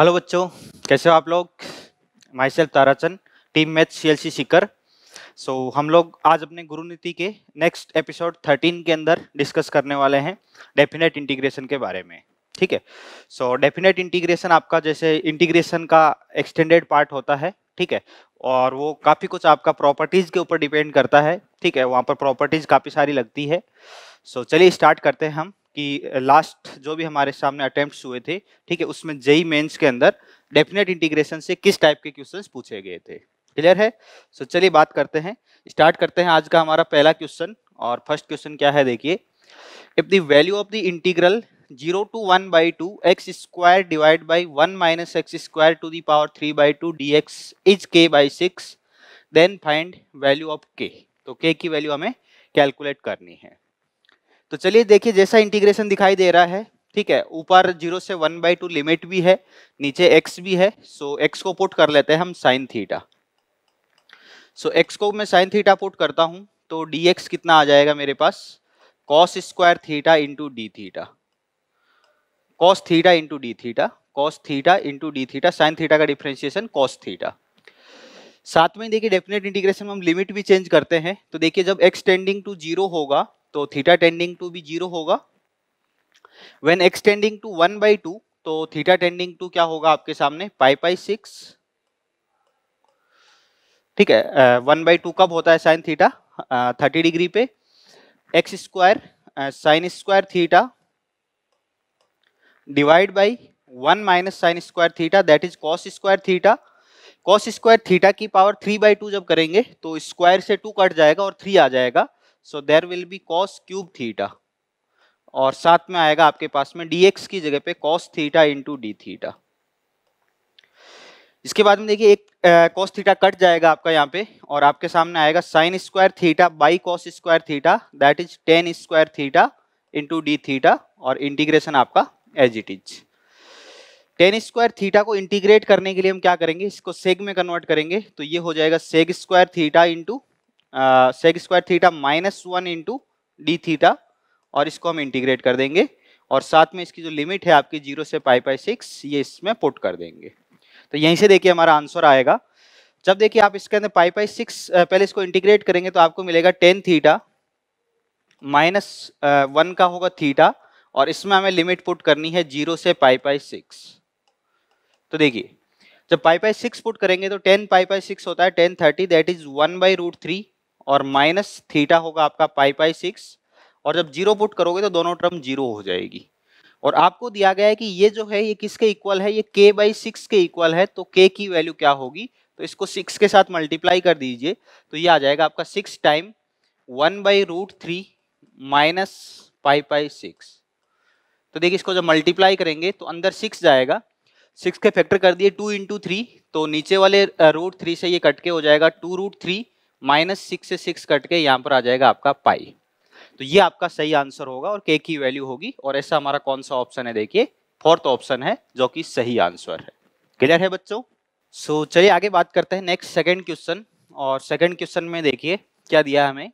Hello बच्चों कैसे हो आप लोग myself Tarachand team math C L C Sikar so हम लोग आज अपने गुरु नीति के नेक्स्ट एपिसोड 13 के अंदर डिस्कस करने वाले हैं डेफिनेट इंटीग्रेशन के बारे में ठीक है सो डेफिनेट इंटीग्रेशन आपका जैसे इंटीग्रेशन का एक्सटेंडेड पार्ट होता है ठीक है और वो काफ़ी कुछ आपका प्रॉपर्टीज़ के ऊपर डिपेंड करता है ठीक है वहाँ पर प्रॉपर्टीज़ काफ़ी सारी लगती है सो so, चलिए स्टार्ट करते हैं हम कि लास्ट जो भी हमारे सामने अटेम्प्ट हुए थे ठीक है उसमें जई मेन्स के अंदर डेफिनेट इंटीग्रेशन से किस टाइप के क्वेश्चन पूछे गए थे क्लियर है सो so, चलिए बात करते हैं स्टार्ट करते हैं आज का हमारा पहला क्वेश्चन और फर्स्ट क्वेश्चन क्या है देखिए if the value of the integral zero to one by two x square divide by one minus x square to the power three by two d x is k by six then find value of k तो के की value हमें calculate करनी है तो चलिए देखिए जैसा इंटीग्रेशन दिखाई दे रहा है ठीक है ऊपर जीरो से वन बाई टू लिमिट भी है नीचे एक्स भी है सो एक्स को पुट कर लेते हैं हम साइन थीटा सो एक्स को मैं साइन थीटा पुट करता हूँ तो डी एक्स कितना आ जाएगा मेरे पास cos square theta into d theta cos theta into d theta cos theta into d theta sine theta का डिफ्रेंशिएशन कॉस थीटा साथ में देखिए डेफिनेट इंटीग्रेशन में हम लिमिट भी चेंज करते हैं तो देखिए जब एक्स टेंडिंग टू जीरो होगा तो थीटा टेंडिंग टू भी जीरो होगा when x tending to one by two तो थीटा टेंडिंग टू क्या होगा आपके सामने पाई पाई सिक्स ठीक है वन बाई टू कब होता है साइन थीटा थर्टी डिग्री पे x square sine square theta divide by one minus sine square theta that is cos square theta cos square theta की पावर थ्री बाई टू जब करेंगे तो square से to cut जाएगा और three आ जाएगा so there will be cos cube theta और साथ में आएगा आपके पास में एक्स की जगह पे cos theta into d theta इसके बाद में देखिए एक कॉस थीटा कट जाएगा आपका यहाँ पे और आपके सामने आएगा sine square theta by cos square theta that is tan square theta into d theta और इंटीग्रेशन आपका as it is tan square theta को इंटीग्रेट करने के लिए हम क्या करेंगे इसको सेग में कन्वर्ट करेंगे तो ये हो जाएगा sec square theta into sec square theta minus one into d theta और इसको हम इंटीग्रेट कर देंगे और साथ में इसकी जो लिमिट है आपकी जीरो से पाई पाई सिक्स ये इसमें पुट कर देंगे तो यहीं से देखिए हमारा आंसर आएगा जब देखिए आप इसके अंदर पाई पाई सिक्स पहले इसको इंटीग्रेट करेंगे तो आपको मिलेगा टेन थीटा माइनस वन का होगा थीटा और इसमें हमें लिमिट पुट करनी है जीरो से पाई पाई सिक्स तो देखिए जब पाई पाई सिक्स पुट करेंगे तो टेन पाई पाई सिक्स होता है tan thirty that is one by root three और माइनस थीटा होगा आपका पाई पाई सिक्स और जब जीरो पुट करोगे तो दोनों टर्म जीरो हो जाएगी और आपको दिया गया है कि ये जो है ये किसके इक्वल है ये के बाई सिक्स के इक्वल है तो के की वैल्यू क्या होगी तो इसको सिक्स के साथ मल्टीप्लाई कर दीजिए तो ये आ जाएगा आपका six time one by root three minus pi pi six तो देखिए इसको जब मल्टीप्लाई करेंगे तो अंदर सिक्स जाएगा सिक्स के फैक्टर कर दिए टू इंटू थ्री तो नीचे वाले रूट थ्री से ये कट के हो जाएगा two root three minus six से सिक्स कट के यहाँ पर आ जाएगा आपका पाई तो ये आपका सही आंसर होगा और के की वैल्यू होगी और ऐसा हमारा कौन सा ऑप्शन है देखिए फोर्थ ऑप्शन है जो कि सही आंसर है क्लियर है बच्चों सो so, चलिए आगे बात करते हैं नेक्स्ट सेकेंड क्वेश्चन और सेकेंड क्वेश्चन में देखिए क्या दिया हमें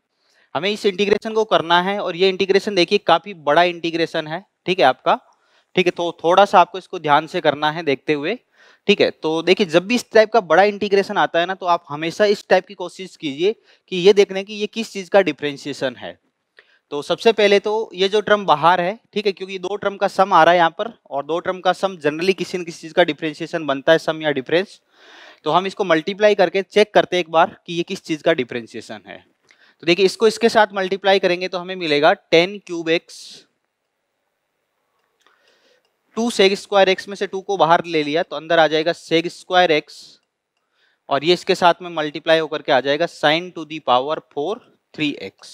हमें इस इंटीग्रेशन को करना है और ये इंटीग्रेशन देखिए काफ़ी बड़ा इंटीग्रेशन है ठीक है आपका ठीक है तो थोड़ा सा आपको इसको ध्यान से करना है देखते हुए ठीक है तो देखिए जब भी इस टाइप का बड़ा इंटीग्रेशन आता है ना तो आप हमेशा इस टाइप की कोशिश कीजिए कि ये देखने की ये किस चीज़ का डिफ्रेंशिएशन है तो सबसे पहले तो ये जो टर्म बाहर है ठीक है क्योंकि दो टर्म का सम आ रहा है यहाँ पर और दो टर्म का सम जनरली किसी न किसी चीज़ का डिफ्रेंशिएशन बनता है सम या डिफरेंस तो हम इसको मल्टीप्लाई करके चेक करते हैं एक बार कि ये किस चीज़ का डिफ्रेंशिएशन है तो देखिए इसको इसके साथ मल्टीप्लाई करेंगे तो हमें मिलेगा tan cube x two sec square x में से टू को बाहर ले लिया तो अंदर आ जाएगा सेग स्क्वायर एक्स और ये इसके साथ में मल्टीप्लाई होकर के आ जाएगा sine to the power four three x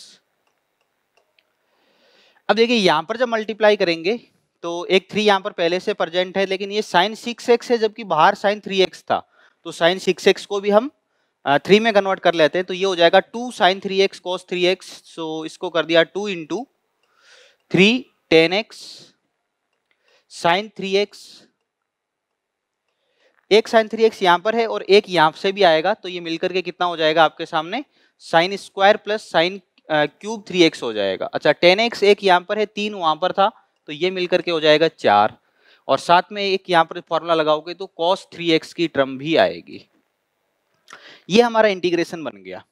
अब देखिए यहां पर जब मल्टीप्लाई करेंगे तो एक थ्री यहाँ पर पहले से प्रजेंट है लेकिन ये साइन सिक्स एक्स है जबकि बाहर साइन थ्री एक्स था तो साइन सिक्स एक्स को भी हम थ्री में कन्वर्ट कर लेते हैं तो ये हो जाएगा two sine three x cos three x so इसको कर दिया two into three tan x sine three x एक साइन थ्री एक्स यहाँ पर है और एक यहाँ से भी आएगा तो ये मिलकर के कितना हो जाएगा आपके सामने sine square plus sine cube three x हो जाएगा अच्छा टेन एक्स एक यहाँ पर है तीन वहाँ पर था तो ये मिलकर के हो जाएगा चार और साथ में एक यहाँ पर फॉर्मूला लगाओगे तो कॉस थ्री एक्स की टर्म भी आएगी ये हमारा इंटीग्रेशन बन गया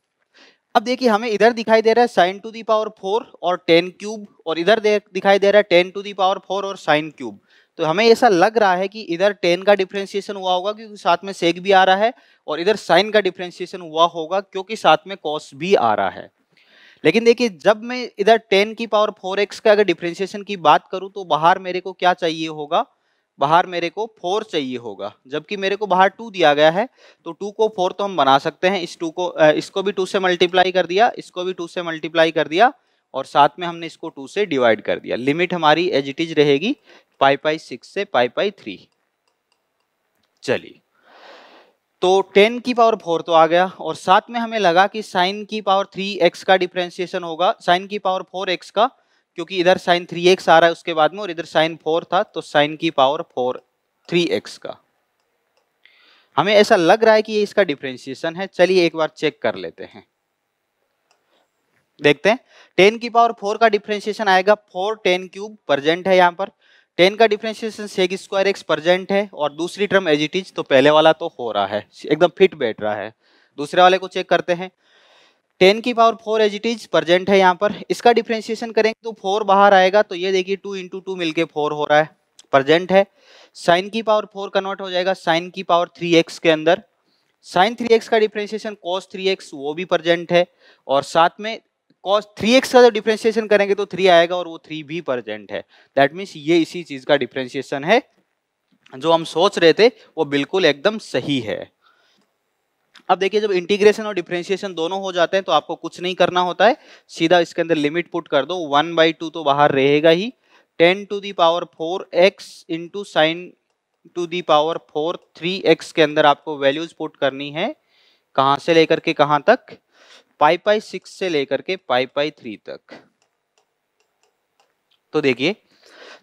अब देखिए हमें इधर दिखाई दे रहा है sine to the power four और टेन क्यूब और इधर दिखाई दे रहा है tan to the power four और साइन क्यूब तो हमें ऐसा लग रहा है कि इधर टेन का डिफ्रेंशिएशन हुआ होगा क्योंकि साथ में सेक भी आ रहा है और इधर साइन का डिफ्रेंशिएशन हुआ होगा क्योंकि साथ में कॉस भी आ रहा है लेकिन देखिए जब मैं इधर टेन की पावर फोर एक्स का अगर डिफ्रेंसिएशन की बात करूँ तो बाहर मेरे को क्या चाहिए होगा बाहर मेरे को फोर चाहिए होगा जबकि मेरे को बाहर टू दिया गया है तो टू को फोर तो हम बना सकते हैं इस टू को इसको भी टू से मल्टीप्लाई कर दिया इसको भी टू से मल्टीप्लाई कर दिया और साथ में हमने इसको टू से डिवाइड कर दिया लिमिट हमारी एज इट इज रहेगी पाई पाई सिक्स से पाई पाई थ्री चलिए तो टेन की पावर फोर तो आ गया और साथ में हमें लगा कि साइन की पावर थ्री एक्स का डिफ्रेंसिएशन होगा साइन की पावर फोर एक्स का क्योंकि इधर साइन थ्री एक्स आ रहा है उसके बाद में और इधर साइन फोर था तो साइन की पावर फोर थ्री एक्स का हमें ऐसा लग रहा है कि ये इसका डिफ्रेंसिएशन है चलिए एक बार चेक कर लेते हैं देखते हैं टेन की पावर फोर का डिफ्रेंशिएशन आएगा फोर टेन क्यूब प्रजेंट है यहाँ पर टेन का differentiation sec square x present है और दूसरी टर्म एज इट इज तो पहले वाला तो हो रहा है एकदम फिट बैठ रहा है दूसरे वाले को चेक करते हैं टेन की power four as it is present है यहाँ पर इसका डिफ्रेंशिएशन करेंगे तो फोर बाहर आएगा तो ये देखिए टू इंटू टू मिलकर फोर हो रहा है प्रजेंट है साइन की पावर फोर कन्वर्ट हो जाएगा साइन की पावर थ्री एक्स के अंदर साइन थ्री एक्स का डिफ्रेंशिएशन कॉस थ्री एक्स वो भी प्रजेंट है और साथ में कॉस थ्री एक्स का जब डिफ्रेंशिएशन करेंगे तो थ्री आएगा और वो थ्री भी परजेंट है दैट मीन्स ये इसी चीज का डिफ्रेंशिएशन है जो हम सोच रहे थे वो बिल्कुल एकदम सही है अब देखिए जब इंटीग्रेशन और डिफ्रेंशिएशन दोनों हो जाते हैं तो आपको कुछ नहीं करना होता है सीधा इसके अंदर लिमिट पुट कर दो वन बाई टू तो बाहर रहेगा ही tan to the power four x into sine to the power four three x के अंदर आपको वैल्यूज पुट करनी है कहाँ से लेकर के कहाँ तक पाई पाई सिक्स से लेकर के पाई पाई थ्री तक तो देखिए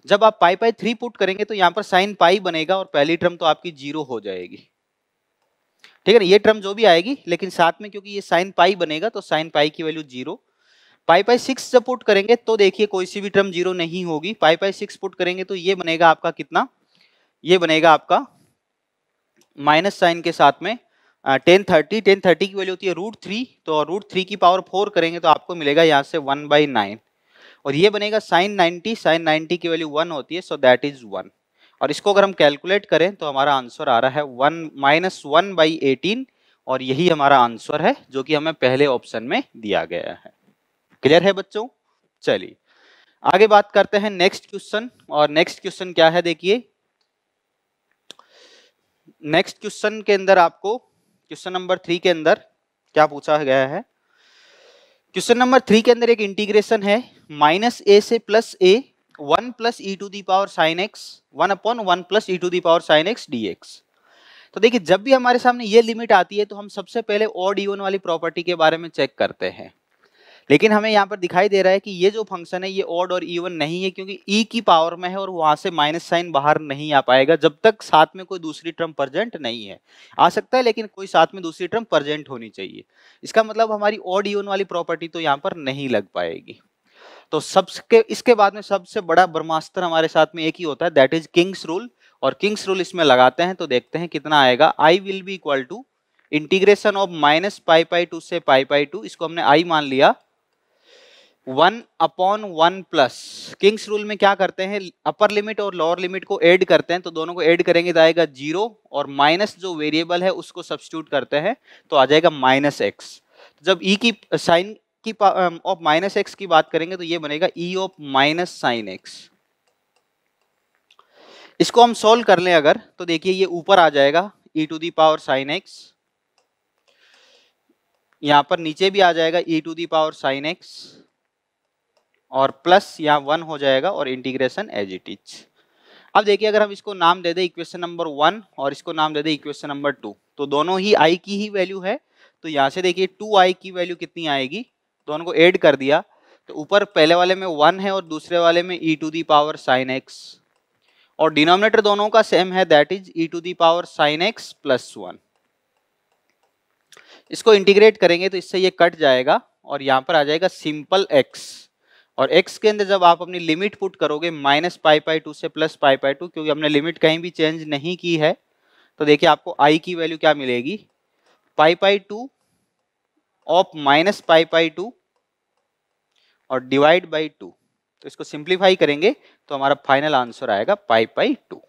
जब आप पाई पाई थ्री पुट करेंगे तो यहां पर साइन पाई बनेगा और पहली टर्म तो आपकी जीरो हो जाएगी ठीक है ना ये टर्म जो भी आएगी लेकिन साथ में क्योंकि ये साइन पाई बनेगा तो साइन पाई की value zero pi pi six जब पुट करेंगे तो देखिए कोई सी भी टर्म जीरो नहीं होगी पाई पाई सिक्स पुट करेंगे तो ये बनेगा आपका कितना ये बनेगा आपका माइनस साइन के साथ में टेन थर्टी टेन थर्टी की वैल्यू होती है रूट थ्री तो रूट थ्री की पावर फोर करेंगे तो आपको मिलेगा यहाँ से वन बाई नाइन और ये बनेगा साइन नाइन्टी साइन नाइन्टी की वैल्यू वन होती है सो दैट इज़ वन और इसको अगर हम कैलकुलेट करें तो हमारा आंसर आ रहा है one minus one by eighteen और यही हमारा आंसर है जो कि हमें पहले ऑप्शन में दिया गया है क्लियर है बच्चों चलिए आगे बात करते हैं नेक्स्ट क्वेश्चन और नेक्स्ट क्वेश्चन क्या है देखिए नेक्स्ट क्वेश्चन के अंदर आपको क्वेश्चन नंबर थ्री के अंदर क्या पूछा गया है क्वेश्चन नंबर थ्री के अंदर एक इंटीग्रेशन है माइनस ए से plus a one plus e to the power sine x one upon one plus e to the power sine x d x तो देखिए जब भी हमारे सामने ये लिमिट आती है तो हम सबसे पहले ऑड इवन वाली प्रॉपर्टी के बारे में चेक करते हैं लेकिन हमें यहाँ पर दिखाई दे रहा है कि ये जो फंक्शन है ये ऑड और ईवन नहीं है क्योंकि ई e की पावर में है और वहां से माइनस साइन बाहर नहीं आ पाएगा जब तक साथ में कोई दूसरी टर्म प्रजेंट नहीं है आ सकता है लेकिन कोई साथ में दूसरी टर्म प्रजेंट होनी चाहिए इसका मतलब हमारी ऑड इवन वाली प्रॉपर्टी तो यहाँ पर नहीं लग पाएगी तो सबसे इसके बाद में सबसे बड़ा ब्रह्मास्त्र हमारे साथ में एक ही होता है दैट इज किंग्स रूल और किंग्स रूल इसमें लगाते हैं तो देखते हैं कितना आएगा I will be equal to integration of minus pi pi two से पाई पाई टू इसको हमने आई मान लिया one upon one plus king's rule में क्या करते हैं अपर लिमिट और लोअर लिमिट को ऐड करते हैं तो दोनों को ऐड करेंगे तो आएगा जीरो और माइनस जो वेरिएबल है उसको सब्सिट्यूट करते हैं तो आ जाएगा माइनस एक्स जब ई e की साइन की ऑफ माइनस एक्स की बात करेंगे तो ये बनेगा e of minus sign x इसको हम सोल्व कर लें अगर तो देखिए ये ऊपर आ जाएगा e to the power sine x यहाँ पर नीचे भी आ जाएगा e to the power sine x और प्लस यहाँ वन हो जाएगा और इंटीग्रेशन एज इट इज अब देखिए अगर हम इसको नाम दे दें इक्वेशन नंबर वन और इसको नाम दे दें इक्वेशन नंबर टू तो दोनों ही आई की ही वैल्यू है तो यहाँ से देखिए टू आई की वैल्यू कितनी आएगी दोनों को ऐड कर दिया तो ऊपर पहले वाले में वन है और दूसरे वाले में e to the power sine x और डिनोमिनेटर दोनों का सेम है that is e to the power sine x plus one इसको इंटीग्रेट करेंगे तो इससे ये कट जाएगा और यहाँ पर आ जाएगा सिंपल एक्स और x के अंदर जब आप अपनी लिमिट पुट करोगे माइनस पाई पाई टू से प्लस पाई पाई टू क्योंकि हमने लिमिट कहीं भी चेंज नहीं की है तो देखिए आपको i की वैल्यू क्या मिलेगी pi pi two of minus pi pi two और डिवाइड बाई टू तो इसको सिंप्लीफाई करेंगे तो हमारा फाइनल आंसर आएगा पाई पाई टू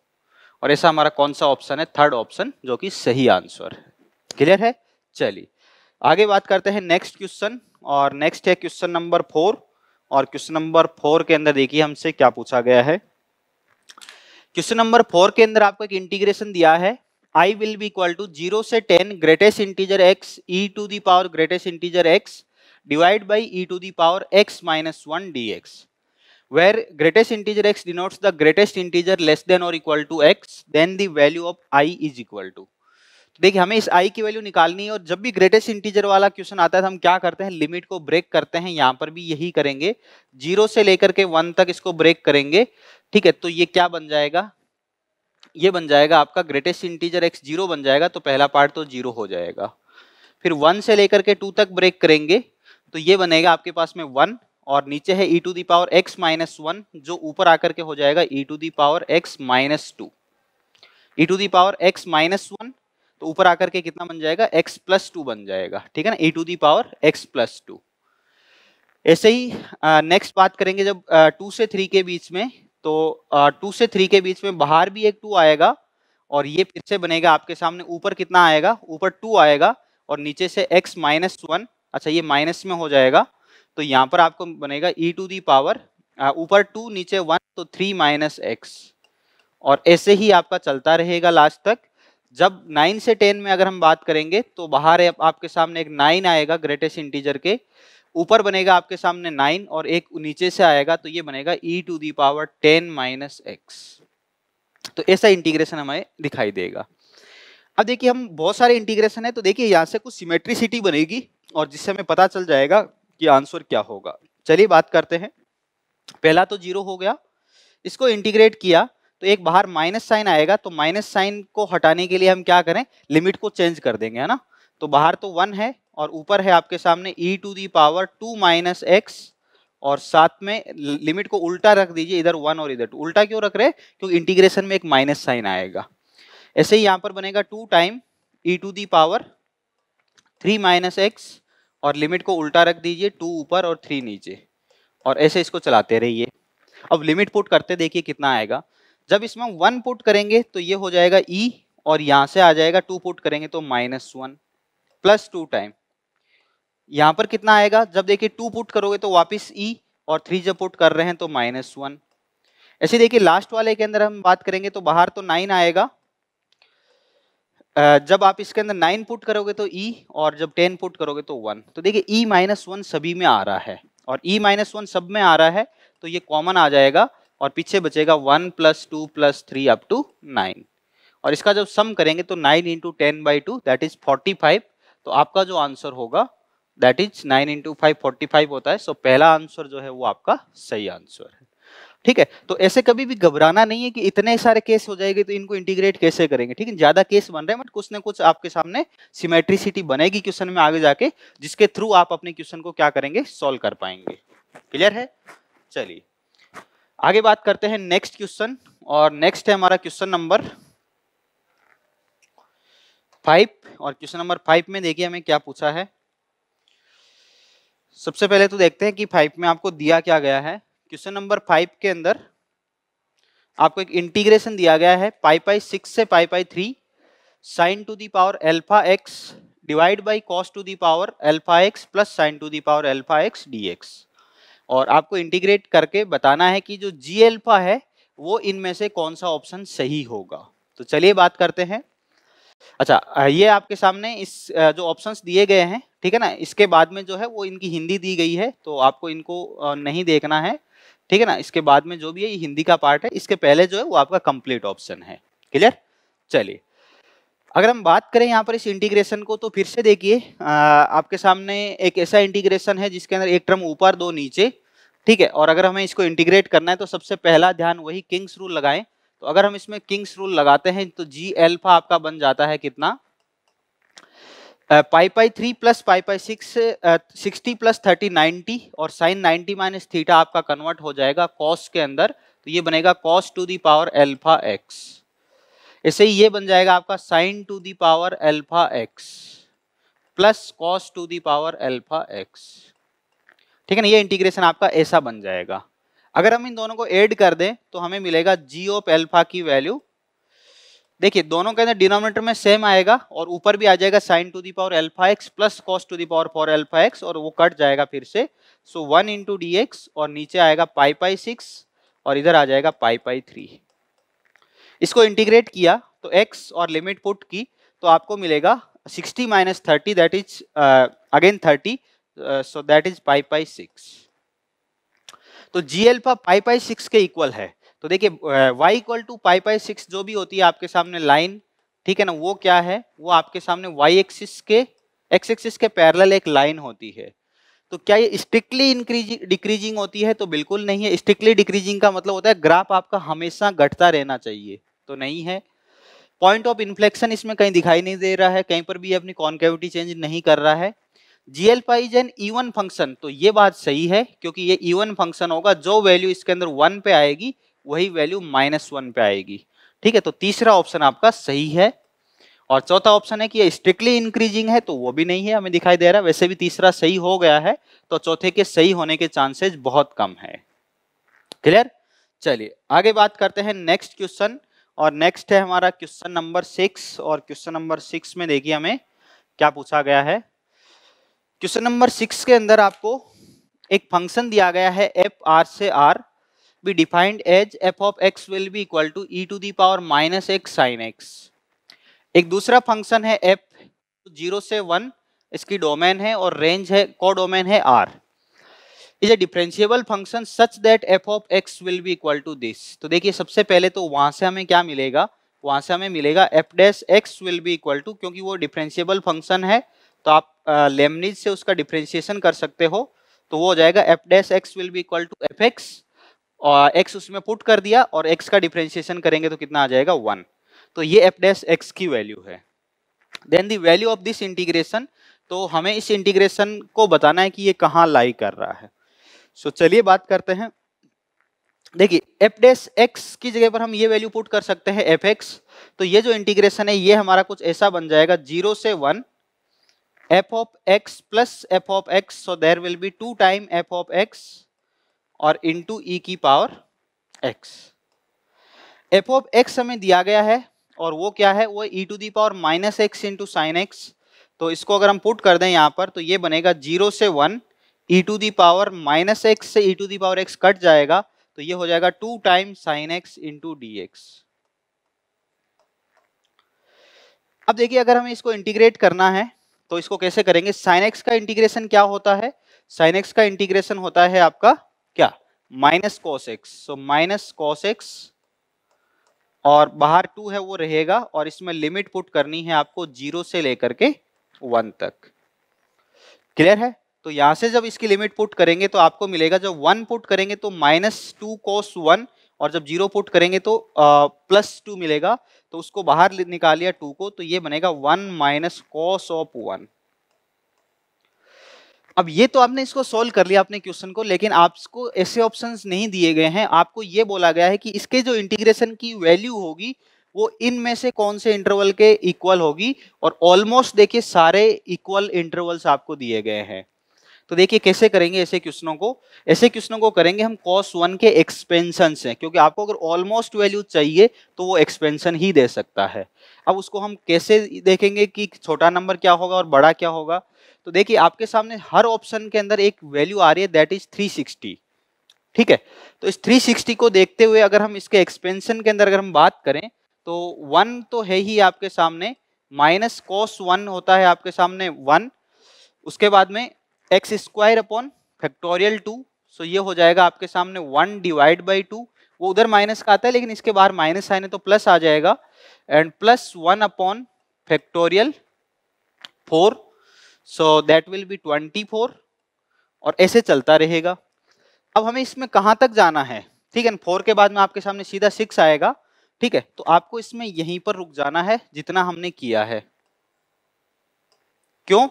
और ऐसा हमारा कौन सा ऑप्शन है थर्ड ऑप्शन जो कि सही आंसर है क्लियर है चलिए आगे बात करते हैं नेक्स्ट क्वेश्चन और नेक्स्ट है क्वेश्चन नंबर फोर और क्वेश्चन नंबर फोर के अंदर देखिए हमसे क्या पूछा गया है क्वेश्चन नंबर फोर के अंदर आपको एक इंटीग्रेशन दिया है I will be equal to zero से ten greatest integer x e to the power greatest integer x divide by e to the power x minus one d x where greatest integer x denotes the greatest integer less than और equal to x then value of I is equal to देखिए हमें इस आई की value निकालनी है और जब भी ग्रेटेस्ट इंटीजर वाला क्वेश्चन आता है तो हम क्या करते हैं लिमिट को ब्रेक करते हैं यहाँ पर भी यही करेंगे जीरो से लेकर के वन तक इसको ब्रेक करेंगे ठीक है तो ये क्या बन जाएगा ये बन जाएगा आपका ग्रेटेस्ट इंटीजर एक्स जीरो बन जाएगा तो पहला पार्ट तो जीरो हो जाएगा फिर वन से लेकर के टू तक ब्रेक करेंगे तो ये बनेगा आपके पास में वन और नीचे है e to the power x minus one जो ऊपर आकर के हो जाएगा e to the power x minus two e to the power x minus one तो ऊपर आकर के कितना बन जाएगा x प्लस टू बन जाएगा ठीक है ना e to the power x plus two ऐसे ही नेक्स्ट बात करेंगे जब टू से थ्री के बीच में तो टू से थ्री के बीच में बाहर भी एक टू आएगा और ये फिर से बनेगा आपके सामने ऊपर कितना आएगा ऊपर टू आएगा और नीचे से x माइनस वन अच्छा ये माइनस में हो जाएगा तो यहाँ पर आपको बनेगा e टू दी पावर ऊपर टू नीचे वन तो थ्री माइनस एक्स और ऐसे ही आपका चलता रहेगा लास्ट तक जब नाइन से टेन में अगर हम बात करेंगे तो बाहर आप, आपके सामने एक नाइन आएगा ग्रेटेस्ट इंटीजर के ऊपर बनेगा आपके सामने नाइन और एक नीचे से आएगा तो ये बनेगा e to the power ten minus x तो ऐसा इंटीग्रेशन हमें दिखाई देगा अब देखिए हम बहुत सारे इंटीग्रेशन है तो देखिए यहाँ से कुछ सिमेट्रिसिटी बनेगी और जिससे हमें पता चल जाएगा कि आंसर क्या होगा चलिए बात करते हैं पहला तो जीरो हो गया इसको इंटीग्रेट किया तो एक बाहर माइनस साइन आएगा तो माइनस साइन को हटाने के लिए हम क्या करें लिमिट को चेंज कर देंगे है ना तो बाहर तो वन है और ऊपर है आपके सामने e to the power two minus x और साथ में लिमिट को उल्टा रख दीजिए इधर वन और इधर टू उल्टा क्यों रख रहे हैं क्योंकि इंटीग्रेशन में एक माइनस साइन आएगा ऐसे ही यहाँ पर बनेगा two time e to the power three minus x और लिमिट को उल्टा रख दीजिए टू ऊपर और थ्री नीचे और ऐसे इसको चलाते रहिए अब लिमिट पुट करते देखिए कितना आएगा जब इसमें वन पुट करेंगे तो ये हो जाएगा ई e, और यहाँ से आ जाएगा टू पुट करेंगे तो minus one plus two time यहाँ पर कितना आएगा जब देखिए टू पुट करोगे तो वापस ई e, और थ्री जब पुट कर रहे हैं तो माइनस वन ऐसे देखिए लास्ट वाले के अंदर हम बात करेंगे तो बाहर तो नाइन आएगा जब आप इसके अंदर नाइन पुट करोगे तो ई e, और जब टेन पुट करोगे तो वन तो देखिए ई माइनस वन सभी में आ रहा है और ई माइनस वन सब में आ रहा है तो ये कॉमन आ जाएगा और पीछे बचेगा one plus two plus three up to nine और इसका जब सम करेंगे तो nine into ten by two that is forty five तो आपका जो आंसर होगा that is nine into five forty five होता है सो पहला आंसर जो है वो आपका सही आंसर है ठीक है तो ऐसे कभी भी घबराना नहीं है कि इतने सारे केस हो जाएंगे तो इनको इंटीग्रेट कैसे करेंगे ठीक है ज्यादा केस बन रहे हैं बट कुछ ना कुछ आपके सामने सिमेट्रिसिटी बनेगी क्वेश्चन में आगे जाके जिसके थ्रू आप अपने क्वेश्चन को क्या करेंगे सॉल्व कर पाएंगे क्लियर है चलिए आगे बात करते हैं नेक्स्ट क्वेश्चन और नेक्स्ट है हमारा क्वेश्चन नंबर फाइव और क्वेश्चन नंबर फाइव में देखिए हमें क्या पूछा है सबसे पहले तो देखते हैं कि फाइव में आपको दिया क्या गया है क्वेश्चन नंबर फाइव के अंदर आपको एक इंटीग्रेशन दिया गया है पाई पाई सिक्स से pi pi three sine to the power alpha x divide by cos to the power alpha x plus sine to the power alpha x d x और आपको इंटीग्रेट करके बताना है कि जो जी एल्फा है वो इनमें से कौन सा ऑप्शन सही होगा तो चलिए बात करते हैं अच्छा ये आपके सामने इस जो ऑप्शंस दिए गए हैं ठीक है ना इसके बाद में जो है वो इनकी हिंदी दी गई है तो आपको इनको नहीं देखना है ठीक है ना इसके बाद में जो भी है ये हिंदी का पार्ट है इसके पहले जो है वो आपका कंप्लीट ऑप्शन है क्लियर चलिए अगर हम बात करें यहाँ पर इस इंटीग्रेशन को तो फिर से देखिए आपके सामने एक ऐसा इंटीग्रेशन है जिसके अंदर एक टर्म ऊपर दो नीचे ठीक है और अगर हमें इसको इंटीग्रेट करना है तो सबसे पहला ध्यान वही किंग्स रूल लगाएं तो अगर हम इसमें किंग्स रूल लगाते हैं तो जी एल्फा आपका बन जाता है कितना pi pi three plus pi pi six sixty plus thirty ninety और साइन नाइन्टी माइनस थीटा आपका कन्वर्ट हो जाएगा कॉस के अंदर तो ये बनेगा cos to the power alpha x ही ये बन जाएगा आपका sine to the power alpha x plus cos to the power alpha x ठीक है ना ये इंटीग्रेशन आपका ऐसा बन जाएगा अगर हम इन दोनों को ऐड कर दें तो हमें मिलेगा जी ओ एल्फा की वैल्यू देखिए दोनों के अंदर डिनोमिनेटर में सेम आएगा और ऊपर भी आ जाएगा sine to the power alpha x plus cos to the power four alpha x और वो कट जाएगा फिर से so one into d x और नीचे आएगा पाई पाई सिक्स और इधर आ जाएगा पाई पाई थ्री इसको इंटीग्रेट किया तो एक्स और लिमिट पुट की तो आपको मिलेगा sixty minus thirty that is again thirty so that is pi pi six तो g alpha pi pi six के इक्वल है तो देखिए y equal to pi pi six जो भी होती है आपके सामने लाइन ठीक है ना वो क्या है वो आपके सामने वाई एक्सिस के एक्स एक्सिस के पैरेलल एक लाइन होती है तो क्या ये स्ट्रिक्टली इंक्रीजिंग डिक्रीजिंग होती है तो बिल्कुल नहीं है स्ट्रिक्टली डिक्रीजिंग का मतलब होता है ग्राफ आपका हमेशा घटता रहना चाहिए तो नहीं है पॉइंट ऑफ इन्फ्लेक्शन इसमें कहीं दिखाई नहीं दे रहा है कहीं पर भी अपनी कॉन्केविटी चेंज नहीं कर रहा है जीएल पाइज एन ईवन फंक्शन तो ये बात सही है क्योंकि ये ईवन फंक्शन होगा जो वैल्यू इसके अंदर वन पे आएगी वही वैल्यू माइनस वन पे आएगी ठीक है तो तीसरा ऑप्शन आपका सही है और चौथा ऑप्शन है कि ये स्ट्रिक्टली इंक्रीजिंग है तो वो भी नहीं है हमें दिखाई दे रहा है वैसे भी तीसरा सही हो गया है तो चौथे के सही होने के चांसेज बहुत कम है क्लियर चलिए आगे बात करते हैं नेक्स्ट क्वेश्चन और नेक्स्ट है हमारा क्वेश्चन नंबर सिक्स और क्वेश्चन नंबर सिक्स में देखिए हमें क्या पूछा गया है क्वेश्चन नंबर सिक्स के अंदर आपको एक फंक्शन दिया गया है एफ आर से are be defined as f of x will be equal to e to the power minus x sine x एक दूसरा फंक्शन है एफ जीरो से वन इसकी डोमेन है और रेंज है को डोमेन है R is a differentiable function such that f of x will be equal to this तो देखिए सबसे पहले तो वहां से हमें क्या मिलेगा वहां से हमें मिलेगा f dash x will be equal to क्योंकि वो डिफ्रेंशियबल फंक्शन है तो आप लेमनिज से उसका डिफ्रेंशिएशन कर सकते हो तो वो हो जाएगा f dash x will be equal to f x और एक्स उसमें पुट कर दिया और एक्स का डिफ्रेंशिएशन करेंगे तो कितना आ जाएगा वन तो ये एफ डैश एक्स की वैल्यू है then the value of this integration तो हमें इस इंटीग्रेशन को बताना है कि ये कहाँ लाई कर रहा है सो so, चलिए बात करते हैं देखिए एफ डेस एक्स की जगह पर हम ये वैल्यू पुट कर सकते हैं एफ एक्स तो ये जो इंटीग्रेशन है ये हमारा कुछ ऐसा बन जाएगा जीरो से one f of x plus f of x so there will be two time f of x और इन टू ई की power x f of x हमें दिया गया है और वो क्या है वो e to the power minus x into sine x तो इसको अगर हम पुट कर दें यहाँ पर तो ये बनेगा जीरो से one e to the power minus x से e to the power x cut जाएगा तो ये हो जाएगा two time sine x into d x अब देखिए अगर हमें इसको इंटीग्रेट करना है तो इसको कैसे करेंगे साइन एक्स का इंटीग्रेशन क्या होता है साइन एक्स का इंटीग्रेशन होता है आपका क्या minus cos x so minus cos x और बाहर टू है वो रहेगा और इसमें लिमिट पुट करनी है आपको जीरो से लेकर के वन तक क्लियर है तो यहाँ से जब इसकी लिमिट पुट करेंगे तो आपको मिलेगा जब वन पुट करेंगे तो माइनस टू कॉस वन और जब जीरो पुट करेंगे तो प्लस टू मिलेगा तो उसको बाहर निकालिया टू को तो ये बनेगा one minus cos of one अब ये तो आपने इसको सोल्व कर लिया अपने क्वेश्चन को लेकिन आपको ऐसे ऑप्शन नहीं दिए गए हैं आपको ये बोला गया है कि इसके जो इंटीग्रेशन की वैल्यू होगी वो इन में से कौन से इंटरवल के इक्वल होगी और ऑलमोस्ट देखिए सारे इक्वल इंटरवल्स आपको दिए गए हैं तो देखिए कैसे करेंगे ऐसे क्वेश्चनों को ऐसे क्वेश्चनों को करेंगे हम कॉस वन के एक्सपेंशन से क्योंकि आपको अगर ऑलमोस्ट वैल्यू चाहिए तो वो एक्सपेंशन ही दे सकता है अब उसको हम कैसे देखेंगे कि छोटा नंबर क्या होगा और बड़ा क्या होगा तो देखिए आपके सामने हर ऑप्शन के अंदर एक वैल्यू आ रही है दैट इज सिक्सटी ठीक है तो इस सिक्सटी को देखते हुए अगर हम इसके एक्सपेंशन के अंदर अगर हम बात करें तो वन तो है ही आपके सामने माइनस कॉस वन होता है आपके सामने वन उसके बाद में x square upon factorial two so ये हो जाएगा आपके सामने वन डिवाइड बाई टू वो उधर माइनस का आता है लेकिन इसके बाहर माइनस आने तो प्लस आ जाएगा and plus one upon factorial four so that will be twenty four और ऐसे चलता रहेगा अब हमें इसमें कहाँ तक जाना है ठीक है फोर के बाद में आपके सामने सीधा सिक्स आएगा ठीक है तो आपको इसमें यहीं पर रुक जाना है जितना हमने किया है क्यों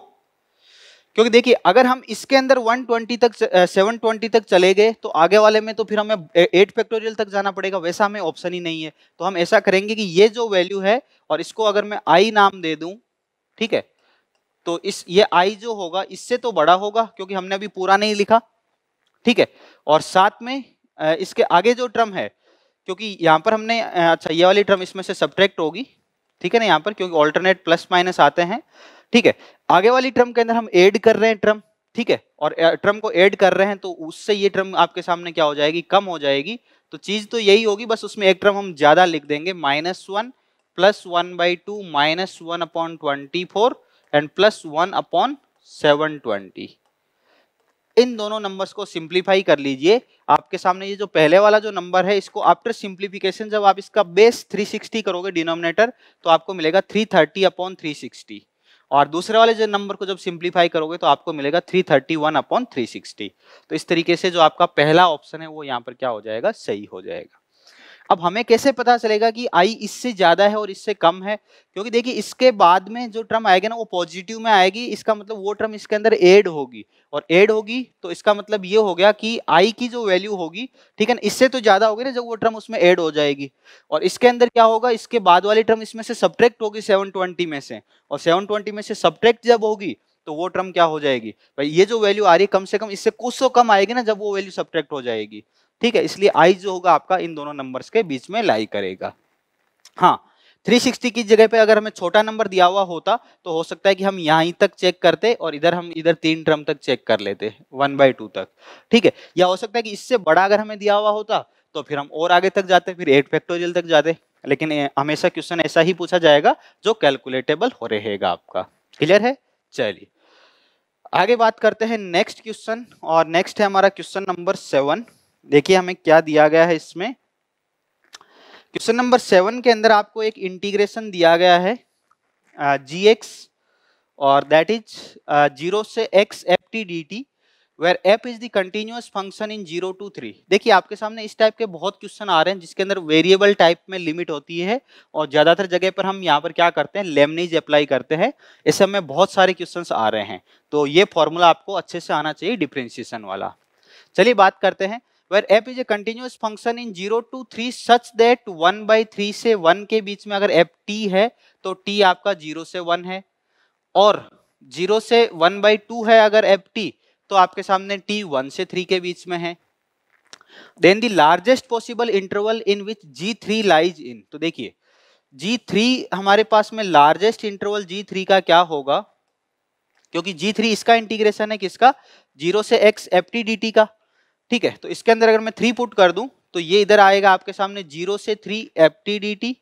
क्योंकि देखिए अगर हम इसके अंदर 120 तक 720 तक चले गए तो आगे वाले में तो फिर हमें 8 फैक्टोरियल तक जाना पड़ेगा वैसा हमें ऑप्शन ही नहीं है तो हम ऐसा करेंगे कि ये जो वैल्यू है और इसको अगर मैं आई नाम दे दूं ठीक है तो इस ये आई जो होगा इससे तो बड़ा होगा क्योंकि हमने अभी पूरा नहीं लिखा ठीक है और साथ में इसके आगे जो ट्रम है क्योंकि यहाँ पर हमने अच्छा ये वाली ट्रम इसमें से सब्ट्रैक्ट होगी ठीक है ना यहाँ पर क्योंकि ऑल्टरनेट प्लस माइनस आते हैं ठीक है आगे वाली ट्रम के अंदर हम एड कर रहे हैं ट्रम ठीक है और ट्रम को ऐड कर रहे हैं तो उससे ये ट्रम आपके सामने क्या हो जाएगी कम हो जाएगी तो चीज तो यही होगी बस उसमें एक ट्रम हम ज्यादा लिख देंगे minus one plus one by two minus one upon twenty four and plus one upon seven twenty इन दोनों नंबर्स को सिंप्लीफाई कर लीजिए आपके सामने ये जो पहले वाला जो नंबर है इसको आफ्टर सिंप्लीफिकेशन जब आप इसका बेस 360 करोगे डिनोमिनेटर तो आपको मिलेगा 330 अपॉन 360 और दूसरे वाले जो नंबर को जब सिंप्लीफाई करोगे तो आपको मिलेगा 331 थर्टी अपॉन थ्री तो इस तरीके से जो आपका पहला ऑप्शन है वो यहाँ पर क्या हो जाएगा सही हो जाएगा अब हमें कैसे पता चलेगा कि आई इससे ज़्यादा है और इससे कम है क्योंकि देखिए इसके बाद में जो टर्म आएगा ना वो पॉजिटिव में आएगी इसका मतलब वो टर्म इसके अंदर एड होगी और एड होगी तो इसका मतलब ये हो गया कि आई की जो वैल्यू होगी ठीक है ना इससे तो ज़्यादा होगी ना जब वो टर्म उसमें एड हो जाएगी और इसके अंदर क्या होगा इसके बाद वाली टर्म इसमें से सब्ट्रैक्ट होगी सेवन में से और सेवन में से सब्ट्रैक्ट जब होगी तो वो टर्म क्या हो जाएगी भाई ये जो वैल्यू आ रही है कम से कम इससे कुछ सौ तो कम आएगी ना जब वो वैल्यू सब्ट्रैक्ट हो जाएगी ठीक है इसलिए आई जो होगा आपका इन दोनों नंबर्स के बीच में लाई करेगा हाँ 360 की जगह पे अगर हमें छोटा नंबर दिया हुआ होता तो हो सकता है कि हम यहाँ तक चेक करते और इधर हम इधर तीन ड्रम तक चेक कर लेते वन बाई टू तक ठीक है या हो सकता है कि इससे बड़ा अगर हमें दिया हुआ होता तो फिर हम और आगे तक जाते फिर एट फैक्टोरियल तक जाते लेकिन हमेशा क्वेश्चन ऐसा ही पूछा जाएगा जो कैलकुलेटेबल हो रहेगा आपका क्लियर है चलिए आगे बात करते हैं नेक्स्ट क्वेश्चन और नेक्स्ट है हमारा क्वेश्चन नंबर सेवन देखिए हमें क्या दिया गया है इसमें क्वेश्चन नंबर सेवन के अंदर आपको एक इंटीग्रेशन दिया गया है जी एक्स और दैट इज जीरो से x f t d t where f is the continuous function in zero to three देखिए आपके सामने इस टाइप के बहुत क्वेश्चन आ रहे हैं जिसके अंदर वेरिएबल टाइप में लिमिट होती है और ज़्यादातर जगह पर हम यहाँ पर क्या करते हैं लेमनीज अप्लाई करते हैं इस सब में बहुत सारे क्वेश्चन आ रहे हैं तो ये फॉर्मूला आपको अच्छे से आना चाहिए डिफ्रेंशिएशन वाला चलिए बात करते हैं where f is a continuous function in 0 to 3 such that 1 by 3 से 1 के बीच में अगर f t है तो t आपका 0 से 1 है और 0 से 1 by 2 है अगर f t तो आपके सामने t 1 से 3 के बीच में है then the largest possible interval in which g3 three lies in तो देखिए g3 हमारे पास में लार्जेस्ट इंटरवल g3 का क्या होगा क्योंकि g3 इसका इंटीग्रेशन है किसका 0 से x f t d t का ठीक है तो इसके अंदर अगर मैं थ्री पुट कर दूं तो ये इधर आएगा आपके सामने जीरो से three f t d t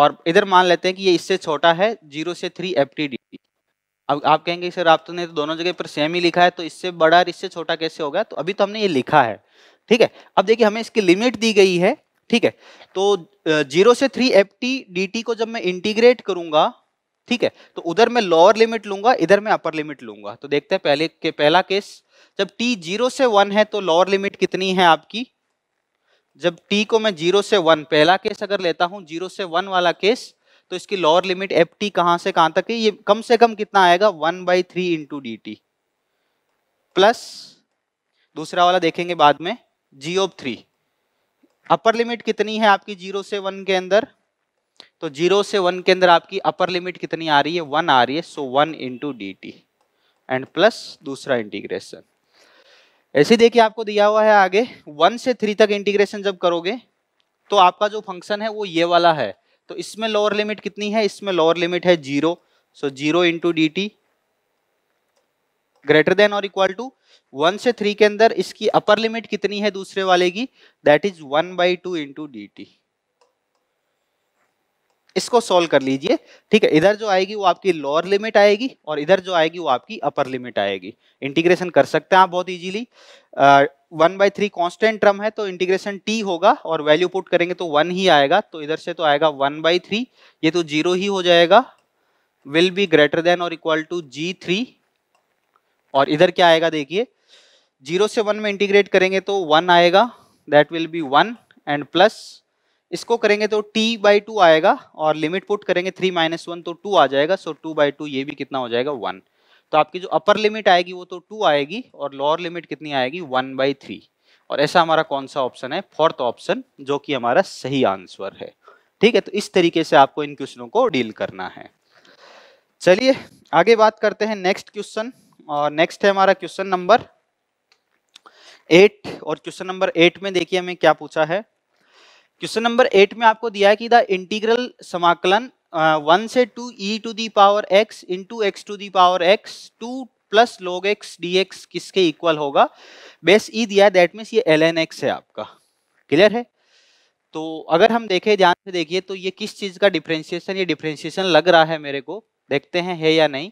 और इधर मान लेते हैं कि ये इससे छोटा है जीरो से three f t d t अब आप कहेंगे सर आप तो ने तो दोनों जगह पर सेम ही लिखा है तो इससे बड़ा इससे छोटा कैसे होगा तो अभी तो हमने ये लिखा है ठीक है अब देखिए हमें इसकी लिमिट दी गई है ठीक है तो जीरो से three f t d t को जब मैं इंटीग्रेट करूंगा ठीक है तो उधर मैं लोअर लिमिट लूंगा इधर मैं अपर लिमिट लूंगा तो देखते हैं पहले के पहला केस जब t जीरो से वन है तो लोअर लिमिट कितनी है आपकी जब t को मैं जीरो से वन पहला केस अगर लेता हूं जीरो से वन वाला केस तो इसकी लोअर लिमिट एफ टी कहां से कहां तक है ये कम से कम कितना आएगा one by three into d t plus दूसरा वाला देखेंगे बाद में जी ओप थ्री अपर लिमिट कितनी है आपकी जीरो से वन के अंदर तो जीरो से वन के अंदर आपकी अपर लिमिट कितनी आ रही है वन आ रही है so one into d t and plus दूसरा इंटीग्रेशन ऐसे देखिए आपको दिया हुआ है आगे वन से थ्री तक इंटीग्रेशन जब करोगे तो आपका जो फंक्शन है वो ये वाला है तो इसमें लोअर लिमिट कितनी है इसमें लोअर लिमिट है zero so zero into d t greater than और इक्वल टू वन से थ्री के अंदर इसकी अपर लिमिट कितनी है दूसरे वाले की that is one by two into d t इसको सॉल्व कर लीजिए ठीक है इधर जो आएगी वो आपकी लोअर लिमिट आएगी और इधर जो आएगी वो आपकी अपर लिमिट आएगी इंटीग्रेशन कर सकते हैं आप बहुत easily one by three constant term है तो इंटीग्रेशन टी होगा और वैल्यू पुट करेंगे तो वन ही आएगा तो इधर से तो आएगा वन बाई थ्री ये तो जीरो ही हो जाएगा विल बी ग्रेटर देन और इक्वल टू जी थ्री और इधर क्या आएगा देखिए जीरो से वन में इंटीग्रेट करेंगे तो वन आएगा that will be one and plus इसको करेंगे तो t बाई टू आएगा और लिमिट पुट करेंगे थ्री माइनस वन तो टू आ जाएगा सो टू बाई टू ये भी कितना हो जाएगा वन तो आपकी जो अपर लिमिट आएगी वो तो टू आएगी और लोअर लिमिट कितनी आएगी वन बाई थ्री और ऐसा हमारा कौन सा ऑप्शन है फोर्थ ऑप्शन जो कि हमारा सही आंसर है ठीक है तो इस तरीके से आपको इन क्वेश्चनों को डील करना है चलिए आगे बात करते हैं नेक्स्ट क्वेश्चन और नेक्स्ट है हमारा क्वेश्चन नंबर एट और क्वेश्चन नंबर एट में देखिए हमें क्या पूछा है क्वेश्चन नंबर एट में आपको दिया है कि द इंटीग्रल समाकलन वन से two e e to the power x into x to the power x two plus log x d x किसके इक्वल होगा बेस ई e दिया है दैट मीन्स ये एल एन एक्स है आपका clear है तो अगर हम देखें ध्यान से देखिए तो ये किस चीज़ का डिफ्रेंशिएशन ये डिफ्रेंशिएशन लग रहा है मेरे को देखते हैं है या नहीं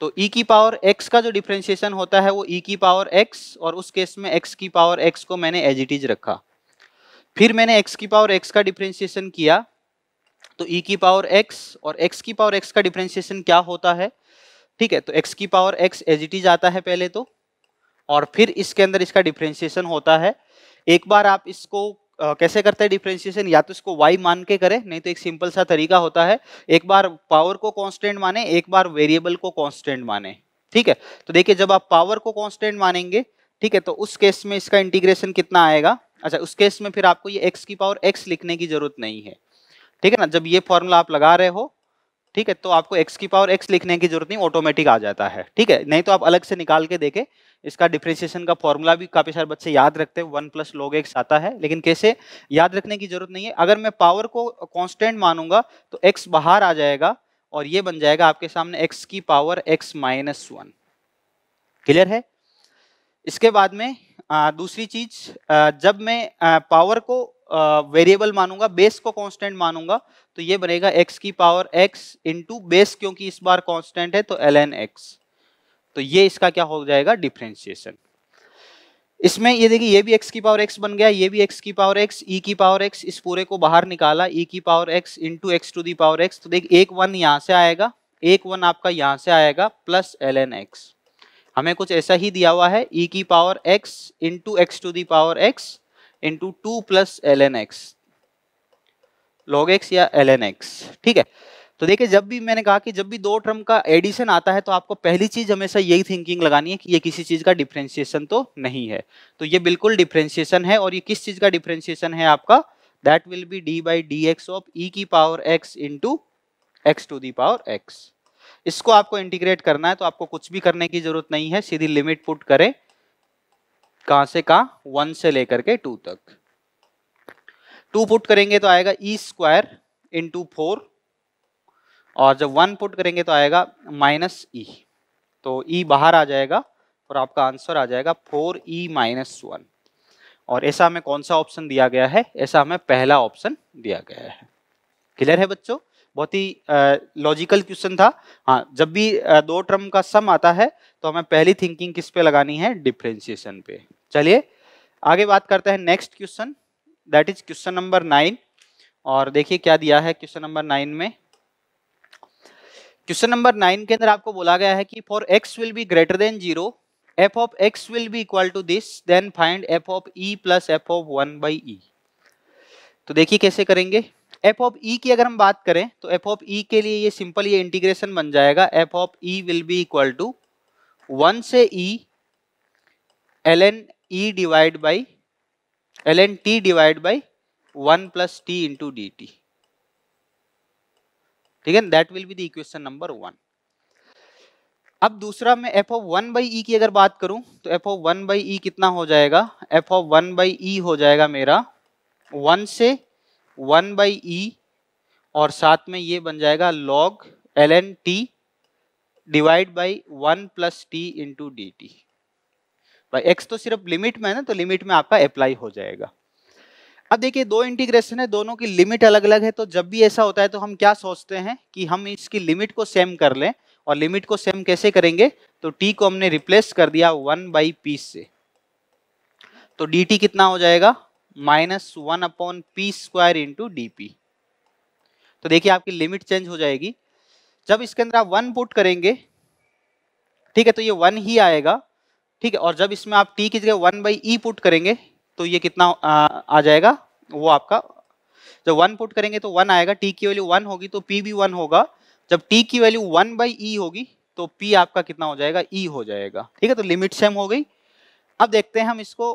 तो e की पावर x का जो डिफ्रेंशिएशन होता है वो e की पावर x और उस केस में x की पावर x को मैंने एज इट इज रखा फिर मैंने एक्स की पावर एक्स का डिफ्रेंशिएशन किया तो ई e की पावर एक्स और एक्स की पावर एक्स का डिफ्रेंशिएशन क्या होता है ठीक है तो एक्स की power x as it is आता है पहले तो और फिर इसके अंदर इसका डिफ्रेंशिएशन होता है एक बार आप इसको आ, कैसे करते हैं डिफ्रेंशिएशन या तो इसको वाई मान के करें नहीं तो एक सिंपल सा तरीका होता है एक बार पावर को कॉन्स्टेंट माने एक बार वेरिएबल को कॉन्स्टेंट माने ठीक है तो देखिए जब आप पावर को कॉन्स्टेंट मानेंगे ठीक है तो उस केस में इसका इंटीग्रेशन कितना आएगा अच्छा उस केस में फिर आपको ये एक्स की पावर एक्स लिखने की जरूरत नहीं है ठीक है ना जब ये फॉर्मूला आप लगा रहे हो ठीक है तो आपको एक्स की पावर एक्स लिखने की जरूरत नहीं ऑटोमेटिक आ जाता है ठीक है नहीं तो आप अलग से निकाल के देखें इसका डिफ्रेंसिएशन का फॉर्मूला भी काफी सारे बच्चे याद रखते हैं वन प्लस लोग एक्स आता है लेकिन कैसे याद रखने की जरूरत नहीं है अगर मैं पावर को कॉन्स्टेंट मानूंगा तो एक्स बाहर आ जाएगा और ये बन जाएगा आपके सामने एक्स की power x minus one clear है इसके बाद में दूसरी चीज जब मैं पावर को वेरिएबल मानूंगा बेस को कांस्टेंट मानूंगा तो ये बनेगा एक्स की पावर एक्स इंटू बेस क्योंकि इस बार कांस्टेंट है तो एल एन एक्स तो ये इसका क्या हो जाएगा डिफ्रेंशिएशन इसमें ये देखिए ये भी एक्स की पावर एक्स बन गया ये भी एक्स की पावर एक्स ई की पावर एक्स इस पूरे को बाहर निकाला ई e की power x into x to the power x तो देख एक वन यहाँ से आएगा एक वन आपका यहाँ से आएगा प्लस एल एन एक्स हमें कुछ ऐसा ही दिया हुआ है e की power x into x to the power x into two plus l n x log x या एल एन एक्स ठीक है तो देखिए जब भी मैंने कहा कि जब भी दो टर्म का एडिशन आता है तो आपको पहली चीज हमेशा यही थिंकिंग लगानी है कि ये किसी चीज का डिफ्रेंसिएशन तो नहीं है तो ये बिल्कुल डिफ्रेंशिएशन है और ये किस चीज का डिफ्रेंशिएशन है आपका that will be d by d x of e की power x into x to the power x इसको आपको इंटीग्रेट करना है तो आपको कुछ भी करने की जरूरत नहीं है सीधी लिमिट पुट करें कहां से कहा वन से लेकर के टू तक टू पुट करेंगे तो आएगा e square into four और जब वन पुट करेंगे तो आएगा माइनस ई e। तो ई e बाहर आ जाएगा और आपका आंसर आ जाएगा फोर ई माइनस वन और ऐसा हमें कौन सा ऑप्शन दिया गया है ऐसा हमें पहला ऑप्शन दिया गया है क्लियर है बच्चों बहुत ही लॉजिकल क्वेश्चन था हाँ जब भी दो टर्म का सम आता है तो हमें पहली थिंकिंग किस पे लगानी है डिफ्रेंसिएशन पे चलिए आगे बात करते हैं next question that is question number nine और देखिए क्या दिया है क्वेश्चन नंबर नाइन में क्वेश्चन नंबर नाइन के अंदर आपको बोला गया है कि for x will be greater than zero f of x will be equal to this then find f of e plus f of one by e तो देखिए कैसे करेंगे एफ ऑफ ई की अगर हम बात करें तो एफ ऑफ ई के लिए ये सिंपल ये इंटीग्रेशन बन जाएगा f of e will be equal to one से e l n e divide by l n t divide by one plus t into d t ठीक है that will be the equation number one अब दूसरा मैं f of one by e की अगर बात करूं तो f of one by e कितना हो जाएगा f of one by e हो जाएगा मेरा वन से वन बाई ई और साथ में ये बन जाएगा log l n t divide by one plus t into d t भाई एक्स तो सिर्फ लिमिट में है ना तो लिमिट में आपका अप्लाई हो जाएगा अब देखिए दो इंटीग्रेशन है दोनों की लिमिट अलग अलग है तो जब भी ऐसा होता है तो हम क्या सोचते हैं कि हम इसकी लिमिट को सेम कर लें और लिमिट को सेम कैसे करेंगे तो टी को हमने रिप्लेस कर दिया वन बाई पी से तो डी कितना हो जाएगा minus one upon p square into d p तो देखिए आपकी लिमिट चेंज हो जाएगी जब इसके अंदर आप वन पुट करेंगे ठीक है तो ये वन ही आएगा ठीक है और जब इसमें आप टी की जगह वन बाई ई पुट करेंगे तो ये कितना आ, आ जाएगा वो आपका जब वन पुट करेंगे तो वन आएगा टी की वैल्यू वन होगी तो पी भी वन होगा जब टी की वैल्यू वन बाई ई होगी तो पी आपका कितना हो जाएगा ई e हो जाएगा ठीक है तो लिमिट सेम हो गई अब देखते हैं हम इसको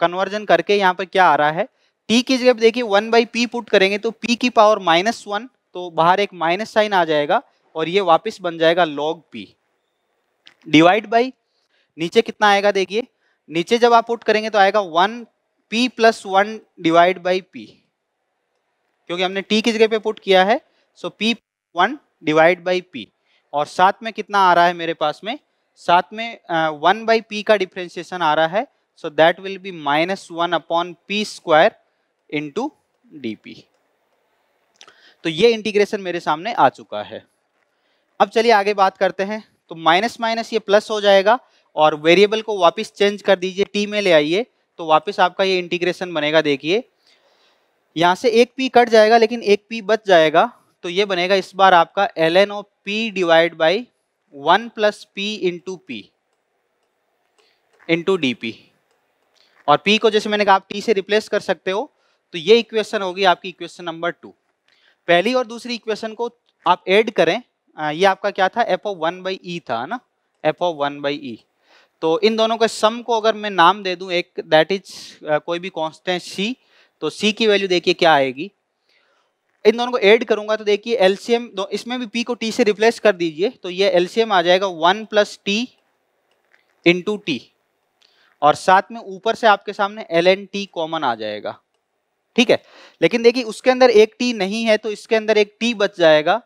कन्वर्जन करके यहाँ पर क्या आ रहा है टी की जगह देखिए वन बाई पी पुट करेंगे तो पी की पावर माइनस वन तो बाहर एक माइनस साइन आ जाएगा और ये वापस बन जाएगा लॉग पी डिवाइड बाई नीचे कितना आएगा देखिए नीचे जब आप पुट करेंगे तो आएगा one p plus one divide by p क्योंकि हमने टी की जगह पे पुट किया है so p one divide by p और साथ में कितना आ रहा है मेरे पास में साथ में वन बाई पी का डिफ्रेंशिएशन आ रहा है so that will be minus one upon p square into d p तो ये इंटीग्रेशन मेरे सामने आ चुका है अब चलिए आगे बात करते हैं तो माइनस माइनस ये प्लस हो जाएगा और वेरिएबल को वापस चेंज कर दीजिए टी में ले आइए तो वापस आपका ये इंटीग्रेशन बनेगा देखिए यहाँ से एक पी कट जाएगा लेकिन एक पी बच जाएगा तो ये बनेगा इस बार आपका l n of p divide by one plus p into p into d p और पी को जैसे मैंने कहा आप टी से रिप्लेस कर सकते हो तो ये इक्वेशन होगी आपकी इक्वेशन नंबर टू पहली और दूसरी इक्वेशन को आप ऐड करें ये आपका क्या था f of one by e था ना f of one by e तो इन दोनों के सम को अगर मैं नाम दे दूं एक दैट इज कोई भी कांस्टेंट सी तो सी की वैल्यू देखिए क्या आएगी इन दोनों को ऐड करूंगा तो देखिए एलसीएम इसमें भी पी को टी से रिप्लेस कर दीजिए तो ये एलसीएम आ जाएगा one plus t into t और साथ में ऊपर से आपके सामने एल एन टी कॉमन आ जाएगा ठीक है लेकिन देखिए उसके अंदर एक टी नहीं है तो इसके अंदर एक टी बच जाएगा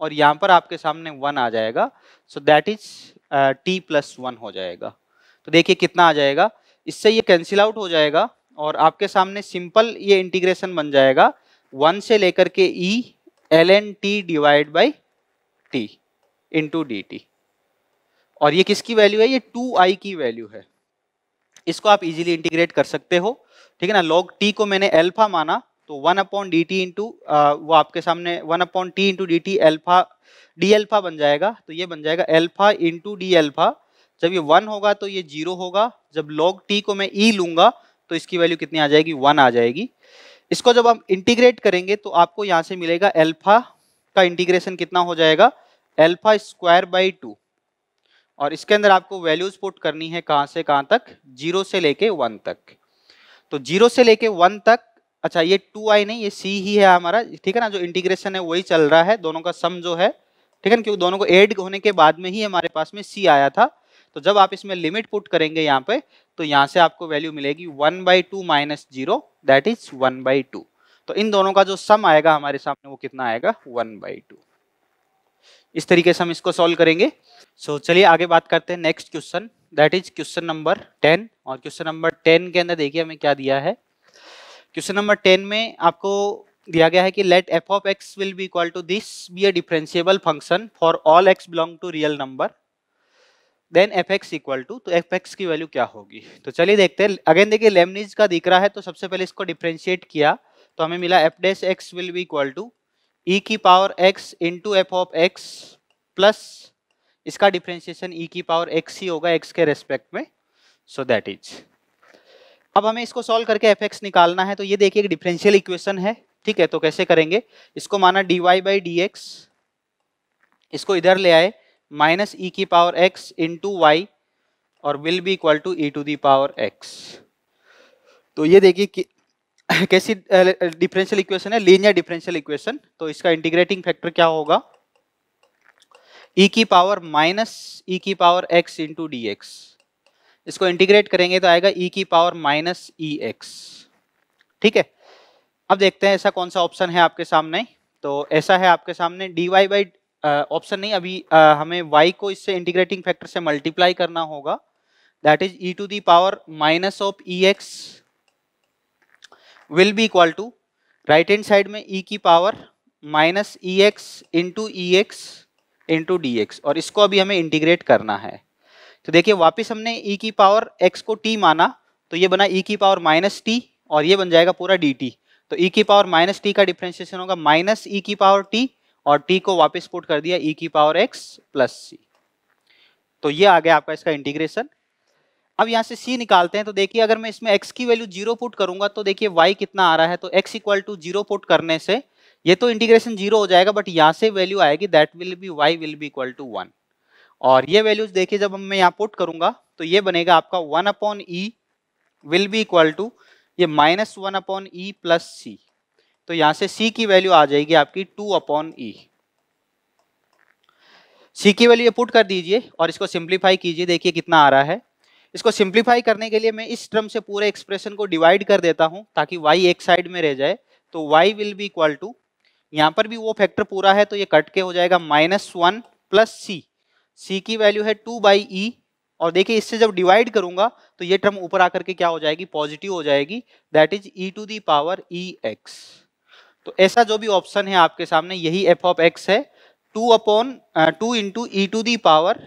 और यहाँ पर आपके सामने वन आ जाएगा so that is t plus one हो जाएगा तो देखिए कितना आ जाएगा इससे ये कैंसिल आउट हो जाएगा और आपके सामने सिंपल ये इंटीग्रेशन बन जाएगा वन से लेकर के e l n t divide by t into d t और ये किसकी वैल्यू है ये टू आई की वैल्यू है इसको आप इजीली इंटीग्रेट कर सकते हो ठीक है ना लॉग टी को मैंने एल्फा माना तो one upon d t into वो आपके सामने one upon t into d t alpha d alpha बन जाएगा तो ये बन जाएगा एल्फा इंटू डी एल्फा जब ये वन होगा तो ये जीरो होगा जब लॉग टी को मैं ई e लूंगा तो इसकी वैल्यू कितनी आ जाएगी वन आ जाएगी इसको जब हम इंटीग्रेट करेंगे तो आपको यहाँ से मिलेगा एल्फा का इंटीग्रेशन कितना हो जाएगा एल्फा स्क्वायर बाई टू और इसके अंदर आपको वैल्यूज पुट करनी है कहाँ से कहाँ तक जीरो से लेके वन तक तो जीरो से लेके वन तक अच्छा ये टू आई नहीं ये सी ही है हमारा ठीक है ना जो इंटीग्रेशन है वही चल रहा है दोनों का सम जो है ठीक है ना क्योंकि दोनों को एड होने के बाद में ही हमारे पास में सी आया था तो जब आप इसमें लिमिट पुट करेंगे यहाँ पे तो यहाँ से आपको वैल्यू मिलेगी one by two minus zero that is one by two तो इन दोनों का जो सम आएगा हमारे सामने वो कितना आएगा वन बाई टू इस तरीके से हम इसको सॉल्व करेंगे सो so, चलिए आगे बात करते हैं next question that is question number ten और क्वेश्चन नंबर टेन के अंदर देखिए हमें क्या दिया है क्वेश्चन नंबर टेन में आपको दिया गया है कि let f of x will be equal to this be a differentiable function for all x belong to real number then f x equal to तो एफ एक्स की वैल्यू क्या होगी तो चलिए देखते हैं अगेन देखिए लेमनिज का दिख रहा है तो सबसे पहले इसको डिफ्रेंशिएट किया तो हमें मिला f dash x will be equal to e की power x into f of x plus इसका डिफ्रेंशिएशन ई e की पावर एक्स ही होगा एक्स के रेस्पेक्ट में सो दैट इज अब हमें इसको सॉल्व करके एफ एक्स निकालना है तो ये देखिए एक डिफरेंशियल इक्वेशन है ठीक है तो कैसे करेंगे इसको माना d y by d x इसको इधर ले आए माइनस ई e की power x into y और will be equal to e to the power x तो ये देखिए कि कैसी डिफरेंशियल इक्वेशन है लीनियर डिफरेंशियल इक्वेशन तो इसका इंटीग्रेटिंग फैक्टर क्या होगा e की पावर माइनस ई की power x into d x इसको इंटीग्रेट करेंगे तो आएगा e की पावर माइनस ई एक्स ठीक है अब देखते हैं ऐसा कौन सा ऑप्शन है आपके सामने तो ऐसा है आपके सामने dy वाई बाई ऑप्शन नहीं अभी uh, हमें वाई को इससे इंटीग्रेटिंग फैक्टर से मल्टीप्लाई करना होगा that is e to the power minus of e x will be equal to right hand side में e की power minus e x into e x into d x और इसको अभी हमें integrate करना है तो देखिए वापस हमने e की पावर एक्स को टी माना तो ये बना e की पावर माइनस टी और ये बन जाएगा पूरा डी टी तो e की पावर माइनस टी का डिफ्रेंशिएशन होगा माइनस ई e की पावर टी और टी को वापस पुट कर दिया ई e की पावर एक्स प्लस सी तो ये आ गया आपका इसका इंटीग्रेशन अब यहाँ से सी निकालते हैं तो देखिए अगर मैं इसमें एक्स की वैल्यू जीरो पुट करूंगा तो देखिए वाई कितना आ रहा है तो x equal to zero put करने से ये तो इंटीग्रेशन जीरो हो जाएगा बट यहाँ से वैल्यू आएगी that will be y will be equal to one और ये वैल्यूज देखिए जब मैं यहाँ पुट करूंगा तो ये बनेगा आपका one upon e will be equal to ये minus one upon e plus c तो यहां से सी की वैल्यू आ जाएगी आपकी टू अपॉन ई सी की वैल्यू पुट कर दीजिए और इसको सिंप्लीफाई कीजिए देखिए कितना आ रहा है इसको सिंप्लीफाई करने के लिए मैं इस टर्म से पूरे एक्सप्रेशन को डिवाइड कर देता हूं ताकि वाई एक साइड में रह जाए तो y will be equal to यहां पर भी वो फैक्टर पूरा है तो ये कट के हो जाएगा minus one plus c c की वैल्यू है टू बाई ई और देखिए इससे जब डिवाइड करूंगा तो ये टर्म ऊपर आकर के क्या हो जाएगी पॉजिटिव हो जाएगी that is e to the power e x तो ऐसा जो भी ऑप्शन है आपके सामने यही एफ ऑफ एक्स है two upon two into e to the power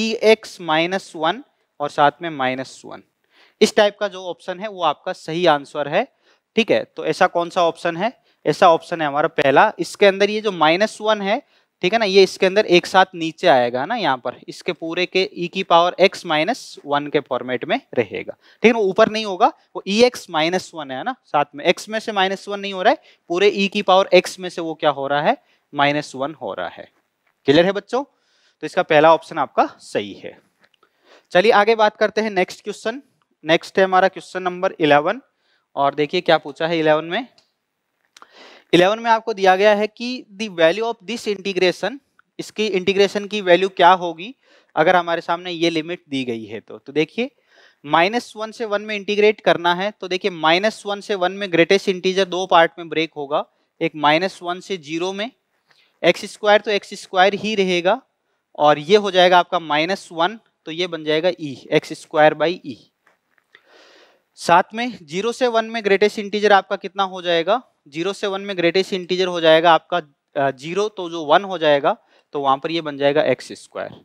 e x minus one और साथ में माइनस वन इस टाइप का जो ऑप्शन है वो आपका सही आंसर है ठीक है तो ऐसा कौन सा ऑप्शन है ऐसा ऑप्शन है हमारा पहला इसके अंदर ये जो माइनस वन है ठीक है ना ये इसके अंदर एक साथ नीचे आएगा ना यहाँ पर इसके पूरे के e की पावर x माइनस वन के फॉर्मेट में रहेगा ठीक है ना ऊपर नहीं होगा वो ई एक्स माइनस वन है ना साथ में x में से माइनस वन नहीं हो रहा है पूरे e की पावर x में से वो क्या हो रहा है माइनस वन हो रहा है क्लियर है बच्चों तो इसका पहला ऑप्शन आपका सही है चलिए आगे बात करते हैं नेक्स्ट क्वेश्चन नेक्स्ट है हमारा क्वेश्चन नंबर इलेवन और देखिए क्या पूछा है इलेवन में इलेवन में आपको दिया गया है कि the value of this integration इसकी इंटीग्रेशन की वैल्यू क्या होगी अगर हमारे सामने ये लिमिट दी गई है तो तो देखिए माइनस वन से वन में इंटीग्रेट करना है तो देखिए माइनस वन से वन में ग्रेटेस्ट इंटीजर दो पार्ट में ब्रेक होगा एक माइनस वन से जीरो में एक्स स्क्वायर तो एक्स स्क्वायर ही रहेगा और ये हो जाएगा आपका माइनस वन तो ये बन जाएगा e x square by e साथ में जीरो से वन में ग्रेटेस्ट इंटीजर आपका कितना हो जाएगा जीरो से वन में ग्रेटेस्ट इंटीजर हो जाएगा आपका जीरो तो जो वन हो जाएगा तो वहाँ पर ये बन जाएगा एक्स स्क्वायर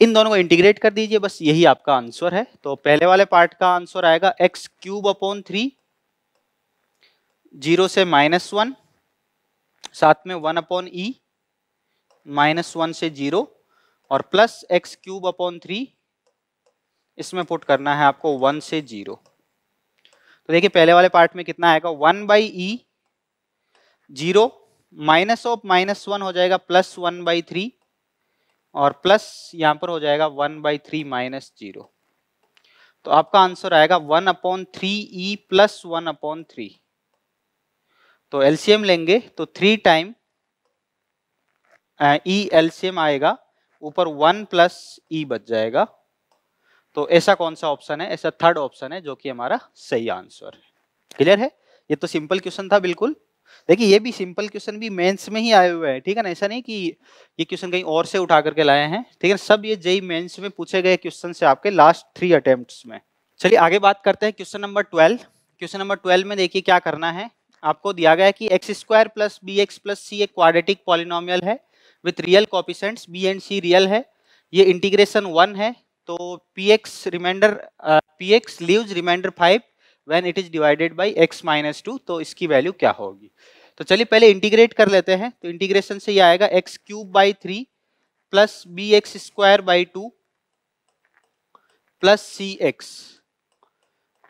इन दोनों को इंटीग्रेट कर दीजिए बस यही आपका आंसर है तो पहले वाले पार्ट का आंसर आएगा x cube upon three zero से माइनस वन साथ में one upon e minus one से जीरो और plus x cube upon three इसमें पुट करना है आपको वन से जीरो तो देखिए पहले वाले पार्ट में कितना आएगा one by e zero minus of minus one हो जाएगा प्लस वन बाई थ्री और प्लस यहाँ पर हो जाएगा one by three minus zero तो आपका आंसर आएगा one upon three e plus one upon three तो एलसीएम लेंगे तो थ्री टाइम ई एलसीएम आएगा ऊपर वन प्लस ई बच जाएगा तो ऐसा कौन सा ऑप्शन है ऐसा थर्ड ऑप्शन है जो कि हमारा सही आंसर है क्लियर है ये तो सिंपल क्वेश्चन था बिल्कुल देखिए ये भी सिंपल क्वेश्चन भी मेंस में ही आए हुए हैं ठीक है ना ऐसा नहीं कि ये क्वेश्चन कहीं और से उठा करके लाए हैं ठीक है सब ये जेई मेंस में पूछे गए क्वेश्चन से आपके लास्ट थ्री अटेम्प्ट में चलिए आगे बात करते हैं question number twelve question number twelve में देखिए क्या करना है आपको दिया गया है कि x square plus b x plus c एक क्वाड्रेटिक पॉलिनोमियल है with real coefficients b and c real है ये इंटीग्रेशन वन है तो p x remainder p x leave remainder five when it is divided by x minus two तो इसकी value क्या होगी तो चलिए पहले इंटीग्रेट कर लेते हैं तो इंटीग्रेशन से ये आएगा x cube by three plus b x square by two plus c x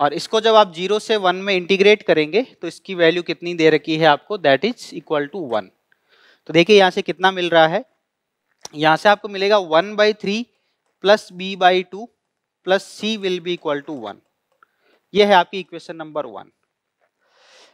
और इसको जब आप जीरो से वन में इंटीग्रेट करेंगे तो इसकी वैल्यू कितनी दे रखी है आपको that is equal to one तो देखिए यहाँ से कितना मिल रहा है यहाँ से आपको मिलेगा one by three plus b by two plus c will be equal to one ये है आपकी इक्वेशन नंबर वन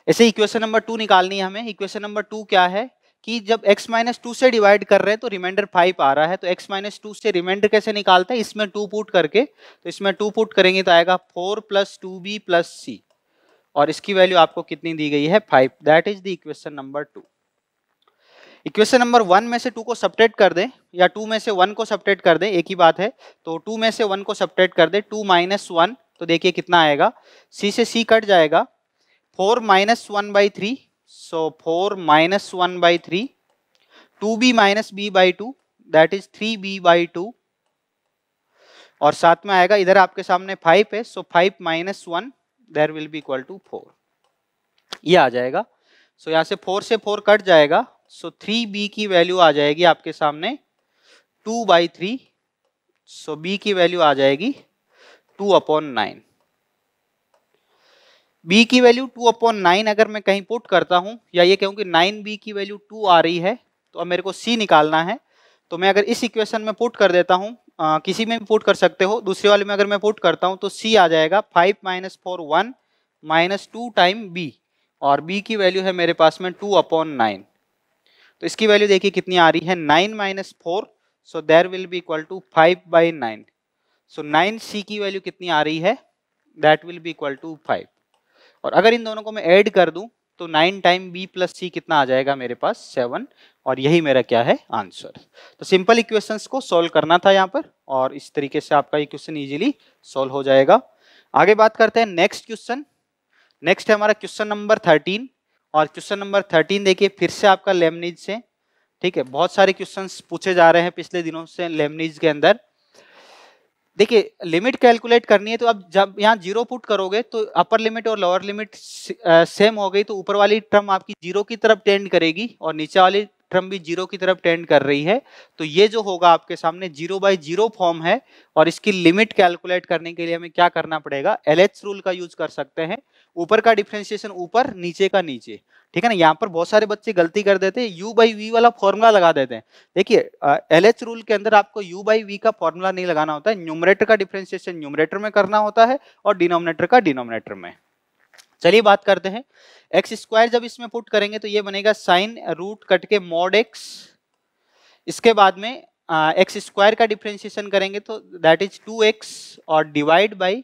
ऐसे इक्वेशन नंबर टू निकालनी है हमें इक्वेशन नंबर टू क्या है कि जब x माइनस टू से डिवाइड कर रहे हैं तो रिमाइंडर फाइव आ रहा है तो x माइनस टू से रिमाइंडर कैसे निकालते हैं इसमें टू पुट करके तो इसमें टू पुट करेंगे तो आएगा four plus two b plus c और इसकी वैल्यू आपको कितनी दी गई है five that is the equation number two equation number one में से टू को सपरेट कर दें या टू में से वन को सपरेट कर दें एक ही बात है तो टू में से वन को सपरेट कर दें टू माइनस वन तो देखिए कितना आएगा सी से सी कट जाएगा four minus one by three so four minus one by three two B minus B by two that is three B by two और साथ में आएगा इधर आपके सामने फाइव है so five minus one there will be equal to four ये आ जाएगा सो so, यहाँ से फोर से फोर कट जाएगा सो थ्री बी की वैल्यू आ जाएगी आपके सामने two by three so b की वैल्यू आ जाएगी टू अपॉन नाइन बी की वैल्यू टू अपॉन नाइन अगर मैं कहीं पुट करता हूं या ये कहूँ कि नाइन बी की वैल्यू टू आ रही है तो अब मेरे को सी निकालना है तो मैं अगर इस इक्वेशन में पुट कर देता हूँ किसी में भी पुट कर सकते हो दूसरे वाले में अगर मैं पुट करता हूँ तो सी आ जाएगा five minus four one minus two time b और बी की वैल्यू है मेरे पास में टू अपॉन नाइन तो इसकी वैल्यू देखिए कितनी आ रही है nine minus four so there will be equal to five by nine so nine c की वैल्यू कितनी आ रही है that will be equal to five और अगर इन दोनों को मैं ऐड कर दूं तो nine time b plus c कितना आ जाएगा मेरे पास सेवन और यही मेरा क्या है आंसर तो सिंपल इक्वेशंस को सॉल्व करना था यहाँ पर और इस तरीके से आपका ये क्वेश्चन ईजिली सॉल्व हो जाएगा आगे बात करते हैं नेक्स्ट क्वेश्चन नेक्स्ट है हमारा क्वेश्चन नंबर थर्टीन और क्वेश्चन नंबर थर्टीन देखिए फिर से आपका लेमनीज से ठीक है बहुत सारे क्वेश्चन पूछे जा रहे हैं पिछले दिनों से लेमनीज के अंदर देखिए लिमिट कैलकुलेट करनी है तो अब जब यहाँ जीरो पुट करोगे तो अपर लिमिट और लोअर लिमिट सेम हो गई तो ऊपर वाली टर्म आपकी जीरो की तरफ टेंड करेगी और नीचे वाली टर्म भी जीरो की तरफ टेंड कर रही है तो ये जो होगा आपके सामने जीरो बाई जीरो फॉर्म है और इसकी लिमिट कैलकुलेट करने के लिए हमें क्या करना पड़ेगा एल रूल का यूज कर सकते हैं ऊपर का डिफ्रेंशिएशन ऊपर नीचे का नीचे ठीक है ना यहाँ पर बहुत सारे बच्चे गलती कर देते हैं यू बाई वी वाला फॉर्मूला लगा देते हैं देखिए एल एच रूल के अंदर आपको यू बाई वी का फॉर्मूला नहीं लगाना होता है न्यूमरेटर का डिफ्रेंशिएशन न्यूमरेटर में करना होता है और डिनोमिनेटर का डिनोमिनेटर में चलिए बात करते हैं एक्स स्क्वायर जब इसमें पुट करेंगे तो ये बनेगा साइन रूट कट के मॉड एक्स इसके बाद में एक्स स्क्वायर का डिफ्रेंशिएशन करेंगे तो दैट इज टू एक्स और डिवाइड बाई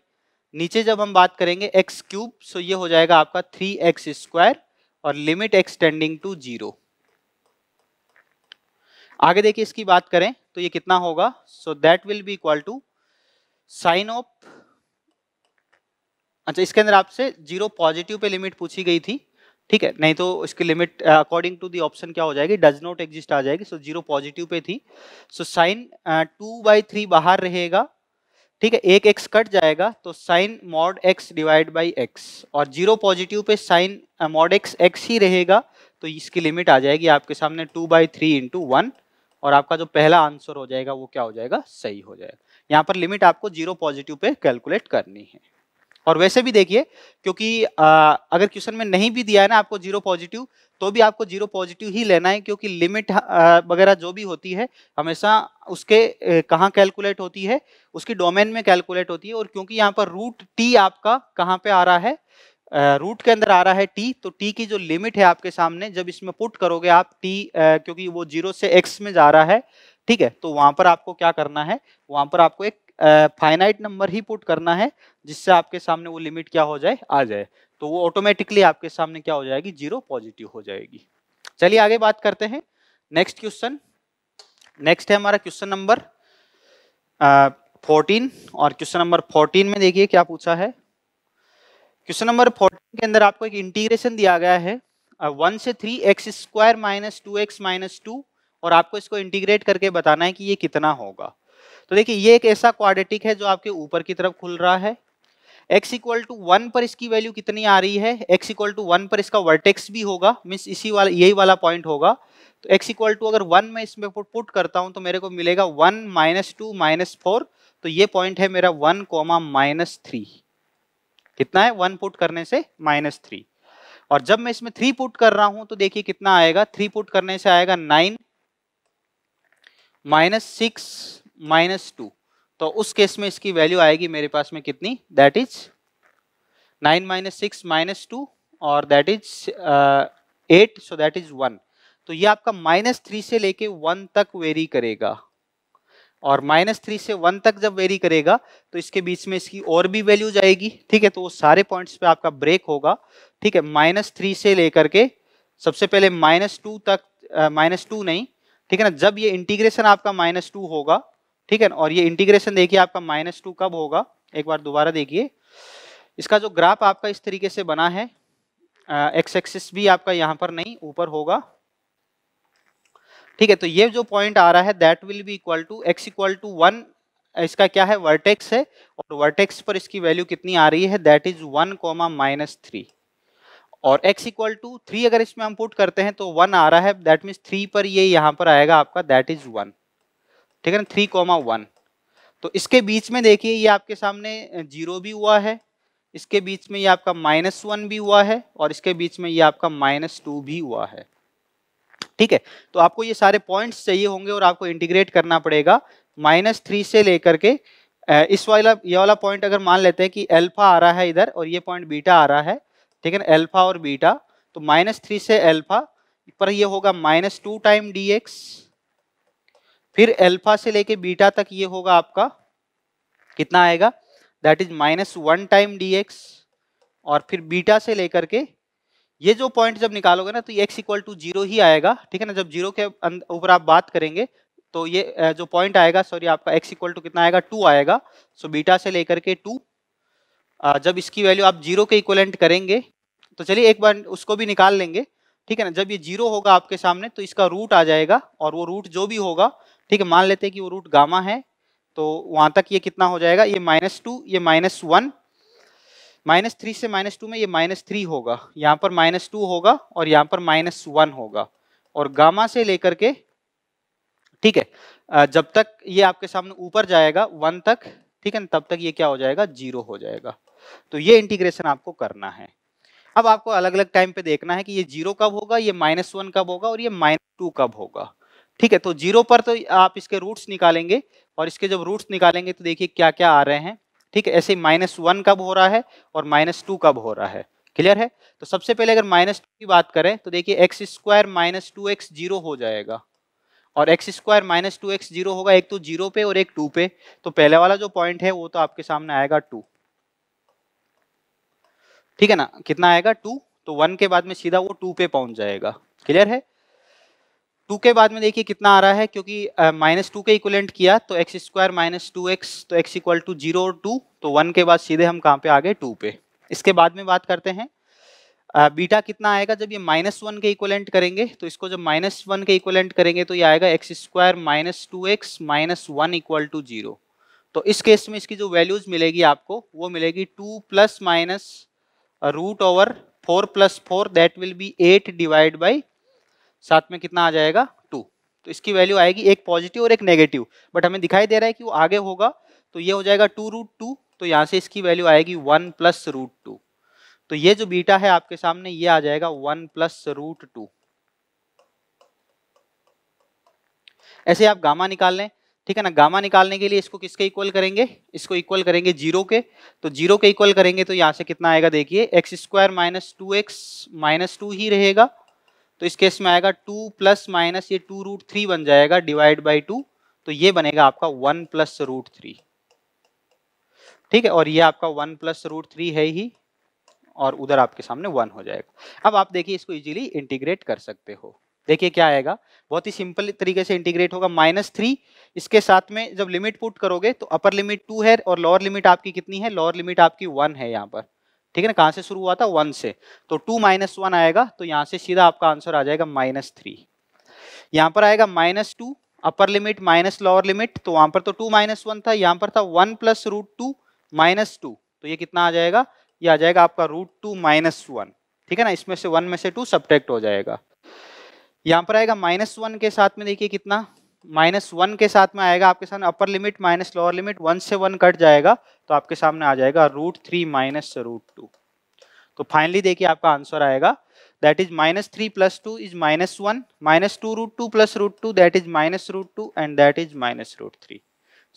नीचे जब हम बात करेंगे एक्स क्यूब सो ये हो जाएगा आपका थ्री एक्स स्क्वायर और लिमिट एक्सटेंडिंग टू जीरो आगे देखिए इसकी बात करें तो ये कितना होगा so that will be equal to sine of अच्छा इसके अंदर आपसे जीरो पॉजिटिव पे लिमिट पूछी गई थी ठीक है नहीं तो इसकी limit according to the option क्या हो जाएगी डज नॉट एग्जिस्ट आ जाएगी सो जीरो पॉजिटिव पे थी so sine two by three बाहर रहेगा ठीक है एक एक्स कट जाएगा तो sine mod x divide by x और जीरो पॉजिटिव पे साइन मॉड एक्स एक्स ही रहेगा तो इसकी लिमिट आ जाएगी आपके सामने two by three into one और आपका जो पहला आंसर हो जाएगा वो क्या हो जाएगा सही हो जाएगा यहाँ पर लिमिट आपको जीरो पॉजिटिव पे कैलकुलेट करनी है और वैसे भी देखिए क्योंकि आ, अगर क्वेश्चन में नहीं भी दिया है ना आपको जीरो पॉजिटिव तो भी आपको जीरो पॉजिटिव ही लेना है क्योंकि लिमिट वगैरह जो भी होती है हमेशा उसके कहाँ कैलकुलेट होती है उसकी डोमेन में कैलकुलेट होती है और क्योंकि यहाँ पर रूट टी आपका कहाँ पे आ रहा है रूट के अंदर आ रहा है टी तो टी की जो लिमिट है आपके सामने जब इसमें पुट करोगे आप टी क्योंकि वो जीरो से एक्स में जा रहा है ठीक है तो वहां पर आपको क्या करना है वहां पर आपको एक फाइनाइट नंबर ही पुट करना है जिससे आपके सामने वो लिमिट क्या हो जाए आ जाए तो वो ऑटोमेटिकली आपके सामने क्या हो जाएगी जीरो पॉजिटिव हो जाएगी चलिए आगे बात करते हैं नेक्स्ट क्वेश्चन नेक्स्ट है हमारा क्वेश्चन नंबर फोर्टीन और क्वेश्चन नंबर फोर्टीन में देखिए क्या पूछा है क्वेश्चन नंबर फोर्टीन के अंदर आपको एक इंटीग्रेशन दिया गया है वन से three x square minus two x minus two और आपको इसको इंटीग्रेट करके बताना है कि ये कितना होगा तो देखिए ये एक ऐसा क्वाड्रेटिक है जो आपके ऊपर की तरफ खुल रहा है x इक्वल टू वन पर इसकी वैल्यू कितनी आ रही है x इक्वल टू वन पर इसका वर्टेक्स भी होगा मीन्स इसी वाला यही वाला पॉइंट होगा तो x इक्वल टू अगर वन में इसमें पुट करता हूँ तो मेरे को मिलेगा one minus two minus four तो ये पॉइंट है मेरा वन कोमा माइनस थ्री कितना है वन पुट करने से माइनस थ्री और जब मैं इसमें थ्री पुट कर रहा हूं तो देखिए कितना आएगा थ्री पुट करने से आएगा nine minus six minus two तो उस केस में इसकी वैल्यू आएगी मेरे पास में कितनी that is nine minus six minus two और that is eight so that is one तो ये आपका माइनस थ्री से लेके वन तक वेरी करेगा और माइनस थ्री से वन तक जब वेरी करेगा तो इसके बीच में इसकी और भी वैल्यू जाएगी ठीक है तो वो सारे पॉइंट्स पे आपका ब्रेक होगा ठीक है माइनस थ्री से लेकर के सबसे पहले माइनस टू तक माइनस uh, टू नहीं ठीक है ना जब ये इंटीग्रेशन आपका माइनस टू होगा ठीक है और ये इंटीग्रेशन देखिए आपका माइनस टू कब होगा एक बार दोबारा देखिए इसका जो ग्राफ आपका इस तरीके से बना है एक्स एक्सिस भी आपका यहाँ पर नहीं ऊपर होगा ठीक है तो ये जो पॉइंट आ रहा है that will be equal to x equal to one इसका क्या है वर्टेक्स है और वर्टेक्स पर इसकी वैल्यू कितनी आ रही है that is one comma minus three और x इक्वल टू थ्री अगर इसमें हम पुट करते हैं तो वन आ रहा है दैट मीन्स थ्री पर ये यहाँ पर आएगा आपका दैट इज वन ठीक है ना थ्री कॉमा वन तो इसके बीच में देखिए ये आपके सामने जीरो भी हुआ है इसके बीच में ये आपका माइनस वन भी हुआ है और इसके बीच में ये आपका माइनस टू भी हुआ है ठीक है तो आपको ये सारे पॉइंट्स चाहिए होंगे और आपको इंटीग्रेट करना पड़ेगा माइनस थ्री से लेकर के इस वाला ये वाला पॉइंट अगर मान लेते हैं कि एल्फा आ रहा है इधर और ये पॉइंट बीटा आ रहा है ठीक है ना एल्फा और बीटा तो माइनस थ्री से एल्फा पर ये होगा minus two time d x फिर अल्फा से लेके बीटा तक ये होगा आपका कितना आएगा that is minus one time d x और फिर बीटा से लेकर के ये जो पॉइंट जब निकालोगे ना तो एक्स इक्वल टू जीरो ही आएगा ठीक है ना जब जीरो के अं-, ऊपर आप बात करेंगे तो ये जो पॉइंट आएगा सॉरी आपका एक्स इक्वल टू कितना आएगा टू आएगा सो बीटा से लेकर के टू जब इसकी वैल्यू आप जीरो के इक्वलेंट करेंगे तो चलिए एक बार उसको भी निकाल लेंगे ठीक है ना जब ये जीरो होगा आपके सामने तो इसका रूट आ जाएगा और वो रूट जो भी होगा ठीक है मान लेते हैं कि वो रूट गामा है तो वहां तक ये कितना हो जाएगा ये माइनस टू ये माइनस वन माइनस थ्री से माइनस टू में ये माइनस थ्री होगा यहाँ पर माइनस टू होगा और यहाँ पर माइनस वन होगा और गामा से लेकर के ठीक है जब तक ये आपके सामने ऊपर जाएगा वन तक ठीक है तब तक ये क्या हो जाएगा जीरो हो जाएगा तो ये इंटीग्रेशन आपको करना है अब आपको अलग अलग टाइम पे देखना है कि ये जीरो कब होगा ये माइनस वन कब होगा और ये माइनस टू कब होगा ठीक है तो जीरो पर तो आप इसके रूट्स निकालेंगे और इसके जब रूट्स निकालेंगे तो देखिए क्या क्या आ रहे हैं ठीक है ऐसे माइनस वन कब हो रहा है और माइनस टू कब हो रहा है क्लियर है तो सबसे पहले अगर माइनस टू की बात करें तो देखिए x square minus two x zero हो जाएगा और x square minus two x zero होगा एक तो जीरो पे और एक टू पे तो पहले वाला जो पॉइंट है वो तो आपके सामने आएगा टू ठीक है ना कितना आएगा टू तो वन के बाद में सीधा वो टू पे पहुंच जाएगा क्लियर है टू के बाद में देखिए कितना आ रहा है क्योंकि माइनस टू के इक्वलेंट किया तो x square minus two x तो एक्स इक्वल टू जीरो और टू तो वन के बाद सीधे हम कहाँ पे आ गए टू पे इसके बाद में बात करते हैं बीटा कितना आएगा जब ये माइनस वन के इक्वलेंट करेंगे तो इसको जब माइनस वन के इक्वलेंट करेंगे तो ये आएगा x square minus two x minus one equal to zero तो इस केस में इसकी जो वैल्यूज मिलेगी आपको वो मिलेगी two plus minus root over four plus four that will be eight divide by साथ में कितना आ जाएगा टू तो इसकी वैल्यू आएगी एक पॉजिटिव और एक नेगेटिव बट हमें दिखाई दे रहा है कि वो आगे होगा तो ये हो जाएगा टू रूट टू तो यहाँ से इसकी वैल्यू आएगी वन प्लस रूट टू तो ये जो बीटा है आपके सामने ये आ जाएगा वन प्लस रूट टू ऐसे आप गामा निकाल लें ठीक है ना गामा निकालने के लिए इसको किसके इक्वल करेंगे इसको इक्वल करेंगे जीरो के तो जीरो के इक्वल करेंगे तो यहाँ से कितना आएगा देखिए x square minus two x minus two ही रहेगा तो इस केस में आएगा टू प्लस माइनस ये टू रूट थ्री बन जाएगा डिवाइड बाई टू तो ये बनेगा आपका वन प्लस रूट थ्री ठीक है और ये आपका वन प्लस रूट थ्री है ही और उधर आपके सामने वन हो जाएगा अब आप देखिए इसको इजीली इंटीग्रेट कर सकते हो देखिए क्या आएगा बहुत ही सिंपल तरीके से इंटीग्रेट होगा माइनस थ्री इसके साथ में जब लिमिट पुट करोगे तो अपर लिमिट टू है और लोअर लिमिट आपकी कितनी है लोअर लिमिट आपकी वन है यहाँ पर ठीक है ना कहाँ से शुरू हुआ था वन से तो टू माइनस वन आएगा तो यहाँ से सीधा आपका आंसर आ जाएगा माइनस थ्री यहाँ पर आएगा minus two upper limit minus lower limit तो वहां पर तो टू माइनस वन था यहाँ पर था one plus root two minus two तो ये कितना आ जाएगा ये आ जाएगा आपका रूट टू माइनस वन ठीक है ना इसमें से वन में से टू सब्ट्रैक्ट हो जाएगा यहाँ पर आएगा माइनस वन के साथ में देखिए कितना माइनस वन के साथ में आएगा आपके सामने upper limit minus lower limit one से वन कट जाएगा तो आपके सामने आ जाएगा root three minus root two तो फाइनली देखिए आपका आंसर आएगा that is minus three plus two is minus one minus two root two plus root two that is minus root two and that is minus root three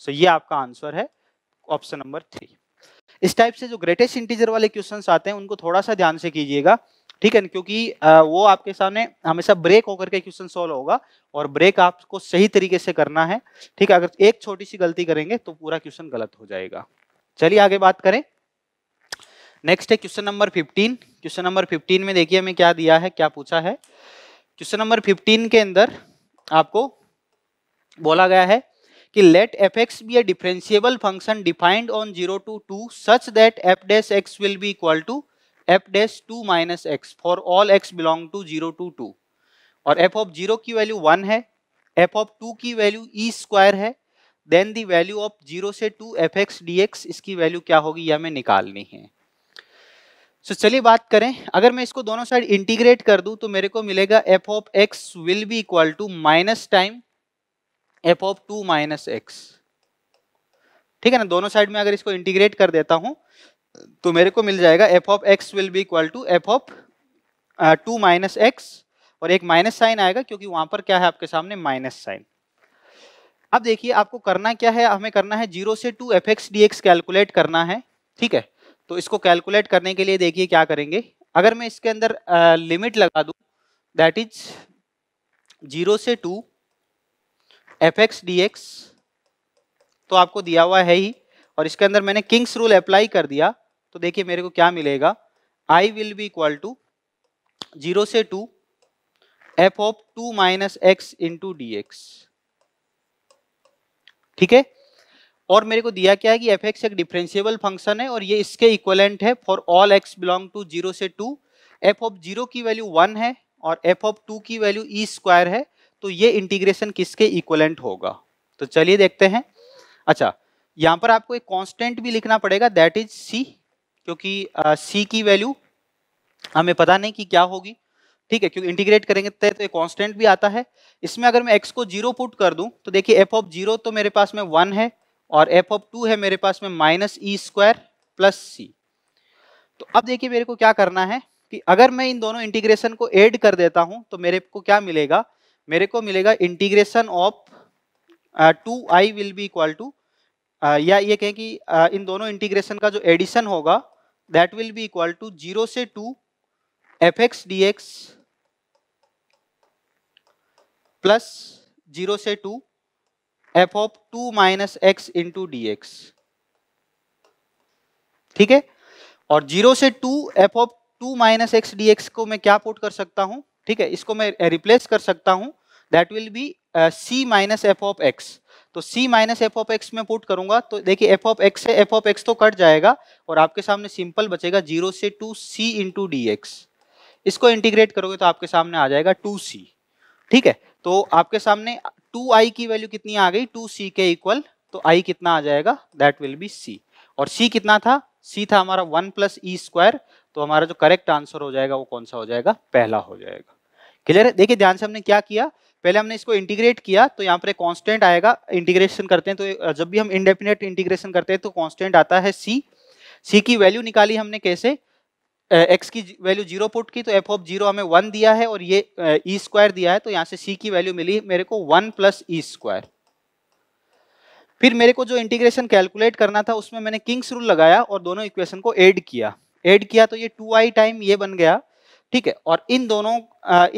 so ये आपका आंसर है option number three इस type से जो greatest integer वाले question आते हैं उनको थोड़ा सा ध्यान से कीजिएगा ठीक है क्योंकि वो आपके सामने हमेशा ब्रेक होकर के क्वेश्चन सॉल्व होगा और ब्रेक आपको सही तरीके से करना है ठीक है अगर एक छोटी सी गलती करेंगे तो पूरा क्वेश्चन गलत हो जाएगा चलिए आगे बात करें नेक्स्ट है क्वेश्चन नंबर 15 क्वेश्चन नंबर 15 में देखिए हमें क्या दिया है क्या पूछा है क्वेश्चन नंबर 15 के अंदर आपको बोला गया है कि let f x be a differentiable function defined on zero to two such that f dash x will be equal to f dash two minus x for all x belong to zero to two और f of zero की value one है f of two की value e square है then the value of zero से two f x d x इसकी value क्या होगी यह हमें निकालनी है सो so, चलिए बात करें अगर मैं इसको दोनों साइड इंटीग्रेट कर दूं तो मेरे को मिलेगा f of x will be equal to minus time f of two minus x ठीक है ना दोनों साइड में अगर इसको इंटीग्रेट कर देता हूं तो मेरे को मिल जाएगा f of x will be equal to f of two minus x और एक माइनस साइन आएगा क्योंकि वहां पर क्या है आपके सामने माइनस साइन अब देखिए आपको करना क्या है हमें करना है जीरो से two f x d x calculate करना है ठीक है तो इसको कैलकुलेट करने के लिए देखिए क्या करेंगे अगर मैं इसके अंदर लिमिट uh, लगा दू दैट इज जीरो से two f x d x तो आपको दिया हुआ है ही और इसके अंदर मैंने किंग्स रूल अप्लाई कर दिया तो देखिए मेरे को क्या मिलेगा I will be equal to zero से two f of two minus x into d x ठीक है और मेरे को दिया क्या है कि एफ एक्स एक डिफ्रेंशियबल फंक्शन है और ये इसके इक्वलेंट है for all x belong to zero से टू एफ ऑफ जीरो की वैल्यू वन है और एफ ऑफ टू की वैल्यू ई स्क्वायर है तो ये इंटीग्रेशन किसके इक्वलेंट होगा तो चलिए देखते हैं अच्छा यहाँ पर आपको एक कांस्टेंट भी लिखना पड़ेगा दैट इज सी क्योंकि सी की वैल्यू हमें पता नहीं कि क्या होगी ठीक है क्योंकि इंटीग्रेट करेंगे तो, तो एक कांस्टेंट भी आता है इसमें अगर मैं एक्स को जीरो पुट कर दूं तो देखिए एफ ऑफ जीरो तो मेरे पास में वन है और एफ ऑफ टू है मेरे पास में minus e square plus c तो अब देखिए मेरे को क्या करना है कि अगर मैं इन दोनों इंटीग्रेशन को एड कर देता हूं तो मेरे को क्या मिलेगा मेरे को मिलेगा integration of two I will be equal to या ये कहें कि uh, इन दोनों इंटीग्रेशन का जो एडिशन होगा that will be equal to 0 से 2 f x d x plus zero से two f of two minus x into d x ठीक है और जीरो से two f of two minus x d x को मैं क्या पुट कर सकता हूं ठीक है इसको मैं रिप्लेस कर सकता हूं that will be c minus f of x तो c minus f of x में पुट करूंगा तो देखिए एफ ऑफ एक्स से एफ ऑफ एक्स तो कट जाएगा और आपके सामने सिंपल बचेगा जीरो से two c into d x इसको इंटीग्रेट करोगे तो आपके सामने आ जाएगा टू सी ठीक है तो आपके सामने टू आई की वैल्यू कितनी आ गई टू सी के इक्वल तो आई कितना आ जाएगा दैट विल बी सी और सी कितना था सी था हमारा वन प्लस ई स्क्वायर तो हमारा जो करेक्ट आंसर हो जाएगा वो कौन सा हो जाएगा पहला हो जाएगा क्लियर है देखिए ध्यान से हमने क्या किया पहले हमने इसको इंटीग्रेट किया तो यहाँ पर कांस्टेंट आएगा इंटीग्रेशन करते हैं तो जब भी हम इंडेफिनेट इंटीग्रेशन करते हैं तो कांस्टेंट आता है सी सी की वैल्यू निकाली हमने कैसे एक्स की वैल्यू जीरो पुट की तो एफ ऑफ जीरो हमें वन दिया है और ये ई स्क्वायर e दिया है तो यहाँ से सी की वैल्यू मिली मेरे को वन प्लस ई स्क्वायर फिर मेरे को जो इंटीग्रेशन कैलकुलेट करना था उसमें मैंने किंग्स रूल लगाया और दोनों इक्वेशन को एड किया एड किया तो ये टू आई टाइम ये बन गया ठीक है और इन दोनों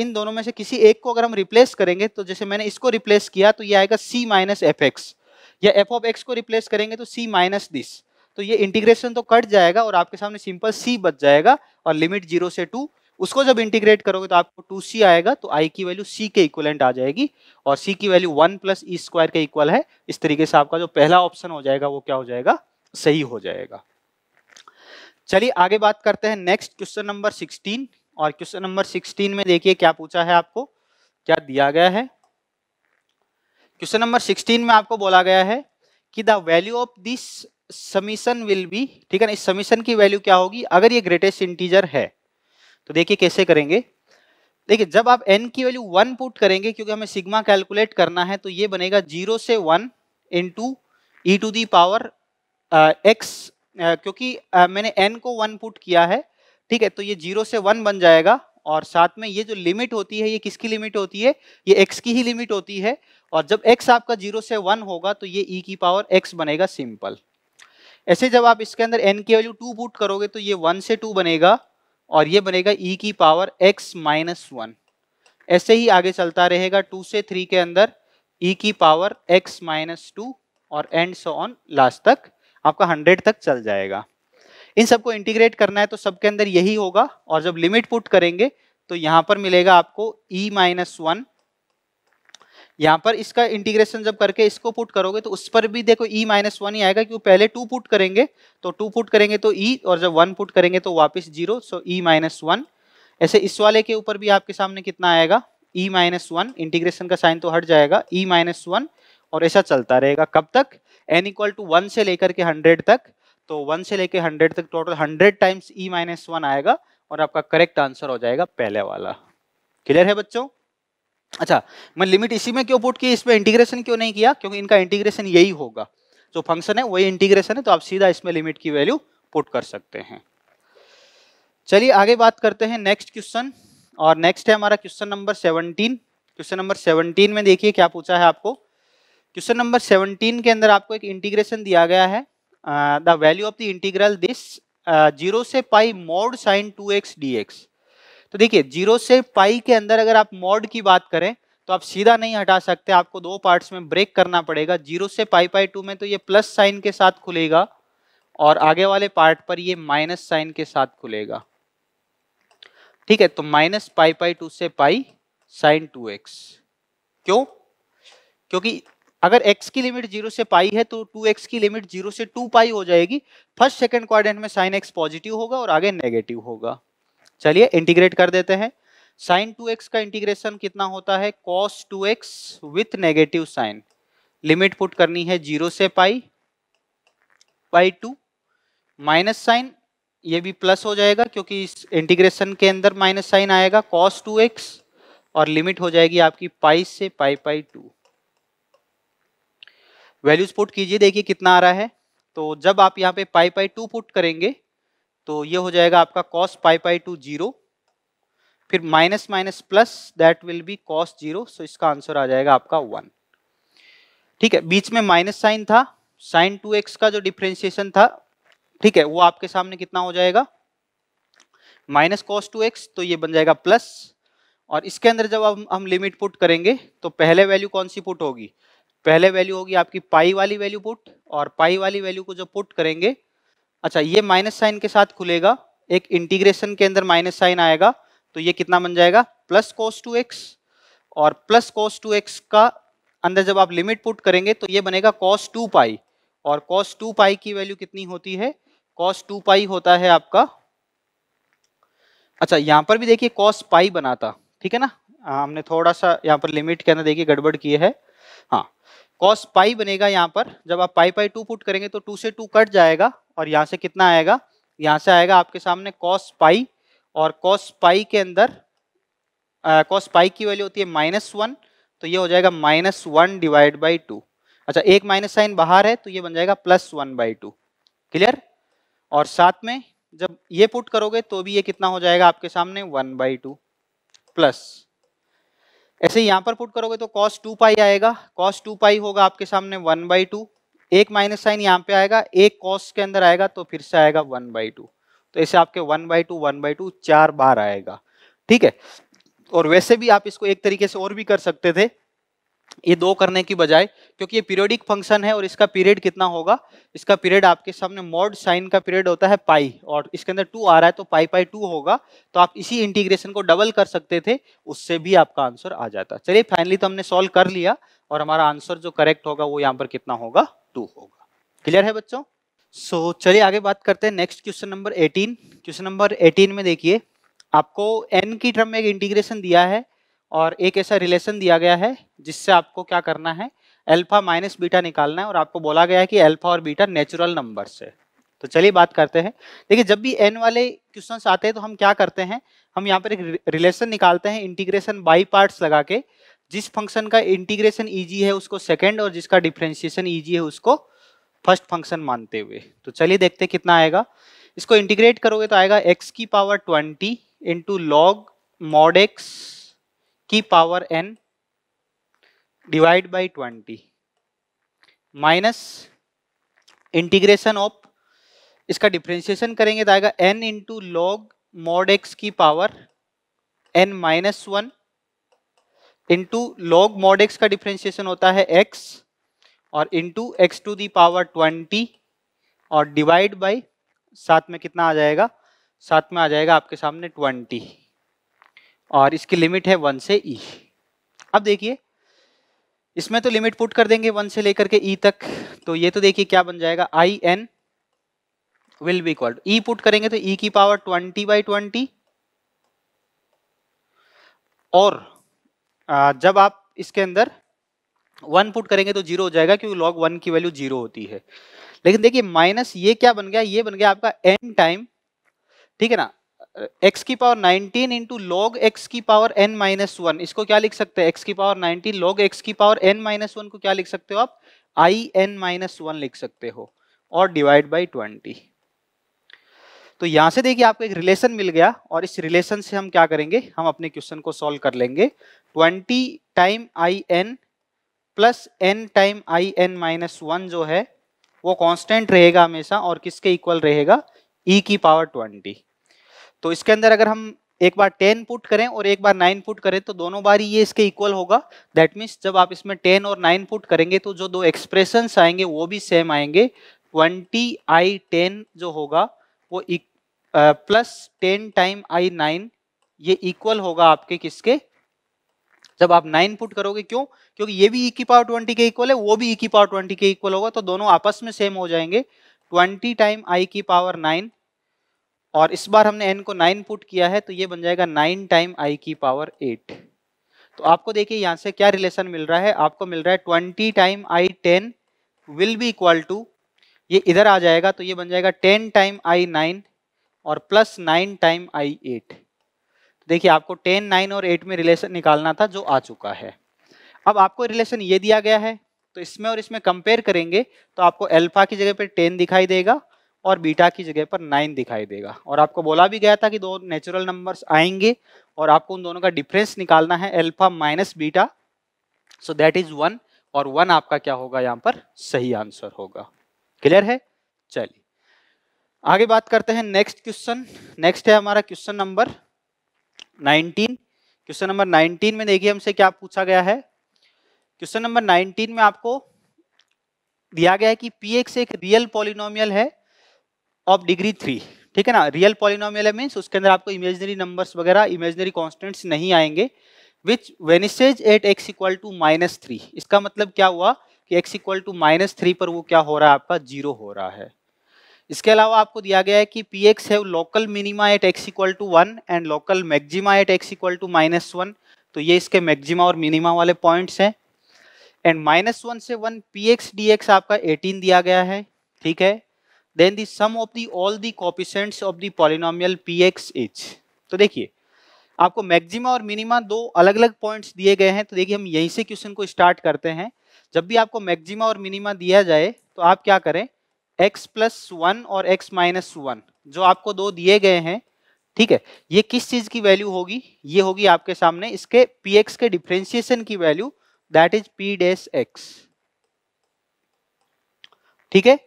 इन दोनों में से किसी एक को अगर हम रिप्लेस करेंगे तो जैसे मैंने इसको रिप्लेस किया तो ये आएगा सी माइनस एफ एक्स या एफ ऑफ एक्स को रिप्लेस करेंगे तो सी माइनस दिस तो ये इंटीग्रेशन तो कट जाएगा और आपके सामने सिंपल सी बच जाएगा और लिमिट जीरो से टू उसको जब इंटीग्रेट करोगे तो आपको टू सी आएगा तो आई की वैल्यू सी के इक्वलेंट आ जाएगी और सी की value one plus E square के इक्वल है इस तरीके से आपका जो पहला ऑप्शन हो जाएगा वो क्या हो जाएगा सही हो जाएगा चलिए आगे बात करते हैं नेक्स्ट क्वेश्चन नंबर सिक्सटीन और क्वेश्चन नंबर सिक्सटीन में देखिए क्या पूछा है आपको क्या दिया गया है क्वेश्चन नंबर सिक्सटीन में आपको बोला गया है कि the value of this summation will be ठीक है ना इस समीशन की वैल्यू क्या होगी अगर ये ग्रेटेस्ट इंटीजर है तो देखिए कैसे करेंगे देखिए जब आप n की वैल्यू वन पुट करेंगे क्योंकि हमें सिग्मा कैलकुलेट करना है तो ये बनेगा जीरो से one two e to the power x क्योंकि uh, मैंने n को वन पुट किया है ठीक है तो ये जीरो से वन बन जाएगा और साथ में ये जो लिमिट होती है ये किसकी लिमिट होती है ये एक्स की ही लिमिट होती है और जब एक्स आपका जीरो से वन होगा तो ये ई e की पावर एक्स बनेगा सिंपल ऐसे जब आप इसके अंदर एन की वैल्यू टू बूट करोगे तो ये वन से टू बनेगा और ये बनेगा ई e की पावर एक्स माइनस वन ऐसे ही आगे चलता रहेगा टू से थ्री के अंदर ई e की पावर एक्स माइनस टू और एंड सो ऑन लास्ट तक आपका हंड्रेड तक चल जाएगा इन सबको इंटीग्रेट करना है तो सबके अंदर यही होगा और जब लिमिट पुट करेंगे तो यहां पर मिलेगा आपको e माइनस वन यहां पर इसका इंटीग्रेशन जब करके इसको पुट करोगे तो उस पर भी देखो e माइनस वन ही आएगा क्योंकि पहले टू पुट करेंगे तो टू पुट करेंगे तो e और जब वन पुट करेंगे तो वापस zero so e minus one ऐसे इस वाले के ऊपर भी आपके सामने कितना आएगा e माइनस वन इंटीग्रेशन का साइन तो हट जाएगा e माइनस वन और ऐसा चलता रहेगा कब तक एन इक्वल टू वन से लेकर के हंड्रेड तक तो वन से लेके हंड्रेड तक total hundred times e minus one आएगा और आपका करेक्ट आंसर हो जाएगा पहले वाला क्लियर है बच्चों अच्छा मैं लिमिट इसी में क्यों पुट की इसमें इंटीग्रेशन क्यों नहीं किया क्योंकि इनका इंटीग्रेशन यही होगा जो फंक्शन है वही इंटीग्रेशन है तो आप सीधा इसमें लिमिट की वैल्यू पुट कर सकते हैं चलिए आगे बात करते हैं नेक्स्ट क्वेश्चन और नेक्स्ट है हमारा question number seventeen question number seventeen में देखिए क्या पूछा है आपको क्वेश्चन नंबर सेवनटीन के अंदर आपको एक इंटीग्रेशन दिया गया है the value of the integral this zero से pi mod sine two x d x तो देखिए जीरो से पाई के अंदर अगर आप मोड की बात करें तो आप सीधा नहीं हटा सकते आपको दो पार्ट्स में ब्रेक करना पड़ेगा जीरो से पाई पाई टू में तो ये प्लस साइन के साथ खुलेगा और आगे वाले पार्ट पर ये माइनस साइन के साथ खुलेगा ठीक है तो माइनस पाई पाई टू से पाई साइन टू एक्स क्यों क्योंकि अगर x की लिमिट जीरो से पाई है तो 2x की लिमिट जीरो से टू पाई हो जाएगी फर्स्ट सेकेंड क्वाड्रेंट में साइन x पॉजिटिव होगा और आगे नेगेटिव होगा चलिए इंटीग्रेट कर देते हैं साइन 2x का इंटीग्रेशन कितना होता है cos 2x with negative sign limit put करनी है जीरो से pi pi two minus sine ये भी प्लस हो जाएगा क्योंकि इस इंटीग्रेशन के अंदर माइनस साइन आएगा cos 2x और लिमिट हो जाएगी आपकी पाई से pi pi two values put कीजिए देखिए कितना आ रहा है तो जब आप यहाँ पे पाई पाई टू पुट करेंगे तो ये हो जाएगा आपका cos pi pi two zero फिर minus minus plus that will be cos zero so इसका आंसर आ जाएगा आपका वन ठीक है बीच में माइनस साइन था साइन टू एक्स का जो डिफ्रेंसिएशन था ठीक है वो आपके सामने कितना हो जाएगा माइनस कॉस टू एक्स तो ये बन जाएगा प्लस और इसके अंदर जब हम हम लिमिट पुट करेंगे तो पहले वैल्यू कौन सी पुट होगी पहले वैल्यू होगी आपकी पाई वाली वैल्यू पुट और पाई वाली वैल्यू को जो पुट करेंगे अच्छा ये माइनस साइन के साथ खुलेगा एक इंटीग्रेशन के अंदर माइनस साइन आएगा तो ये कितना बन जाएगा प्लस कोस टू एक्स और प्लस कोस टू एक्स का अंदर जब आप लिमिट पुट करेंगे तो ये बनेगा कॉस टू पाई और कॉस टू पाई की वैल्यू कितनी होती है कॉस टू पाई होता है आपका अच्छा यहाँ पर भी देखिए कॉस पाई बनाता ठीक है ना हमने थोड़ा सा यहाँ पर लिमिट के अंदर देखिए गड़बड़ किए है हाँ कॉस पाई बनेगा यहाँ पर जब आप पाई पाई टू पुट करेंगे तो टू से टू कट जाएगा और यहाँ से कितना आएगा यहाँ से आएगा आपके सामने कॉस पाई और कॉस पाई के अंदर कॉस पाई की वैल्यू होती है माइनस वन तो ये हो जाएगा minus one divide by two अच्छा एक माइनस साइन बाहर है तो ये बन जाएगा plus one by two clear और साथ में जब ये पुट करोगे तो भी ये कितना हो जाएगा आपके सामने वन बाई टू प्लस ऐसे यहाँ पर पुट करोगे तो कॉस टू पाई आएगा कॉस टू पाई होगा आपके सामने वन बाई टू एक माइनस साइन यहाँ पे आएगा एक कॉस के अंदर आएगा तो फिर से आएगा वन बाई टू तो ऐसे आपके one by two one by two चार बार आएगा ठीक है और वैसे भी आप इसको एक तरीके से और भी कर सकते थे ये दो करने की बजाय क्योंकि ये पीरियोडिक फंक्शन है और इसका पीरियड कितना होगा इसका पीरियड आपके सामने मॉड साइन का पीरियड होता है पाई और इसके अंदर टू आ रहा है तो पाई पाई टू होगा तो आप इसी इंटीग्रेशन को डबल कर सकते थे उससे भी आपका आंसर आ जाता चलिए फाइनली तो हमने सॉल्व कर लिया और हमारा आंसर जो करेक्ट होगा वो यहाँ पर कितना होगा टू होगा क्लियर है बच्चों सो so, चलिए आगे बात करते हैं next question number eighteen question number eighteen में देखिए आपको एन की टर्म में एक इंटीग्रेशन दिया है और एक ऐसा रिलेशन दिया गया है जिससे आपको क्या करना है अल्फा माइनस बीटा निकालना है और आपको बोला गया है कि अल्फा और बीटा नेचुरल नंबर से तो चलिए बात करते हैं देखिए जब भी एन वाले क्वेश्चन आते हैं तो हम क्या करते हैं हम यहाँ पर एक रिलेशन निकालते हैं इंटीग्रेशन बाई पार्ट्स लगा के जिस फंक्शन का इंटीग्रेशन ईजी है उसको सेकेंड और जिसका डिफ्रेंशिएशन ईजी है उसको फर्स्ट फंक्शन मानते हुए तो चलिए देखते हैं कितना आएगा इसको इंटीग्रेट करोगे तो आएगा एक्स की power twenty into log mod x की power n divide by twenty minus integration of इसका डिफ्रेंशिएशन करेंगे तो आएगा n into log mod x की power n minus one into log mod x का डिफ्रेंशिएशन होता है एक्स और into x to the power twenty और डिवाइड बाई साथ में कितना आ जाएगा साथ में आ जाएगा आपके सामने ट्वेंटी और इसकी लिमिट है वन से ई e. अब देखिए इसमें तो लिमिट पुट कर देंगे वन से लेकर के ई e तक तो ये तो देखिए क्या बन जाएगा I n will be called e put करेंगे तो ई e की पावर ट्वेंटी बाई ट्वेंटी और जब आप इसके अंदर वन पुट करेंगे तो जीरो हो जाएगा क्योंकि लॉग वन की वैल्यू जीरो होती है लेकिन देखिए माइनस ये क्या बन गया ये बन गया आपका एन टाइम ठीक है ना एक्स की पावर 19 इंटू लॉग एक्स की पावर एन माइनस वन इसको क्या लिख सकते हैं एक्स की पावर 19 लॉग एक्स की पावर एन माइनस वन को क्या लिख सकते हो आप आई एन माइनस वन लिख सकते हो और डिवाइड बाई ट्वेंटी तो यहां से देखिए आपको एक रिलेशन मिल गया और इस रिलेशन से हम क्या करेंगे हम अपने क्वेश्चन को सॉल्व कर लेंगे twenty time I n plus n time I n minus one जो है वो कांस्टेंट रहेगा हमेशा और किसके इक्वल रहेगा ई e की पावर ट्वेंटी तो इसके अंदर अगर हम एक बार टेन पुट करें और एक बार नाइन पुट करें तो दोनों बार ये इसके इक्वल होगा दैट मीन्स जब आप इसमें टेन और नाइन पुट करेंगे तो जो दो एक्सप्रेशन आएंगे वो भी सेम आएंगे ट्वेंटी आई टेन जो होगा वो plus ten time I nine ये इक्वल होगा आपके किसके जब आप नाइन पुट करोगे क्यों क्योंकि ये भी ई e की पावर ट्वेंटी के इक्वल है वो भी ई e की पावर ट्वेंटी के इक्वल होगा तो दोनों आपस में सेम हो जाएंगे ट्वेंटी टाइम आई की पावर नाइन और इस बार हमने एन को नाइन पुट किया है तो ये बन जाएगा नाइन टाइम आई की पावर एट तो आपको देखिए यहाँ से क्या रिलेशन मिल रहा है आपको मिल रहा है twenty time I ten will be equal to ये इधर आ जाएगा तो ये बन जाएगा टेन टाइम आई नाइन और plus nine time I eight देखिए आपको टेन नाइन और एट में रिलेशन निकालना था जो आ चुका है अब आपको रिलेशन ये दिया गया है तो इसमें और इसमें कंपेयर करेंगे तो आपको एल्फा की जगह पर टेन दिखाई देगा और बीटा की जगह पर नाइन दिखाई देगा और आपको बोला भी गया था कि दो नेचुरल नंबर्स आएंगे और आपको उन दोनों का डिफरेंस निकालना है alpha minus beta so that is one और वन आपका क्या होगा यहाँ पर सही आंसर होगा क्लियर है चलिए आगे बात करते हैं नेक्स्ट क्वेश्चन नेक्स्ट है हमारा क्वेश्चन नंबर 19 क्वेश्चन नंबर 19 में देखिए हमसे क्या पूछा गया है क्वेश्चन नंबर 19 में आपको दिया गया है कि पी एक रियल पॉलिनोमियल है ऑफ डिग्री थ्री ठीक है ना रियल पॉलिनोमियल मीन्स उसके अंदर आपको इमेजनरी नंबर्स वगैरह इमेजनरी कॉन्स्टेंट्स नहीं आएंगे which vanishes at x equal to minus three इसका मतलब क्या हुआ कि x equal to minus three पर वो क्या हो रहा है आपका जीरो हो रहा है इसके अलावा आपको दिया गया है कि P x have local minima at x equal to one and local maxima at x equal to minus one तो ये इसके मैक्जिमा और मिनिमा वाले पॉइंट्स हैं एंड माइनस वन से one P x d x आपका एटीन दिया गया है ठीक है then the sum of the all the coefficients of the polynomial P x एच तो देखिए आपको मैक्सिमा और मिनिमा दो अलग अलग पॉइंट्स दिए गए हैं तो देखिए हम यहीं से क्वेश्चन को स्टार्ट करते हैं जब भी आपको मैक्सिमा और मिनिमा दिया जाए तो आप क्या करें x प्लस वन और x माइनस वन जो आपको दो दिए गए हैं ठीक है ये किस चीज़ की वैल्यू होगी ये होगी आपके सामने इसके पी एक्स के डिफ्रेंसिएशन की value that is P dash x ठीक है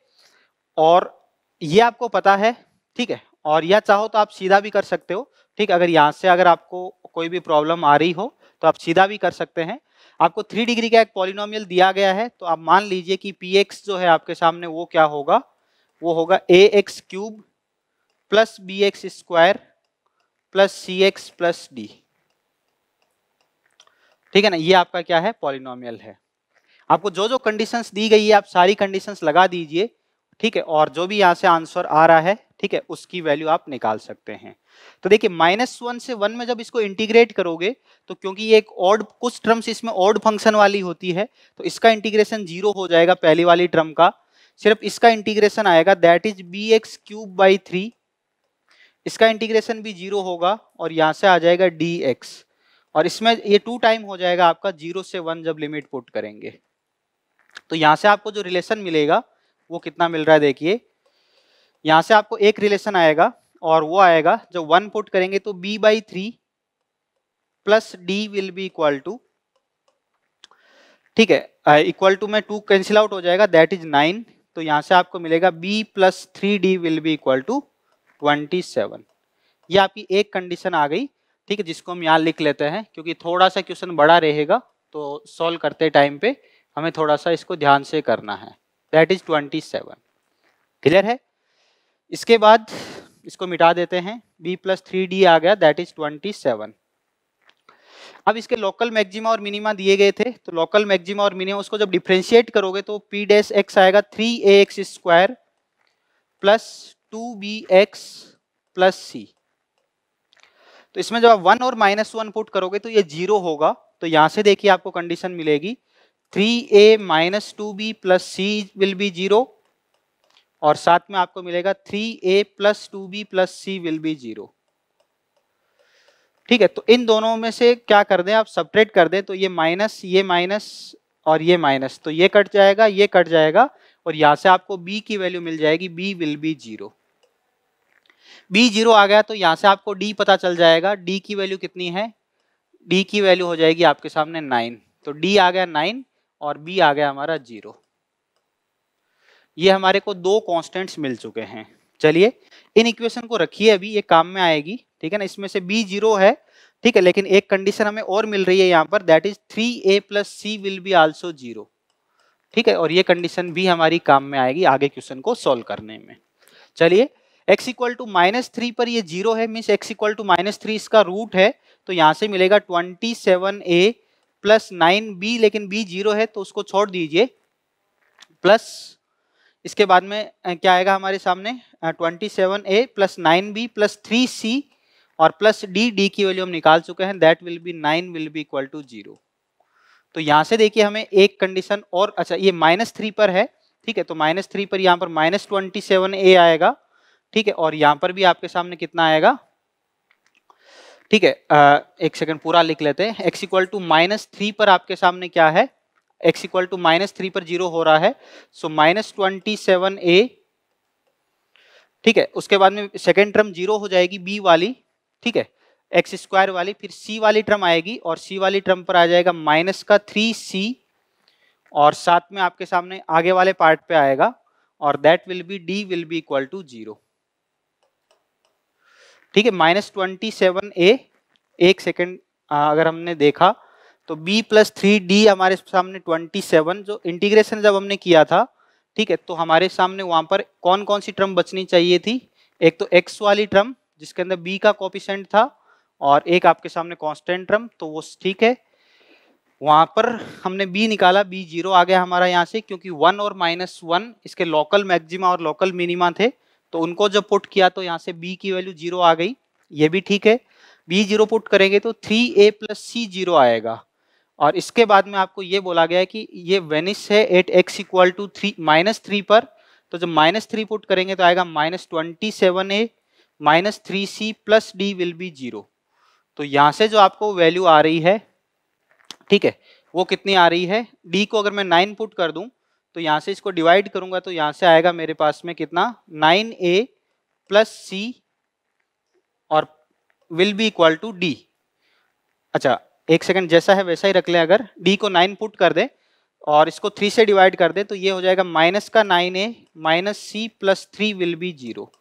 और ये आपको पता है ठीक है और या चाहो तो आप सीधा भी कर सकते हो ठीक अगर यहाँ से अगर आपको कोई भी प्रॉब्लम आ रही हो तो आप सीधा भी कर सकते हैं आपको थ्री डिग्री का एक पॉलिनोमियल दिया गया है तो आप मान लीजिए कि पी एक्स जो है आपके सामने वो क्या होगा वो होगा a x cube plus b x square plus c x plus d ठीक है ना ये आपका क्या है पॉलिनोमियल है आपको जो जो कंडीशंस दी गई है आप सारी कंडीशंस लगा दीजिए ठीक है और जो भी यहाँ से आंसर आ रहा है ठीक है उसकी वैल्यू आप निकाल सकते हैं तो देखिए माइनस वन से वन में जब इसको इंटीग्रेट करोगे तो क्योंकि ये एक ऑड कुछ ट्रम्स इसमें ऑड फंक्शन वाली होती है तो इसका इंटीग्रेशन जीरो हो जाएगा पहली वाली ट्रम का सिर्फ इसका इंटीग्रेशन आएगा that is b x cube by three इसका इंटीग्रेशन भी जीरो होगा और यहाँ से आ जाएगा डी एक्स और इसमें ये टू टाइम हो जाएगा आपका जीरो से वन जब लिमिट पुट करेंगे तो यहाँ से आपको जो रिलेशन मिलेगा वो कितना मिल रहा है देखिए यहाँ से आपको एक रिलेशन आएगा और वो आएगा जब वन पुट करेंगे तो b by three plus d will be equal to ठीक है इक्वल टू में टू कैंसिल आउट हो जाएगा दैट इज नाइन तो यहाँ से आपको मिलेगा b plus three d will be equal to twenty seven ये आपकी एक कंडीशन आ गई ठीक है जिसको हम यहाँ लिख लेते हैं क्योंकि थोड़ा सा क्वेश्चन बड़ा रहेगा तो सॉल्व करते टाइम पे हमें थोड़ा सा इसको ध्यान से करना है दैट इज 27 क्लियर है इसके बाद इसको मिटा देते हैं b प्लस थ्री डी आ गया दैट इज 27 अब इसके लोकल मैक्सिमा और मिनिमा दिए गए थे तो लोकल मैक्सिमा और मिनिमा उसको जब डिफ्रेंशिएट करोगे तो p डैश एक्स आएगा three a x square plus two b x plus c तो इसमें जब आप वन और माइनस वन पुट करोगे तो ये जीरो होगा तो यहां से देखिए आपको कंडीशन मिलेगी 3a minus two b plus c will be zero और साथ में आपको मिलेगा 3a plus two b plus c will be zero ठीक है तो इन दोनों में से क्या कर दें आप सपरेट कर दें तो ये माइनस ये माइनस और ये माइनस तो ये कट जाएगा ये कट जाएगा और यहाँ से आपको b की वैल्यू मिल जाएगी b will be zero b zero आ गया तो यहाँ से आपको डी पता चल जाएगा डी की वैल्यू कितनी है डी की वैल्यू हो जाएगी आपके सामने नाइन तो डी आ गया नाइन और बी आ गया हमारा जीरो ये हमारे को दो कांस्टेंट्स मिल चुके हैं चलिए इन इक्वेशन को रखिए अभी ये काम में आएगी ठीक है ना इसमें से बी जीरो है ठीक है लेकिन एक कंडीशन हमें और मिल रही है यहाँ पर that is three a plus c will be also zero ठीक है और ये कंडीशन भी हमारी काम में आएगी आगे क्वेश्चन को सॉल्व करने में चलिए x equal to minus three पर ये जीरो है means x equal to minus three इसका रूट है तो यहाँ से मिलेगा twenty seven a plus nine b लेकिन बी जीरो है तो उसको छोड़ दीजिए प्लस इसके बाद में क्या आएगा हमारे सामने twenty seven a plus nine b plus three c और प्लस डी डी की वैल्यू हम निकाल चुके हैं that will be nine will be equal to zero तो यहाँ से देखिए हमें एक कंडीशन और अच्छा ये माइनस थ्री पर है ठीक है तो माइनस थ्री पर यहाँ पर माइनस ट्वेंटी सेवन ए आएगा ठीक है और यहाँ पर भी आपके सामने कितना आएगा ठीक है एक सेकंड पूरा लिख लेते हैं x equal to minus three पर आपके सामने क्या है x equal to minus three पर जीरो हो रहा है so minus twenty seven a ठीक है उसके बाद में सेकेंड टर्म जीरो हो जाएगी बी वाली ठीक है एक्स स्क्वायर वाली फिर सी वाली टर्म आएगी और सी वाली टर्म पर आ जाएगा माइनस का थ्री सी और साथ में आपके सामने आगे वाले पार्ट पे आएगा और that will be d will be equal to zero ठीक है माइनस ट्वेंटी सेवन ए एक सेकेंड अगर हमने देखा तो b प्लस थ्री डी हमारे सामने ट्वेंटी सेवन जो इंटीग्रेशन जब हमने किया था ठीक है तो हमारे सामने वहाँ पर कौन कौन सी ट्रम बचनी चाहिए थी एक तो x वाली ट्रम जिसके अंदर b का कॉपिशेंट था और एक आपके सामने कॉन्स्टेंट ट्रम तो वो ठीक है वहाँ पर हमने b निकाला b जीरो आ गया हमारा यहाँ से क्योंकि वन और माइनस वन इसके लोकल मैक्सिमा और लोकल मिनिमा थे तो उनको जब पुट किया तो यहाँ से बी की वैल्यू जीरो आ गई ये भी ठीक है बी जीरो पुट करेंगे तो three a plus c zero आएगा और इसके बाद में आपको ये बोला गया है कि ये वेनिस है at x equal to three minus three पर तो जब माइनस थ्री पुट करेंगे तो आएगा minus twenty seven a minus three c plus d will be zero तो यहाँ से जो आपको वैल्यू आ रही है ठीक है वो कितनी आ रही है डी को अगर मैं नाइन पुट कर दूँ तो यहाँ से इसको डिवाइड करूंगा तो यहाँ से आएगा मेरे पास में कितना नाइन ए प्लस सी और will be equal to d अच्छा एक सेकंड जैसा है वैसा ही रख लें अगर डी को नाइन पुट कर दे और इसको थ्री से डिवाइड कर दे तो ये हो जाएगा माइनस का nine a minus c plus three will be zero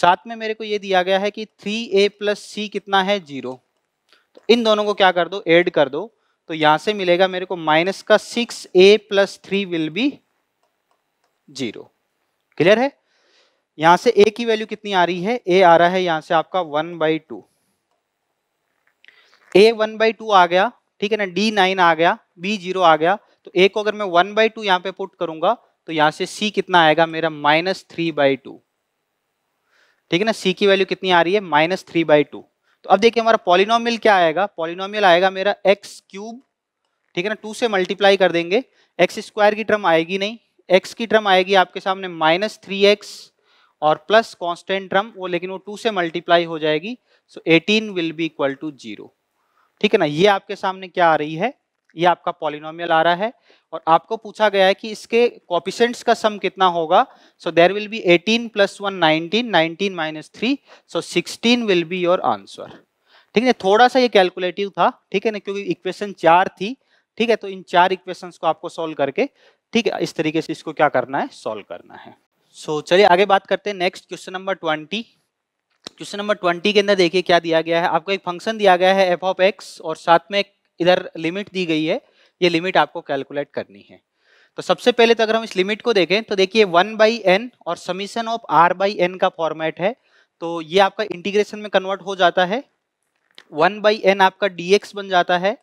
साथ में मेरे को ये दिया गया है कि थ्री ए प्लस सी कितना है जीरो तो इन दोनों को क्या कर दो ऐड कर दो तो यहां से मिलेगा मेरे को माइनस का six a plus three will be zero clear है यहां से ए की वैल्यू कितनी आ रही है ए आ रहा है यहां से आपका one by two a one by two आ गया ठीक है ना डी नाइन आ गया बी जीरो आ गया तो ए को अगर मैं वन बाई टू यहां पे पुट करूंगा तो यहां से सी कितना आएगा मेरा माइनस थ्री बाई टू ठीक है ना सी की वैल्यू कितनी आ रही है माइनस थ्री बाई टू तो अब देखिए हमारा पॉलिनॉमियल क्या आएगा पॉलिनॉमियल आएगा मेरा एक्स क्यूब ठीक है ना टू से मल्टीप्लाई कर देंगे एक्स स्क्वायर की टर्म आएगी नहीं एक्स की टर्म आएगी आपके सामने माइनस थ्री एक्स और प्लस कॉन्स्टेंट टर्म वो लेकिन वो टू से मल्टीप्लाई हो जाएगी so eighteen will be equal to zero ठीक है ना ये आपके सामने क्या आ रही है ये आपका पॉलिनोमियल आ रहा है और आपको पूछा गया है कि इसके कॉपिशेंट्स का सम कितना होगा so there will be 18 plus one nineteen nineteen minus three so sixteen will be your answer ठीक है थोड़ा सा ये कैलकुलेटिव था ठीक है ना क्योंकि इक्वेशन चार थी ठीक है तो इन चार इक्वेशंस को आपको सॉल्व करके ठीक है इस तरीके से इसको क्या करना है सॉल्व करना है सो so, चलिए आगे बात करते हैं next question number twenty question number twenty के अंदर देखिए क्या दिया गया है आपको एक फंक्शन दिया गया है एफ ऑफ एक्स और साथ में एक इधर लिमिट दी गई है ये लिमिट आपको कैलकुलेट करनी है तो सबसे पहले तो अगर हम इस लिमिट को देखें तो देखिए वन बाई एन और summation of r by n का फॉर्मेट है तो ये आपका इंटीग्रेशन में कन्वर्ट हो जाता है वन बाई एन आपका डीएक्स बन जाता है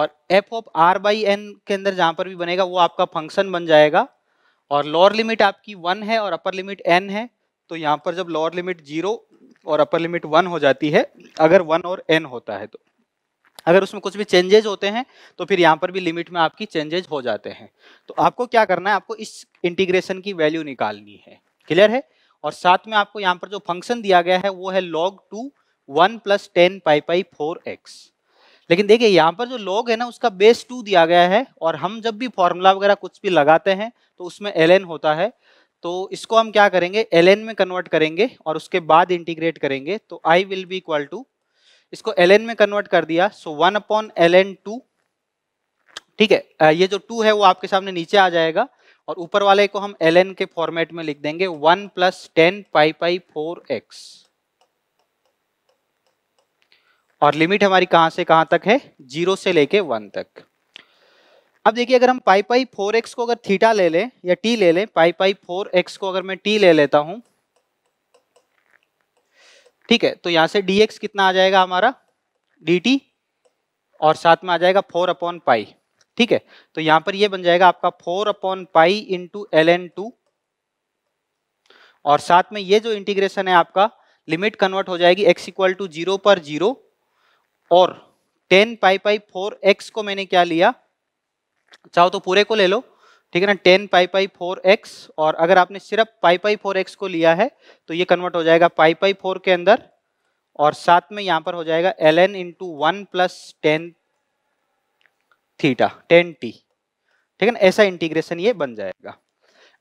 और f of r by n के अंदर जहां पर भी बनेगा वो आपका फंक्शन बन जाएगा और लोअर लिमिट आपकी वन है और अपर लिमिट एन है तो यहाँ पर जब लोअर लिमिट जीरो और अपर लिमिट वन हो जाती है अगर वन और एन होता है तो अगर उसमें कुछ भी चेंजेज होते हैं तो फिर यहाँ पर भी लिमिट में आपकी चेंजेज हो जाते हैं तो आपको क्या करना है आपको इस इंटीग्रेशन की वैल्यू निकालनी है क्लियर है और साथ में आपको यहाँ पर जो फंक्शन दिया गया है वो है log two one plus tan pi by four x लेकिन देखिए यहाँ पर जो लॉग है ना उसका बेस टू दिया गया है और हम जब भी फॉर्मूला वगैरह कुछ भी लगाते हैं तो उसमें एल होता है तो इसको हम क्या करेंगे एल में कन्वर्ट करेंगे और उसके बाद इंटीग्रेट करेंगे तो I will be equal to इसको एल में कन्वर्ट कर दिया so one upon l n two ठीक है ये जो टू है वो आपके सामने नीचे आ जाएगा और ऊपर वाले को हम एल एन के फॉर्मेट में लिख देंगे one plus tan pi by four x और लिमिट हमारी कहां से कहां तक है जीरो से लेके वन तक अब देखिए अगर हम पाई पाई फोर एक्स को अगर थीटा ले लें या टी ले लें पाई पाई फोर एक्स को अगर मैं टी ले लेता हूं ठीक है तो यहाँ से dx कितना आ जाएगा हमारा dt और साथ में आ जाएगा फोर अपॉन पाई ठीक है तो यहाँ पर ये बन जाएगा आपका four upon pi into l n two और साथ में ये जो इंटीग्रेशन है आपका लिमिट कन्वर्ट हो जाएगी x इक्वल टू जीरो पर जीरो और tan pi by four x को मैंने क्या लिया चाहो तो पूरे को ले लो ठीक है ना tan pi by four x और अगर आपने सिर्फ पाई पाई फोर एक्स को लिया है तो ये कन्वर्ट हो जाएगा पाई पाई फोर के अंदर और साथ में यहाँ पर हो जाएगा l n into one plus tan theta tan t ठीक है ना ऐसा इंटीग्रेशन ये बन जाएगा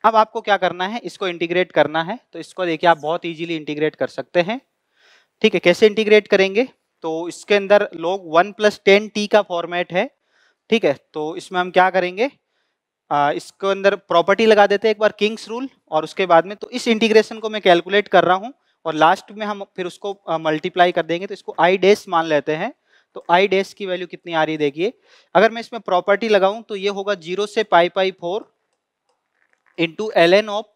अब आपको क्या करना है इसको इंटीग्रेट करना है तो इसको देखिए आप बहुत इजीली इंटीग्रेट कर सकते हैं ठीक है कैसे इंटीग्रेट करेंगे तो इसके अंदर log one plus ten t का फॉर्मेट है ठीक है तो इसमें हम क्या करेंगे आ, इसको अंदर प्रॉपर्टी लगा देते हैं एक बार किंग्स रूल और उसके बाद में तो इस इंटीग्रेशन को मैं कैलकुलेट कर रहा हूँ और लास्ट में हम फिर उसको मल्टीप्लाई कर देंगे तो इसको आई डेस मान लेते हैं तो आई डेस की वैल्यू कितनी आ रही है देखिए अगर मैं इसमें प्रॉपर्टी लगाऊं तो ये होगा जीरो से pi by four into l n of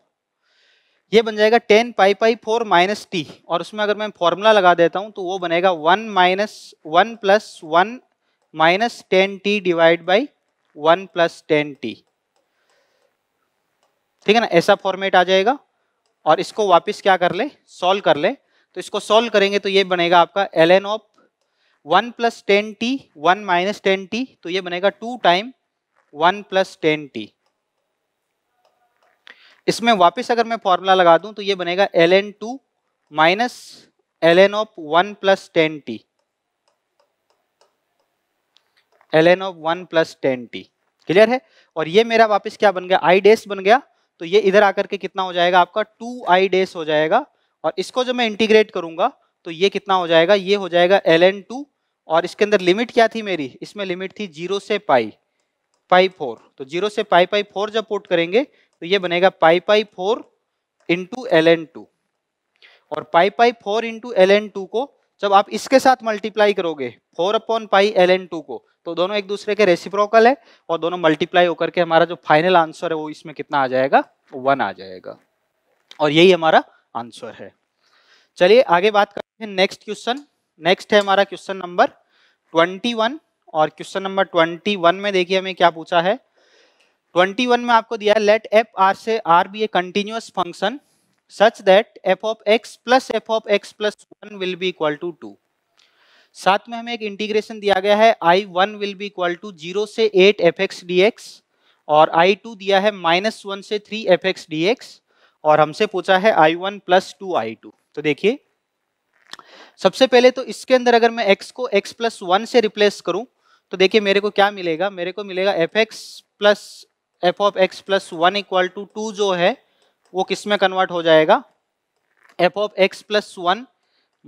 ये बन जाएगा tan pi by four minus t और उसमें अगर मैं फॉर्मूला लगा देता हूँ तो वो बनेगा one minus one plus one minus tan t divide by one plus ten t ठीक है ना ऐसा फॉर्मेट आ जाएगा और इसको वापस क्या कर ले सॉल्व कर ले तो इसको सॉल्व करेंगे तो ये बनेगा आपका l n of one plus ten t one minus tan t तो ये बनेगा two time one plus ten t इसमें वापस अगर मैं फॉर्मूला लगा दूं तो ये बनेगा l n two minus l n of one plus ten t l n of one plus ten t clear है और ये मेरा वापस क्या बन गया आई डेस बन गया तो ये इधर आकर के कितना हो जाएगा आपका टू आई डेस हो जाएगा और इसको जब मैं इंटीग्रेट करूंगा तो ये कितना हो जाएगा ये हो जाएगा एल एन टू और इसके अंदर लिमिट क्या थी मेरी इसमें लिमिट थी जीरो से पाई पाई फोर तो जीरो से पाई पाई फोर जब पोर्ट करेंगे तो ये बनेगा pi by four into l n two और pi by four into l n two को जब आप इसके साथ मल्टीप्लाई करोगे four upon pi l n two को तो दोनों एक दूसरे के रेसिप्रोकल है और दोनों मल्टीप्लाई होकर के हमारा जो फाइनल आंसर है वो इसमें कितना आ जाएगा वन आ जाएगा और यही हमारा आंसर है चलिए आगे बात करते हैं नेक्स्ट क्वेश्चन नेक्स्ट है हमारा क्वेश्चन नंबर ट्वेंटी वन और क्वेश्चन नंबर ट्वेंटी वन में देखिए हमें क्या पूछा है ट्वेंटी वन में आपको दिया है लेट एफ आर से are be a continuous function such that f of x plus f of x plus one will be equal to two साथ में हमें एक इंटीग्रेशन दिया गया है I one will be equal to zero से eight f x d x और I two दिया है माइनस वन से three f x d x और हमसे पूछा है I one plus two I two तो देखिए सबसे पहले तो इसके अंदर अगर मैं एक्स को एक्स प्लस वन से रिप्लेस करूं तो देखिए मेरे को क्या मिलेगा मेरे को मिलेगा f x plus f of x plus one equal to two जो है वो किस में कन्वर्ट हो जाएगा f of x plus one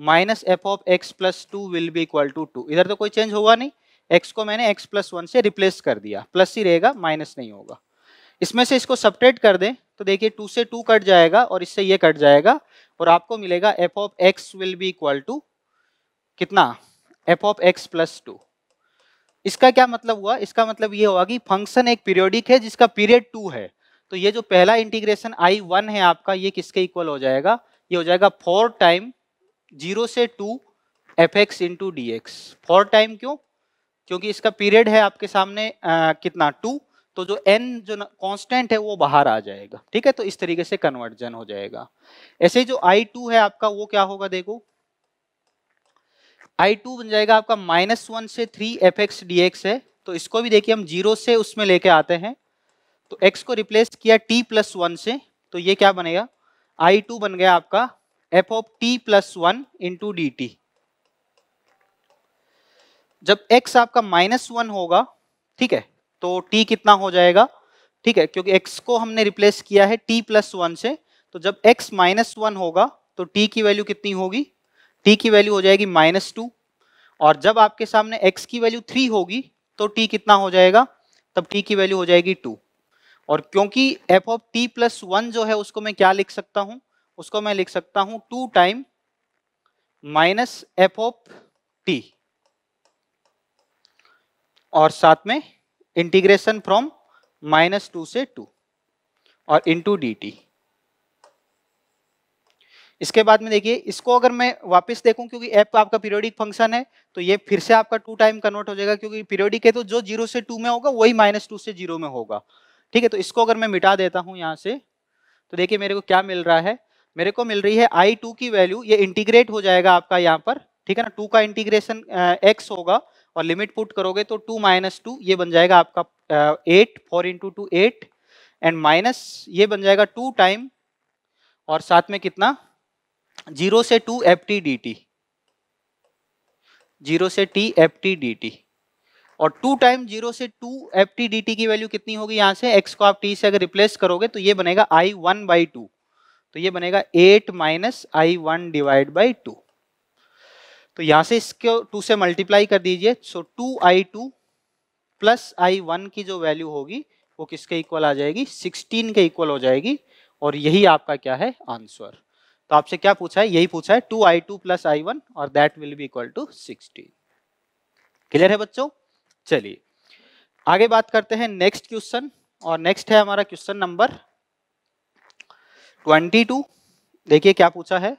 minus f of x plus two will be equal to two इधर तो कोई चेंज होगा नहीं एक्स को मैंने एक्स प्लस वन से रिप्लेस कर दिया प्लस ही रहेगा माइनस नहीं होगा इसमें से इसको सपरेट कर दें तो देखिए टू से टू कट जाएगा और इससे ये कट जाएगा और आपको मिलेगा f of x will be equal to कितना f of x plus two इसका क्या मतलब हुआ इसका मतलब ये हुआ कि फंक्शन एक पीरियोडिक है जिसका पीरियड टू है तो ये जो पहला इंटीग्रेशन आई वन है आपका ये किसके इक्वल हो जाएगा ये हो जाएगा फोर टाइम जीरो से two f x into d x four time क्यों क्योंकि इसका पीरियड है आपके सामने आ, कितना टू तो जो एन जो कांस्टेंट है वो बाहर आ जाएगा ठीक है तो इस तरीके से कन्वर्जन हो जाएगा ऐसे जो आई टू है आपका वो क्या होगा देखो आई टू बन जाएगा आपका माइनस वन से three f x d x है तो इसको भी देखिए हम जीरो से उसमें लेके आते हैं तो x को रिप्लेस किया t प्लस वन से तो ये क्या बनेगा आई टू बन गया आपका f of t plus one into d t जब x आपका माइनस वन होगा ठीक है तो t कितना हो जाएगा ठीक है क्योंकि x को हमने रिप्लेस किया है t प्लस वन से तो जब x माइनस वन होगा तो t की वैल्यू कितनी होगी t की वैल्यू हो जाएगी माइनस टू और जब आपके सामने x की वैल्यू थ्री होगी तो t कितना हो जाएगा तब t की वैल्यू हो जाएगी टू और क्योंकि f of t plus one जो है उसको मैं क्या लिख सकता हूं उसको मैं लिख सकता हूं two time minus f of t और साथ में इंटीग्रेशन फ्रॉम माइनस टू से टू और इंटू डी टी इसके बाद में देखिए इसको अगर मैं वापस देखूं क्योंकि एफ आपका पीरियोडिक फंक्शन है तो ये फिर से आपका टू टाइम कन्वर्ट हो जाएगा क्योंकि पीरियोडिक है तो जो जीरो से टू में होगा वही माइनस टू से जीरो में होगा ठीक है तो इसको अगर मैं मिटा देता हूँ यहाँ से तो देखिए मेरे को क्या मिल रहा है मेरे को मिल रही है आई टू की वैल्यू ये इंटीग्रेट हो जाएगा आपका यहाँ पर ठीक है ना टू का इंटीग्रेशन एक्स होगा और लिमिट पुट करोगे तो टू माइनस टू ये बन जाएगा आपका eight four into two eight and minus ये बन जाएगा टू टाइम और साथ में कितना जीरो से two f t d t zero से t f t d t और टू टाइम जीरो से two f t d t की वैल्यू कितनी होगी यहाँ से एक्स को आप टी से अगर रिप्लेस करोगे तो ये बनेगा आई वन बाई टू तो ये बनेगा eight minus I one divide by two तो यहाँ से इसको टू से मल्टीप्लाई कर दीजिए so two I two plus I one की जो वैल्यू होगी वो किसके इक्वल आ जाएगी सिक्सटीन के इक्वल हो जाएगी और यही आपका क्या है आंसर तो आपसे क्या पूछा है यही पूछा है two I two plus I one और that will be equal to sixteen clear है बच्चों चलिए आगे बात करते हैं नेक्स्ट क्वेश्चन और नेक्स्ट है हमारा क्वेश्चन नंबर ट्वेंटी टू देखिए क्या पूछा है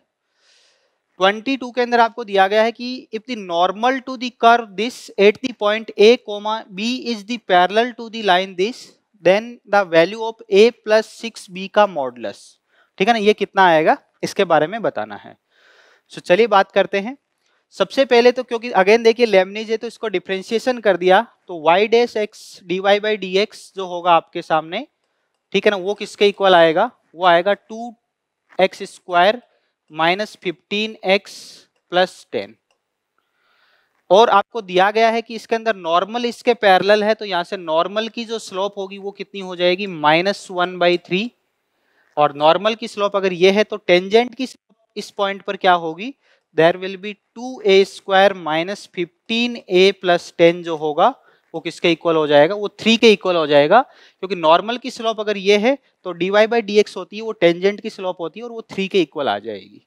ट्वेंटी टू के अंदर आपको दिया गया है कि if the normal to the curve this at the point a comma b is the parallel to the line this then the value of a plus six b का मॉडलस ठीक है ना ये कितना आएगा इसके बारे में बताना है सो so, चलिए बात करते हैं सबसे पहले तो क्योंकि अगेन देखिए लेमनीज है तो इसको डिफ्रेंशिएशन कर दिया तो y dash x d y by d x जो होगा आपके सामने ठीक है ना वो किसके इक्वल आएगा वो आएगा two x square minus fifteen x plus ten और आपको दिया गया है कि इसके अंदर नॉर्मल इसके पैरेलल है तो यहाँ से नॉर्मल की जो स्लोप होगी वो कितनी हो जाएगी माइनस वन बाई थ्री और नॉर्मल की स्लोप अगर ये है तो टेंजेंट की स्लोप इस पॉइंट पर क्या होगी there will be 2a square minus 15a plus 10 जो होगा वो किसके इक्वल हो जाएगा वो थ्री के इक्वल हो जाएगा क्योंकि नॉर्मल की स्लोप अगर ये है तो dy वाई बाई डी होती है वो टेंजेंट की स्लोप होती है और वो थ्री के इक्वल आ जाएगी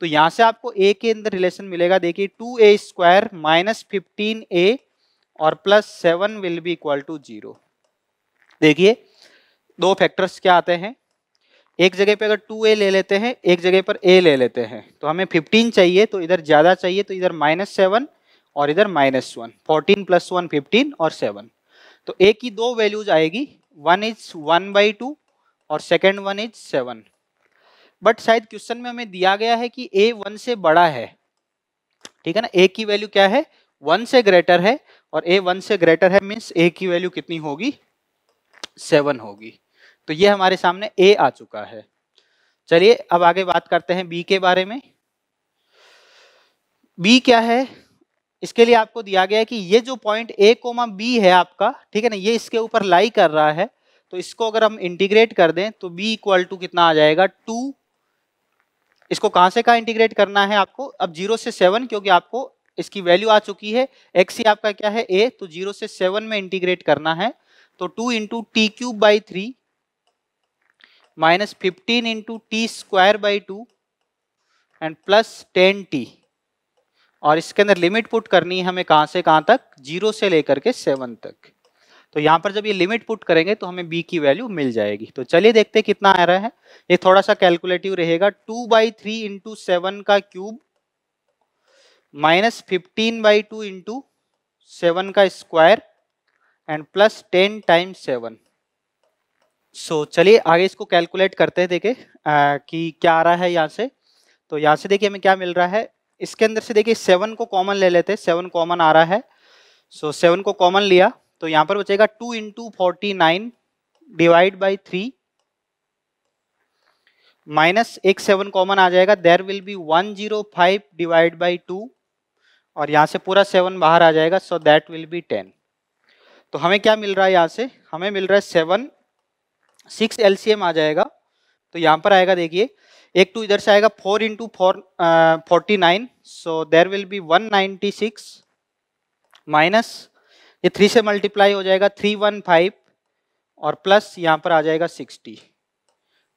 तो यहाँ से आपको a के अंदर रिलेशन मिलेगा देखिए two a square minus fifteen a और plus seven will be equal to zero देखिए दो फैक्टर्स क्या आते हैं एक जगह पे अगर 2a ले लेते हैं एक जगह पर a ले लेते हैं तो हमें 15 चाहिए तो इधर ज़्यादा चाहिए तो इधर माइनस सेवन और इधर minus one fourteen plus one fifteen और सेवन तो a की दो वैल्यूज आएगी one is one by two और second one is seven but शायद क्वेश्चन में हमें दिया गया है कि a वन से बड़ा है ठीक है ना a की वैल्यू क्या है वन से ग्रेटर है और a वन से ग्रेटर है मीन्स a की वैल्यू कितनी होगी सेवन होगी तो ये हमारे सामने ए आ चुका है चलिए अब आगे बात करते हैं बी के बारे में बी क्या है इसके लिए आपको दिया गया है कि ये जो पॉइंट ए कोमा बी है आपका ठीक है ना ये इसके ऊपर लाई कर रहा है तो इसको अगर हम इंटीग्रेट कर दें तो बी इक्वल टू कितना आ जाएगा टू इसको कहाँ से कहाँ इंटीग्रेट करना है आपको अब जीरो से सेवन क्योंकि आपको इसकी वैल्यू आ चुकी है एक्स ही आपका क्या है ए तो जीरो से सेवन में इंटीग्रेट करना है तो two into t cube by three minus 15 into t square by 2 and plus ten t और इसके अंदर लिमिट पुट करनी है हमें कहाँ से कहाँ तक जीरो से लेकर के सेवन तक तो यहाँ पर जब ये लिमिट पुट करेंगे तो हमें बी की वैल्यू मिल जाएगी तो चलिए देखते कितना आ रहा है ये थोड़ा सा कैलकुलेटिव रहेगा two by three into seven का cube minus fifteen by two into seven का square and plus ten time seven so so, चलिए आगे इसको कैलकुलेट करते हैं देखे आ, कि क्या आ रहा है यहाँ से तो यहाँ से देखिए हमें क्या मिल रहा है इसके अंदर से देखिए सेवन को कॉमन ले लेते हैं सेवन कॉमन आ रहा है सो so, सेवन को कॉमन लिया तो यहाँ पर बचेगा two into forty nine divide by three minus एक सेवन कॉमन आ जाएगा there will be one zero five divide by two और यहाँ से पूरा सेवन बाहर आ जाएगा so that will be ten तो हमें क्या मिल रहा है यहाँ से हमें मिल रहा है सेवन सिक्स एल आ जाएगा तो यहाँ पर आएगा देखिए एक टू इधर से आएगा four into four forty nine so there will be one ninety six minus ये थ्री से मल्टीप्लाई हो जाएगा थ्री वन फाइव और प्लस यहाँ पर आ जाएगा सिक्सटी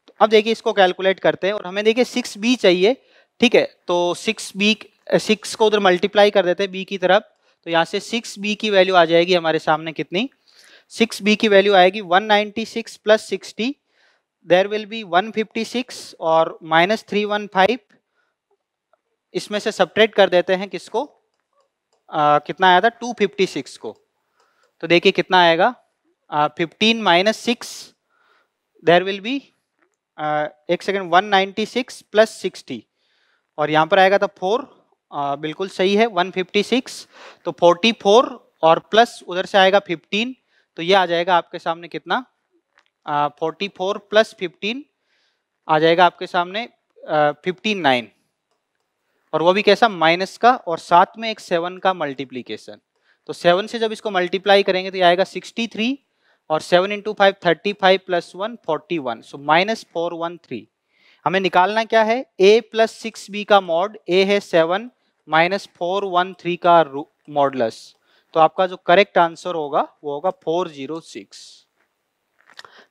तो अब देखिए इसको कैलकुलेट करते हैं और हमें देखिए सिक्स बी चाहिए ठीक है तो सिक्स बी सिक्स को उधर मल्टीप्लाई कर देते हैं बी की तरफ तो यहाँ से सिक्स बी की वैल्यू आ जाएगी हमारे सामने कितनी सिक्स बी की वैल्यू आएगी one ninety six plus sixty there will be one fifty six और माइनस थ्री वन फाइव इसमें से सपरेट कर देते हैं किसको आ, कितना आया था टू फिफ्टी सिक्स को तो देखिए कितना आएगा fifteen minus six there will be एक second one ninety six plus sixty और यहाँ पर आएगा था फोर बिल्कुल सही है वन फिफ्टी सिक्स तो फोर्टी फोर और प्लस उधर से आएगा फिफ्टीन तो ये आ जाएगा आपके सामने कितना फोर्टी फोर प्लस फिफ्टीन आ जाएगा आपके सामने फिफ्टीन नाइन और वो भी कैसा माइनस का और साथ में एक सेवन का मल्टीप्लीकेशन तो सेवन से जब इसको मल्टीप्लाई करेंगे तो ये आएगा सिक्सटी थ्री और seven into five thirty five plus one forty one so minus four one three हमें निकालना क्या है ए प्लस सिक्स बी का मॉड ए है seven minus four one three का मॉडलस तो आपका जो करेक्ट आंसर होगा वो होगा फोर जीरो सिक्स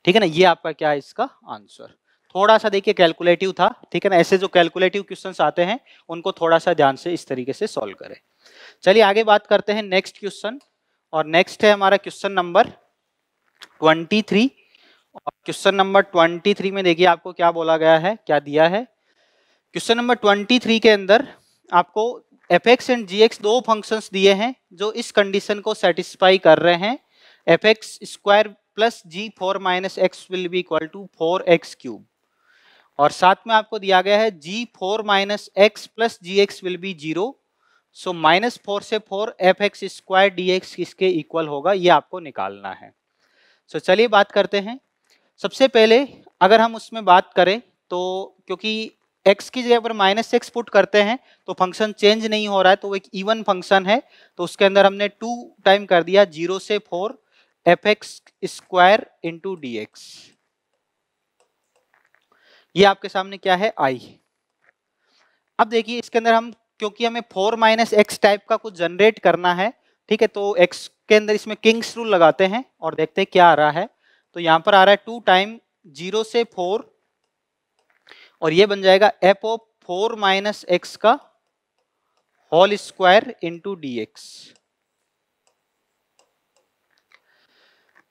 ठीक है ना ये आपका क्या है इसका आंसर थोड़ा सा देखिए कैलकुलेटिव था ठीक है ना ऐसे जो कैलकुलेटिव क्वेश्चन आते हैं उनको थोड़ा सा ध्यान से इस तरीके से सॉल्व करें चलिए आगे बात करते हैं नेक्स्ट क्वेश्चन और नेक्स्ट है हमारा question number twenty three question number twenty three में देखिए आपको क्या बोला गया है क्या दिया है क्वेश्चन नंबर ट्वेंटी थ्री के अंदर आपको f x and g x दो फंक्शंस दिए हैं जो इस कंडीशन को सेटिस्फाई कर रहे हैं f x square plus g four minus x will be equal to four x cube और साथ में आपको दिया गया है g four minus x plus g x will be zero so minus four से four f x square d x किसके equal होगा ये आपको निकालना है सो so, चलिए बात करते हैं सबसे पहले अगर हम उसमें बात करें तो क्योंकि एक्स की जगह पर माइनस एक्स पुट करते हैं तो फंक्शन चेंज नहीं हो रहा है तो वो एक इवन फंक्शन है तो उसके अंदर हमने टू टाइम कर दिया जीरो से four f x square into d x ये आपके सामने क्या है आई अब देखिए इसके अंदर हम क्योंकि हमें फोर माइनस एक्स टाइप का कुछ जनरेट करना है ठीक है तो एक्स के अंदर इसमें किंग्स रूल लगाते हैं और देखते हैं क्या आ रहा है तो यहाँ पर आ रहा है टू टाइम जीरो से फोर और ये बन जाएगा f of four minus x का whole square into d x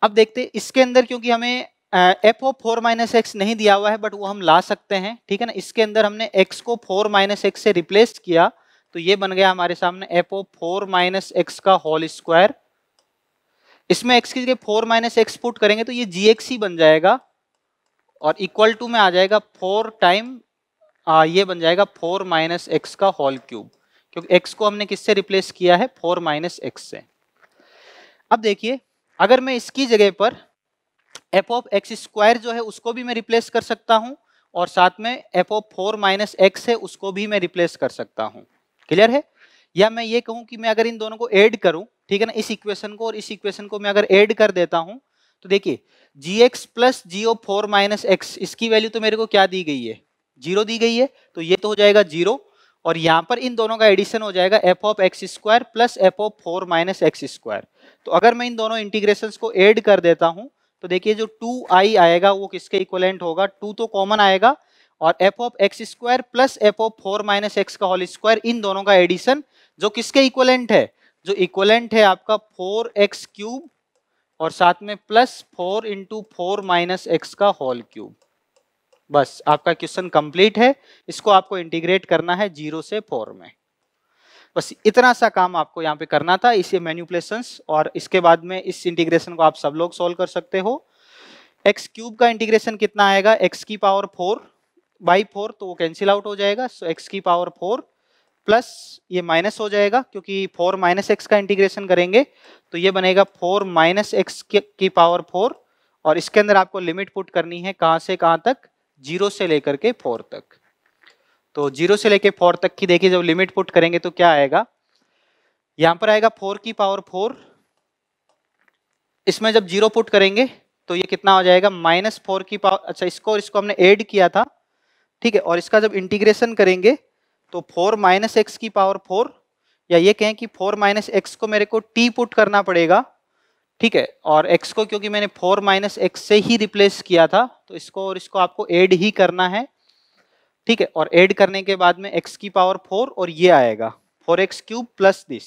अब देखते इसके अंदर क्योंकि हमें f of four minus x नहीं दिया हुआ है बट वो हम ला सकते हैं ठीक है ना इसके अंदर हमने एक्स को फोर माइनस एक्स से रिप्लेस किया तो ये बन गया हमारे सामने f of four minus x का होल स्क्वायर इसमें एक्स की जगह फोर माइनस एक्स पुट करेंगे तो ये जी एक्स ही बन जाएगा और इक्वल टू में आ जाएगा फोर टाइम ये बन जाएगा फोर माइनस एक्स का होल क्यूब क्योंकि एक्स को हमने किससे रिप्लेस किया है फोर माइनस एक्स से अब देखिए अगर मैं इसकी जगह पर एफ ऑफ एक्स स्क्वायर जो है उसको भी मैं रिप्लेस कर सकता हूं और साथ में f of four minus x है उसको भी मैं रिप्लेस कर सकता हूं क्लियर है या मैं ये कहूं कि मैं अगर इन दोनों को ऐड करूं ठीक है ना इस इक्वेशन को और इस इक्वेशन को मैं अगर ऐड कर देता हूं तो देखिए जी एक्स प्लस जीओ फोर माइनस एक्स इसकी वैल्यू तो मेरे को क्या दी गई है जीरो दी गई है तो ये तो हो जाएगा जीरो और यहाँ पर इन दोनों का एडिशन हो जाएगा f of x square plus f of four minus x square तो अगर मैं इन दोनों इंटीग्रेशन को एड कर देता हूँ तो देखिए जो टू आई आएगा वो किसके इक्वलेंट होगा टू तो कॉमन आएगा और f of x square plus f of four minus x का होल स्क्वायर इन दोनों का एडिशन जो किसके इक्वलेंट है जो इक्वलेंट है आपका फोर एक्स क्यूब और साथ में plus four into four minus x का होल क्यूब बस आपका क्वेश्चन कंप्लीट है इसको आपको इंटीग्रेट करना है जीरो से फोर में बस इतना सा काम आपको यहाँ पे करना था इसे मैन्यूपलेशन और इसके बाद में इस इंटीग्रेशन को आप सब लोग सॉल्व कर सकते हो एक्स क्यूब का इंटीग्रेशन कितना आएगा एक्स की पावर फोर बाई फोर तो वो कैंसिल आउट हो जाएगा सो एक्स की पावर फोर प्लस ये माइनस हो जाएगा क्योंकि फोर माइनस एक्स का इंटीग्रेशन करेंगे तो ये बनेगा फोर माइनस एक्स की पावर फोर और इसके अंदर आपको लिमिट पुट करनी है कहाँ से कहाँ तक जीरो से लेकर के फोर तक तो जीरो से लेकर फोर तक की देखिए जब लिमिट पुट करेंगे तो क्या आएगा यहाँ पर आएगा फोर की पावर फोर इसमें जब जीरो पुट करेंगे तो ये कितना हो जाएगा माइनस फोर की पावर अच्छा इसको इसको हमने एड किया था ठीक है और इसका जब इंटीग्रेशन करेंगे तो फोर माइनस एक्स की पावर फोर या ये कहें कि फोर माइनस एक्स को मेरे को टी पुट करना पड़ेगा ठीक है और एक्स को क्योंकि मैंने फोर माइनस एक्स से ही रिप्लेस किया था तो इसको और इसको आपको ऐड ही करना है ठीक है और ऐड करने के बाद में एक्स की पावर फोर और ये आएगा four x cube plus this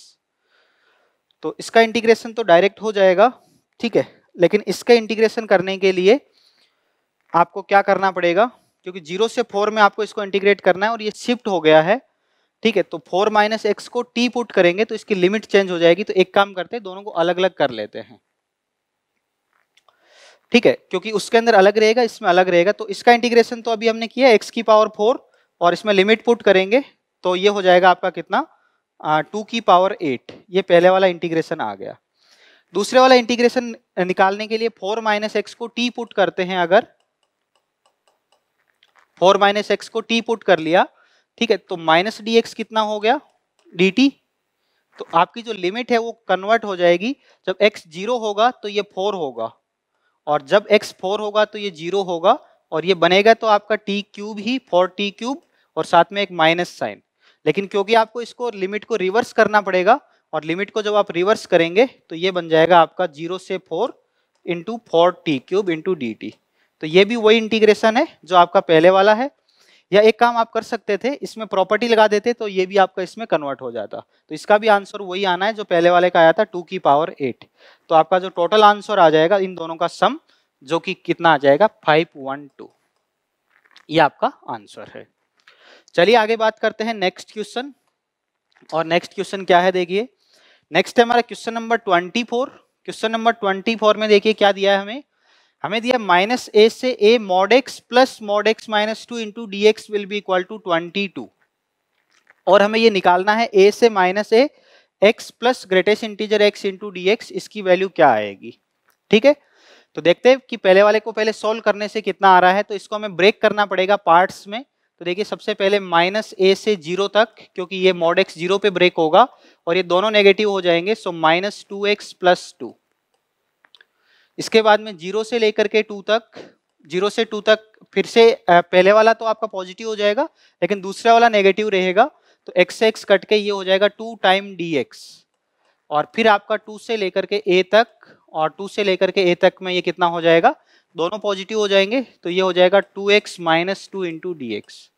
तो इसका इंटीग्रेशन तो डायरेक्ट हो जाएगा ठीक है लेकिन इसका इंटीग्रेशन करने के लिए आपको क्या करना पड़ेगा क्योंकि जीरो से फोर में आपको इसको इंटीग्रेट करना है और ये शिफ्ट हो गया है ठीक है तो फोर माइनस एक्स को टी पुट करेंगे तो इसकी लिमिट चेंज हो जाएगी तो एक काम करते हैं दोनों को अलग अलग कर लेते हैं ठीक है क्योंकि उसके अंदर अलग रहेगा इसमें अलग रहेगा तो इसका इंटीग्रेशन तो अभी हमने किया एक्स की पावर फोर और इसमें लिमिट पुट करेंगे तो ये हो जाएगा आपका कितना टू की पावर एट ये पहले वाला इंटीग्रेशन आ गया दूसरे वाला इंटीग्रेशन निकालने के लिए फोर माइनस एक्स को टी पुट करते हैं अगर फोर माइनस एक्स को टी पुट कर लिया ठीक है तो माइनस डी एक्स कितना हो गया डी टी तो आपकी जो लिमिट है वो कन्वर्ट हो जाएगी जब एक्स जीरो होगा तो ये फोर होगा और जब एक्स फोर होगा तो ये जीरो होगा और ये बनेगा तो आपका टी क्यूब ही फोर टी क्यूब और साथ में एक माइनस साइन लेकिन क्योंकि आपको इसको लिमिट को रिवर्स करना पड़ेगा और लिमिट को जब आप रिवर्स करेंगे तो ये बन जाएगा आपका जीरो से four into four t cube into d t तो ये भी वही इंटीग्रेशन है जो आपका पहले वाला है या एक काम आप कर सकते थे इसमें प्रॉपर्टी लगा देते तो ये भी आपका इसमें कन्वर्ट हो जाता तो इसका भी आंसर वही आना है जो पहले वाले का आया था टू की पावर एट तो आपका जो टोटल आंसर आ जाएगा इन दोनों का सम जो कि कितना आ जाएगा फाइव वन टू ये आपका आंसर है चलिए आगे बात करते हैं नेक्स्ट क्वेश्चन और नेक्स्ट क्वेश्चन क्या है देखिए नेक्स्ट है हमारा question number twenty four question number twenty four में देखिए क्या दिया है हमें हमें दिया माइनस ए से a mod x plus mod x minus two into d x will be equal to twenty two और हमें ये निकालना है ए से minus a x plus greatest integer x into d x इसकी वैल्यू क्या आएगी ठीक है तो देखते हैं कि पहले वाले को पहले सोल्व करने से कितना आ रहा है तो इसको हमें ब्रेक करना पड़ेगा पार्ट्स में तो देखिए सबसे पहले माइनस ए से जीरो तक क्योंकि ये मॉड एक्स जीरो पे ब्रेक होगा और ये दोनों नेगेटिव हो जाएंगे so minus two x plus two इसके बाद में जीरो से लेकर के टू तक जीरो से टू तक फिर से पहले वाला तो आपका पॉजिटिव हो जाएगा लेकिन दूसरा वाला नेगेटिव रहेगा तो एक्स से एक्स कट के ये हो जाएगा टू टाइम डी एक्स और फिर आपका टू से लेकर के ए तक और टू से लेकर के ए तक में ये कितना हो जाएगा दोनों पॉजिटिव हो जाएंगे तो ये हो जाएगा two x minus two into d x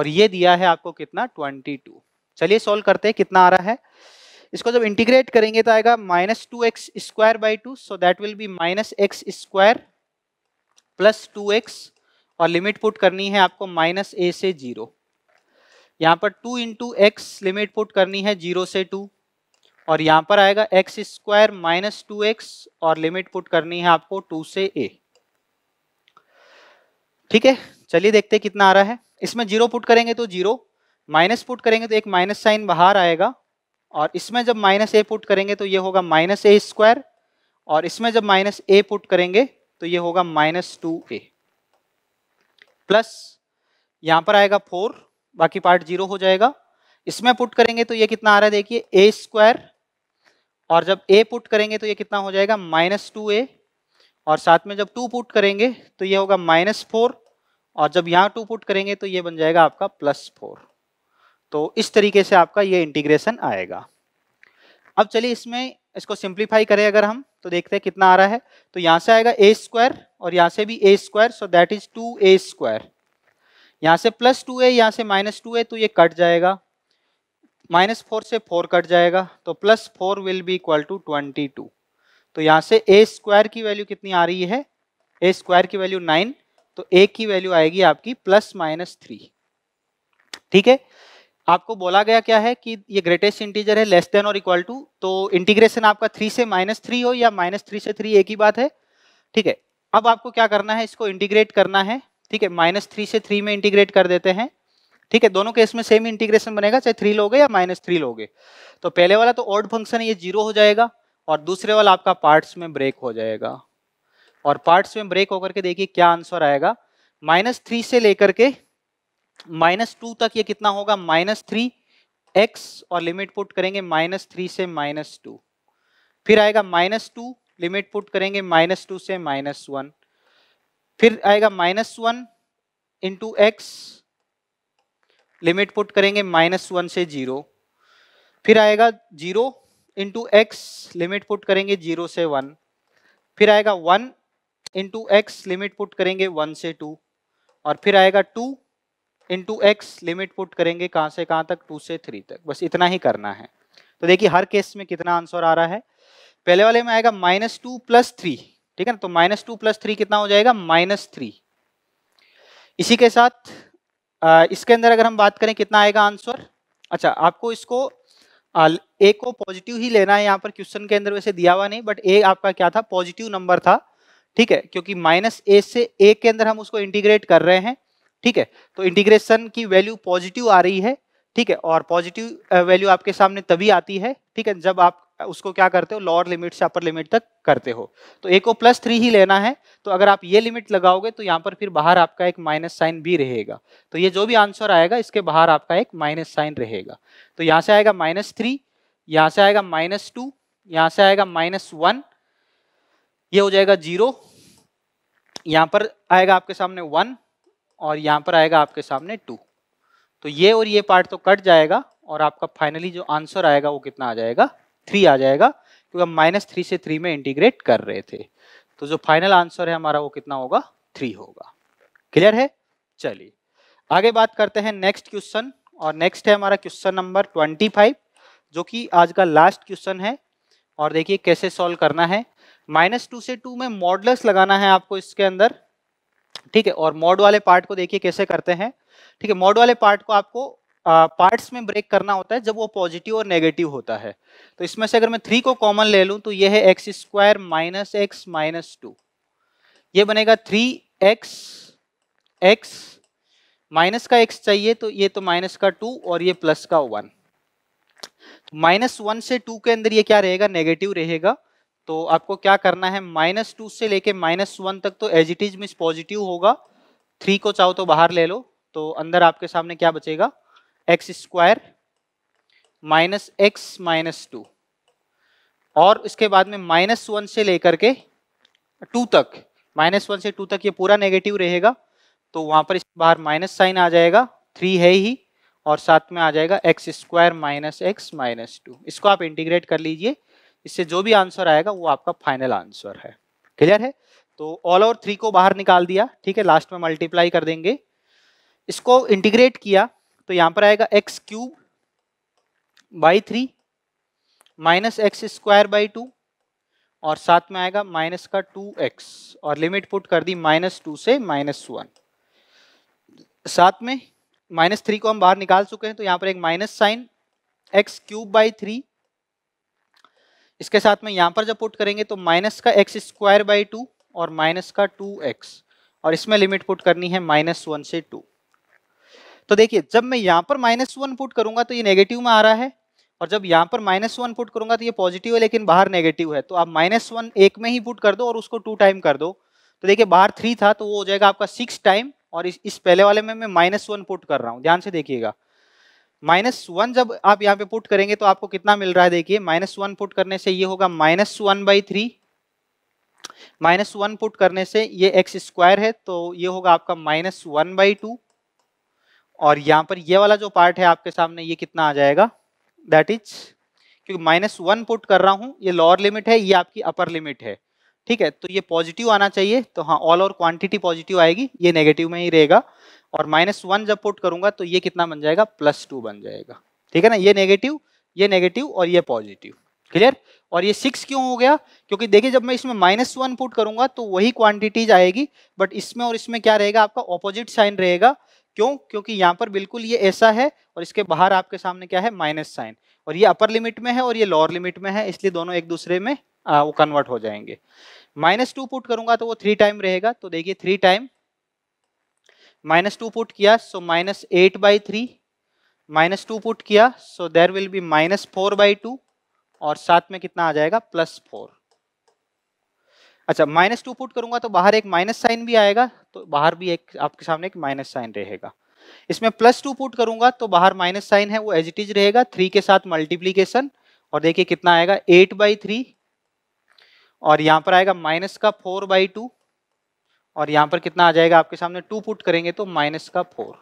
और ये दिया है आपको कितना ट्वेंटी टू चलिए सॉल्व करते हैं कितना आ रहा है इसको जब इंटीग्रेट करेंगे तो आएगा minus two x square by two so that will be minus x square plus two x और लिमिट पुट करनी है आपको माइनस ए से जीरो यहाँ पर two into x limit put करनी है जीरो से टू और यहाँ पर आएगा x square minus two x और लिमिट पुट करनी है आपको टू से ए ठीक है चलिए देखते कितना आ रहा है इसमें जीरो पुट करेंगे तो जीरो माइनस पुट करेंगे तो एक माइनस साइन बाहर आएगा और इसमें जब माइनस ए पुट करेंगे तो ये होगा माइनस ए स्क्वायर और इसमें जब माइनस ए पुट करेंगे तो ये होगा माइनस टू ए प्लस यहाँ पर आएगा फोर बाकी पार्ट जीरो हो जाएगा इसमें पुट करेंगे तो ये कितना आ रहा है देखिए ए स्क्वायर और जब ए पुट करेंगे तो ये कितना हो जाएगा माइनस टू ए और साथ में जब टू पुट करेंगे तो ये होगा माइनस फोर और जब यहाँ टू पुट करेंगे तो ये बन जाएगा आपका प्लस फोर तो इस तरीके से आपका ये इंटीग्रेशन आएगा अब चलिए इसमें इसको सिंप्लीफाई करें अगर हम तो देखते हैं कितना आ रहा है तो यहाँ से आएगा ए स्क्वायर और यहाँ से भी a square so that is two a square यहाँ से प्लस टू ए यहाँ से माइनस टू ए तो ये कट जाएगा माइनस फोर से फोर कट जाएगा तो plus four will be equal to twenty two तो यहाँ से ए स्क्वायर की वैल्यू कितनी आ रही है ए स्क्वायर की वैल्यू नाइन तो ए की वैल्यू आएगी आपकी प्लस माइनस थ्री ठीक है आपको बोला गया क्या है कि ये ग्रेटेस्ट इंटीजर है लेस देन और इक्वल टू तो इंटीग्रेशन आपका थ्री से माइनस थ्री हो या माइनस थ्री से थ्री एक ही बात है ठीक है अब आपको क्या करना है इसको इंटीग्रेट करना है ठीक है माइनस थ्री से थ्री में इंटीग्रेट कर देते हैं ठीक है दोनों केस में सेम इंटीग्रेशन बनेगा चाहे थ्री लोगे या माइनस थ्री लोगे तो पहले वाला तो ऑड फंक्शन है ये जीरो हो जाएगा और दूसरे वाला आपका पार्ट्स में ब्रेक हो जाएगा और पार्ट्स में ब्रेक होकर के देखिए क्या आंसर आएगा माइनस थ्री से लेकर के माइनस टू तक ये कितना होगा माइनस थ्री एक्स और लिमिट पुट करेंगे माइनस थ्री से माइनस टू फिर आएगा माइनस टू लिमिट पुट करेंगे माइनस टू से माइनस वन फिर आएगा minus one into x limit put करेंगे माइनस वन से जीरो फिर आएगा zero into x limit put करेंगे जीरो से वन फिर आएगा one into x limit put करेंगे वन से टू और फिर आएगा two into x limit put करेंगे कहाँ से कहाँ तक टू से थ्री तक बस इतना ही करना है तो देखिए हर केस में कितना आंसर आ रहा है पहले वाले में आएगा माइनस टू प्लस थ्री ठीक है ना तो माइनस टू प्लस थ्री कितना हो जाएगा माइनस थ्री इसी के साथ आ, इसके अंदर अगर हम बात करें कितना आएगा आंसर अच्छा आपको इसको ए को पॉजिटिव ही लेना है यहाँ पर क्वेश्चन के अंदर वैसे दिया हुआ नहीं बट ए आपका क्या था पॉजिटिव नंबर था ठीक है क्योंकि माइनस ए से ए के अंदर हम उसको इंटीग्रेट कर रहे हैं ठीक है तो इंटीग्रेशन की वैल्यू पॉजिटिव आ रही है ठीक है और पॉजिटिव वैल्यू आपके सामने तभी आती है ठीक है जब आप उसको क्या करते हो लोअर लिमिट से अपर लिमिट तक करते हो तो ए को प्लस थ्री ही लेना है तो अगर आप ये लिमिट लगाओगे तो यहाँ पर फिर बाहर आपका एक माइनस साइन भी रहेगा तो ये जो भी आंसर आएगा इसके बाहर आपका एक माइनस साइन रहेगा तो यहाँ से आएगा माइनस थ्री यहाँ से आएगा माइनस टू यहाँ से आएगा माइनस वन ये हो जाएगा जीरो यहाँ पर आएगा आपके सामने वन और यहाँ पर आएगा आपके सामने टू तो ये और ये पार्ट तो कट जाएगा और आपका फाइनली जो आंसर आएगा वो कितना आ जाएगा थ्री आ जाएगा क्योंकि हम माइनस थ्री से थ्री में इंटीग्रेट कर रहे थे तो जो फाइनल आंसर है हमारा वो कितना होगा थ्री होगा क्लियर है चलिए आगे बात करते हैं नेक्स्ट क्वेश्चन और नेक्स्ट है हमारा क्वेश्चन नंबर ट्वेंटी फाइव जो कि आज का लास्ट क्वेश्चन है और देखिए कैसे सॉल्व करना है माइनस टू से टू में मॉडल्स लगाना है आपको इसके अंदर ठीक है और मॉड वाले पार्ट को देखिए कैसे करते हैं ठीक है मॉड वाले पार्ट को आपको पार्ट्स में ब्रेक करना होता है जब वो पॉजिटिव और नेगेटिव होता है तो इसमें से अगर मैं थ्री को कॉमन ले लूँ तो ये है x square minus x minus two ये बनेगा थ्री एक्स एक्स माइनस का एक्स चाहिए तो ये तो माइनस का टू और ये प्लस का वन माइनस वन से टू के अंदर ये क्या रहेगा नेगेटिव रहेगा तो आपको क्या करना है माइनस टू से लेके माइनस वन तक तो एज इट इज मिस पॉजिटिव होगा थ्री को चाहो तो बाहर ले लो तो अंदर आपके सामने क्या बचेगा x square minus x minus two और इसके बाद में माइनस वन से लेकर के टू तक माइनस वन से टू तक ये पूरा नेगेटिव रहेगा तो वहाँ पर इस बाहर माइनस साइन आ जाएगा थ्री है ही और साथ में आ जाएगा x square minus x minus two इसको आप इंटीग्रेट कर लीजिए इससे जो भी आंसर आएगा वो आपका फाइनल आंसर है क्लियर है तो ऑल ओवर थ्री को बाहर निकाल दिया ठीक है लास्ट में मल्टीप्लाई कर देंगे इसको इंटीग्रेट किया तो यहाँ पर आएगा x cube by three minus x square by two और साथ में आएगा माइनस का टू एक्स और लिमिट पुट कर दी माइनस टू से माइनस वन साथ में माइनस थ्री को हम बाहर निकाल चुके हैं तो यहाँ पर एक minus sign x cube by three इसके साथ में यहाँ पर जब पुट करेंगे तो माइनस का एक्स स्क्वायर बाई टू और माइनस का टू एक्स और इसमें लिमिट पुट करनी है माइनस वन से टू तो देखिए जब मैं यहाँ पर माइनस वन पुट करूंगा तो ये नेगेटिव में आ रहा है और जब यहाँ पर माइनस वन पुट करूंगा तो ये पॉजिटिव है लेकिन बाहर नेगेटिव है तो आप माइनस वन एक में ही पुट कर दो और उसको टू टाइम कर दो तो देखिए बाहर थ्री था तो वो हो जाएगा आपका सिक्स टाइम और इस, इस पहले वाले में मैं माइनस वन पुट कर रहा हूँ ध्यान से देखिएगा माइनस वन जब आप यहाँ पे पुट करेंगे तो आपको कितना मिल रहा है देखिए माइनस वन पुट करने से ये होगा minus one by three minus one put करने से ये एक्स स्क्वायर है तो ये होगा आपका माइनस वन बाई टू और यहाँ पर ये वाला जो पार्ट है आपके सामने ये कितना आ जाएगा दैट इज क्योंकि माइनस वन पुट कर रहा हूँ ये लोअर लिमिट है ये आपकी अपर लिमिट है ठीक है तो ये पॉजिटिव आना चाहिए तो हाँ ऑल और क्वांटिटी पॉजिटिव आएगी ये नेगेटिव में ही रहेगा और माइनस वन जब पुट करूंगा तो ये कितना बन जाएगा प्लस टू बन जाएगा ठीक है ना ये नेगेटिव ये नेगेटिव और ये पॉजिटिव क्लियर और ये सिक्स क्यों हो गया क्योंकि देखिए जब मैं इसमें माइनस वन पुट करूंगा तो वही क्वांटिटीज आएगी बट इसमें और इसमें क्या रहेगा आपका ऑपोजिट साइन रहेगा क्यों क्योंकि यहाँ पर बिल्कुल ये ऐसा है और इसके बाहर आपके सामने क्या है माइनस साइन और ये अपर लिमिट में है और ये लोअर लिमिट में है इसलिए दोनों एक दूसरे में आ, वो कन्वर्ट हो जाएंगे माइनस टू पुट करूंगा तो वो थ्री टाइम रहेगा तो देखिए three time minus two put किया so minus eight by three minus two put किया so there will be minus four by two और साथ में कितना आ जाएगा प्लस फोर अच्छा माइनस टू पुट करूंगा तो बाहर एक माइनस साइन भी आएगा तो बाहर भी एक आपके सामने एक माइनस साइन रहेगा इसमें प्लस टू पुट करूंगा तो बाहर माइनस साइन है वो एज इट इज रहेगा थ्री के साथ मल्टीप्लीकेशन और देखिए कितना आएगा एट बाई थ्री और यहां पर आएगा माइनस का फोर बाई टू और यहाँ पर कितना आ जाएगा आपके सामने टू पुट करेंगे तो माइनस का फोर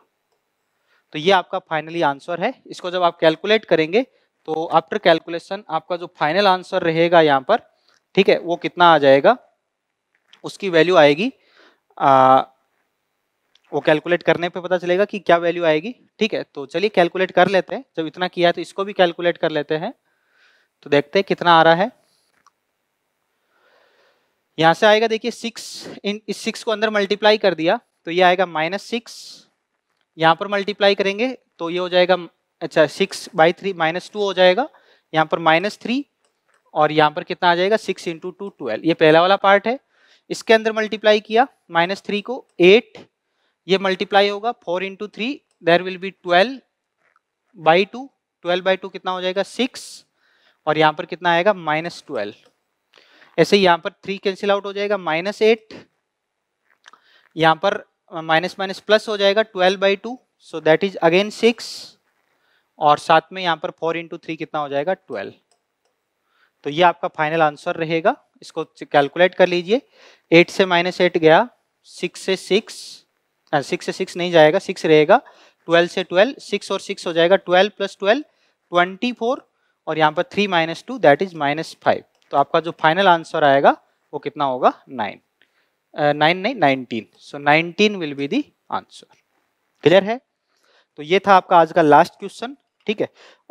तो ये आपका फाइनली आंसर है इसको जब आप कैलकुलेट करेंगे तो आफ्टर कैलकुलेशन आपका जो फाइनल आंसर रहेगा यहाँ पर ठीक है वो कितना आ जाएगा उसकी वैल्यू आएगी आ, वो कैलकुलेट करने पे पता चलेगा कि क्या वैल्यू आएगी ठीक है तो चलिए कैलकुलेट कर लेते हैं जब इतना किया है तो इसको भी कैलकुलेट कर लेते हैं तो देखते हैं कितना आ रहा है यहाँ से आएगा देखिए सिक्स इन इस सिक्स को अंदर मल्टीप्लाई कर दिया तो ये आएगा माइनस सिक्स यहाँ पर मल्टीप्लाई करेंगे तो ये हो जाएगा अच्छा six by three minus two हो जाएगा यहाँ पर माइनस थ्री और यहाँ पर कितना आ जाएगा सिक्स इंटू टू ट्वेल्व ये पहला वाला पार्ट है इसके अंदर मल्टीप्लाई किया माइनस थ्री को एट ये मल्टीप्लाई होगा four into three there will be twelve by two twelve by two कितना हो जाएगा सिक्स और यहाँ पर कितना आएगा माइनस ट्वेल्व ऐसे यहाँ पर थ्री कैंसिल आउट हो जाएगा माइनस एट यहाँ पर माइनस माइनस प्लस हो जाएगा twelve by two so that is again six और साथ में यहाँ पर फोर इंटू थ्री कितना हो जाएगा ट्वेल्व तो ये आपका फाइनल आंसर रहेगा इसको कैलकुलेट कर लीजिए एट से माइनस एट गया सिक्स से सिक्स सिक्स से सिक्स नहीं जाएगा सिक्स रहेगा ट्वेल्व से ट्वेल्व सिक्स और सिक्स हो जाएगा twelve plus twelve twenty four और यहाँ पर three minus two that is minus five तो आपका जो फाइनल आंसर आएगा वो कितना होगा नाइन नाइन नहीं nineteen so nineteen will be the answer clear है तो ये था आपका आज का लास्ट क्वेश्चन ठीक है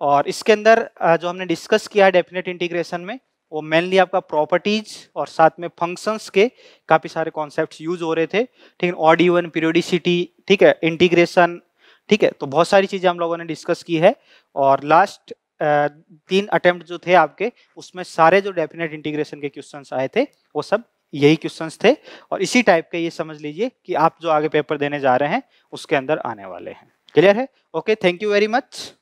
और इसके अंदर जो हमने डिस्कस किया है डेफिनेट इंटीग्रेशन में वो मेनली आपका प्रॉपर्टीज और साथ में फंक्शंस के काफ़ी सारे कॉन्सेप्ट यूज हो रहे थे ठीक है ऑड पीरियोडिसिटी ठीक है इंटीग्रेशन ठीक है तो बहुत सारी चीज़ें हम लोगों ने डिस्कस की है और लास्ट तीन अटेम्प्ट जो थे आपके उसमें सारे जो डेफिनेट इंटीग्रेशन के क्वेश्चन आए थे वो सब यही क्वेश्चंस थे और इसी टाइप के ये समझ लीजिए कि आप जो आगे पेपर देने जा रहे हैं उसके अंदर आने वाले हैं क्लियर है okay thank you very much